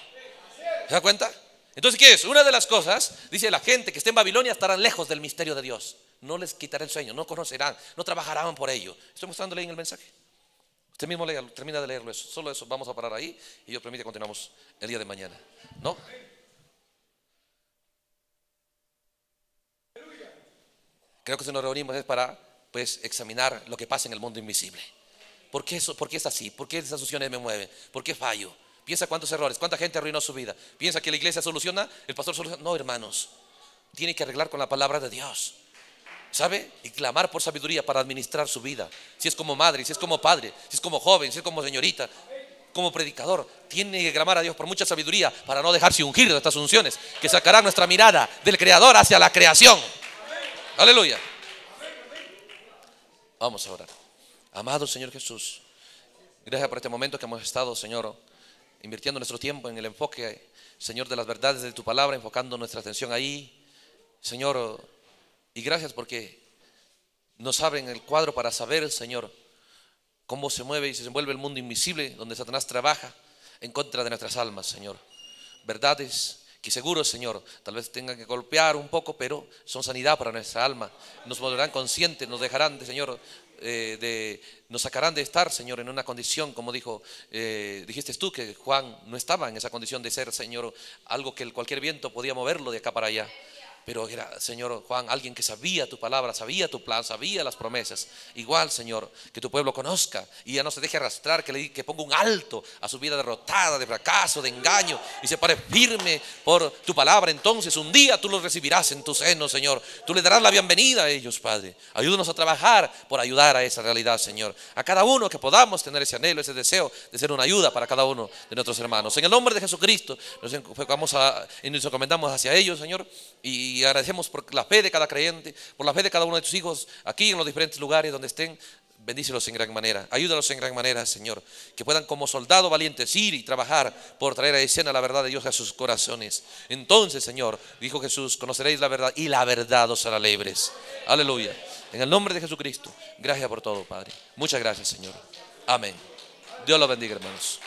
¿Se da cuenta? Entonces, ¿qué es? Una de las cosas, dice la gente que esté en Babilonia estarán lejos del misterio de Dios. No les quitará el sueño, no conocerán, no trabajarán por ello. Estoy mostrándole en el mensaje. Usted mismo termina de leerlo eso. Solo eso, vamos a parar ahí y Dios permite continuamos el día de mañana. ¿No? Creo que si nos reunimos es para pues examinar lo que pasa en el mundo invisible. ¿Por qué, eso, por qué es así? ¿Por qué esas opciones me mueven? ¿Por qué fallo? Piensa cuántos errores, cuánta gente arruinó su vida. Piensa que la iglesia soluciona, el pastor soluciona. No, hermanos, tiene que arreglar con la palabra de Dios. ¿Sabe? Y clamar por sabiduría para administrar su vida. Si es como madre, si es como padre, si es como joven, si es como señorita, como predicador, tiene que clamar a Dios por mucha sabiduría para no dejarse ungir de estas unciones que sacará nuestra mirada del Creador hacia la creación. Aleluya. Vamos a orar. Amado Señor Jesús, gracias por este momento que hemos estado, Señor, invirtiendo nuestro tiempo en el enfoque, Señor, de las verdades de tu palabra, enfocando nuestra atención ahí. Señor, y gracias porque nos abren el cuadro para saber Señor cómo se mueve y se envuelve el mundo invisible donde Satanás trabaja en contra de nuestras almas, Señor. Verdades que seguro, Señor, tal vez tengan que golpear un poco, pero son sanidad para nuestra alma. Nos volverán conscientes, nos dejarán, de, Señor, eh, de, nos sacarán de estar, Señor, en una condición, como dijo, eh, dijiste tú que Juan no estaba en esa condición de ser, Señor, algo que cualquier viento podía moverlo de acá para allá. Pero era, Señor Juan, alguien que sabía tu palabra, sabía tu plan, sabía las promesas. Igual, Señor, que tu pueblo conozca y ya no se deje arrastrar, que, le, que ponga un alto a su vida derrotada, de fracaso, de engaño y se pare firme por tu palabra. Entonces, un día tú los recibirás en tu seno, Señor. Tú le darás la bienvenida a ellos, Padre. Ayúdanos a trabajar por ayudar a esa realidad, Señor. A cada uno que podamos tener ese anhelo, ese deseo de ser una ayuda para cada uno de nuestros hermanos. En el nombre de Jesucristo, nos, nos encomendamos hacia ellos, Señor. Y y agradecemos por la fe de cada creyente, por la fe de cada uno de tus hijos, aquí en los diferentes lugares donde estén. Bendícelos en gran manera, ayúdalos en gran manera, Señor, que puedan como soldados valientes ir y trabajar por traer a escena la verdad de Dios a sus corazones. Entonces, Señor, dijo Jesús, conoceréis la verdad y la verdad os hará libres. Aleluya. En el nombre de Jesucristo, gracias por todo, Padre. Muchas gracias, Señor. Amén. Dios los bendiga, hermanos.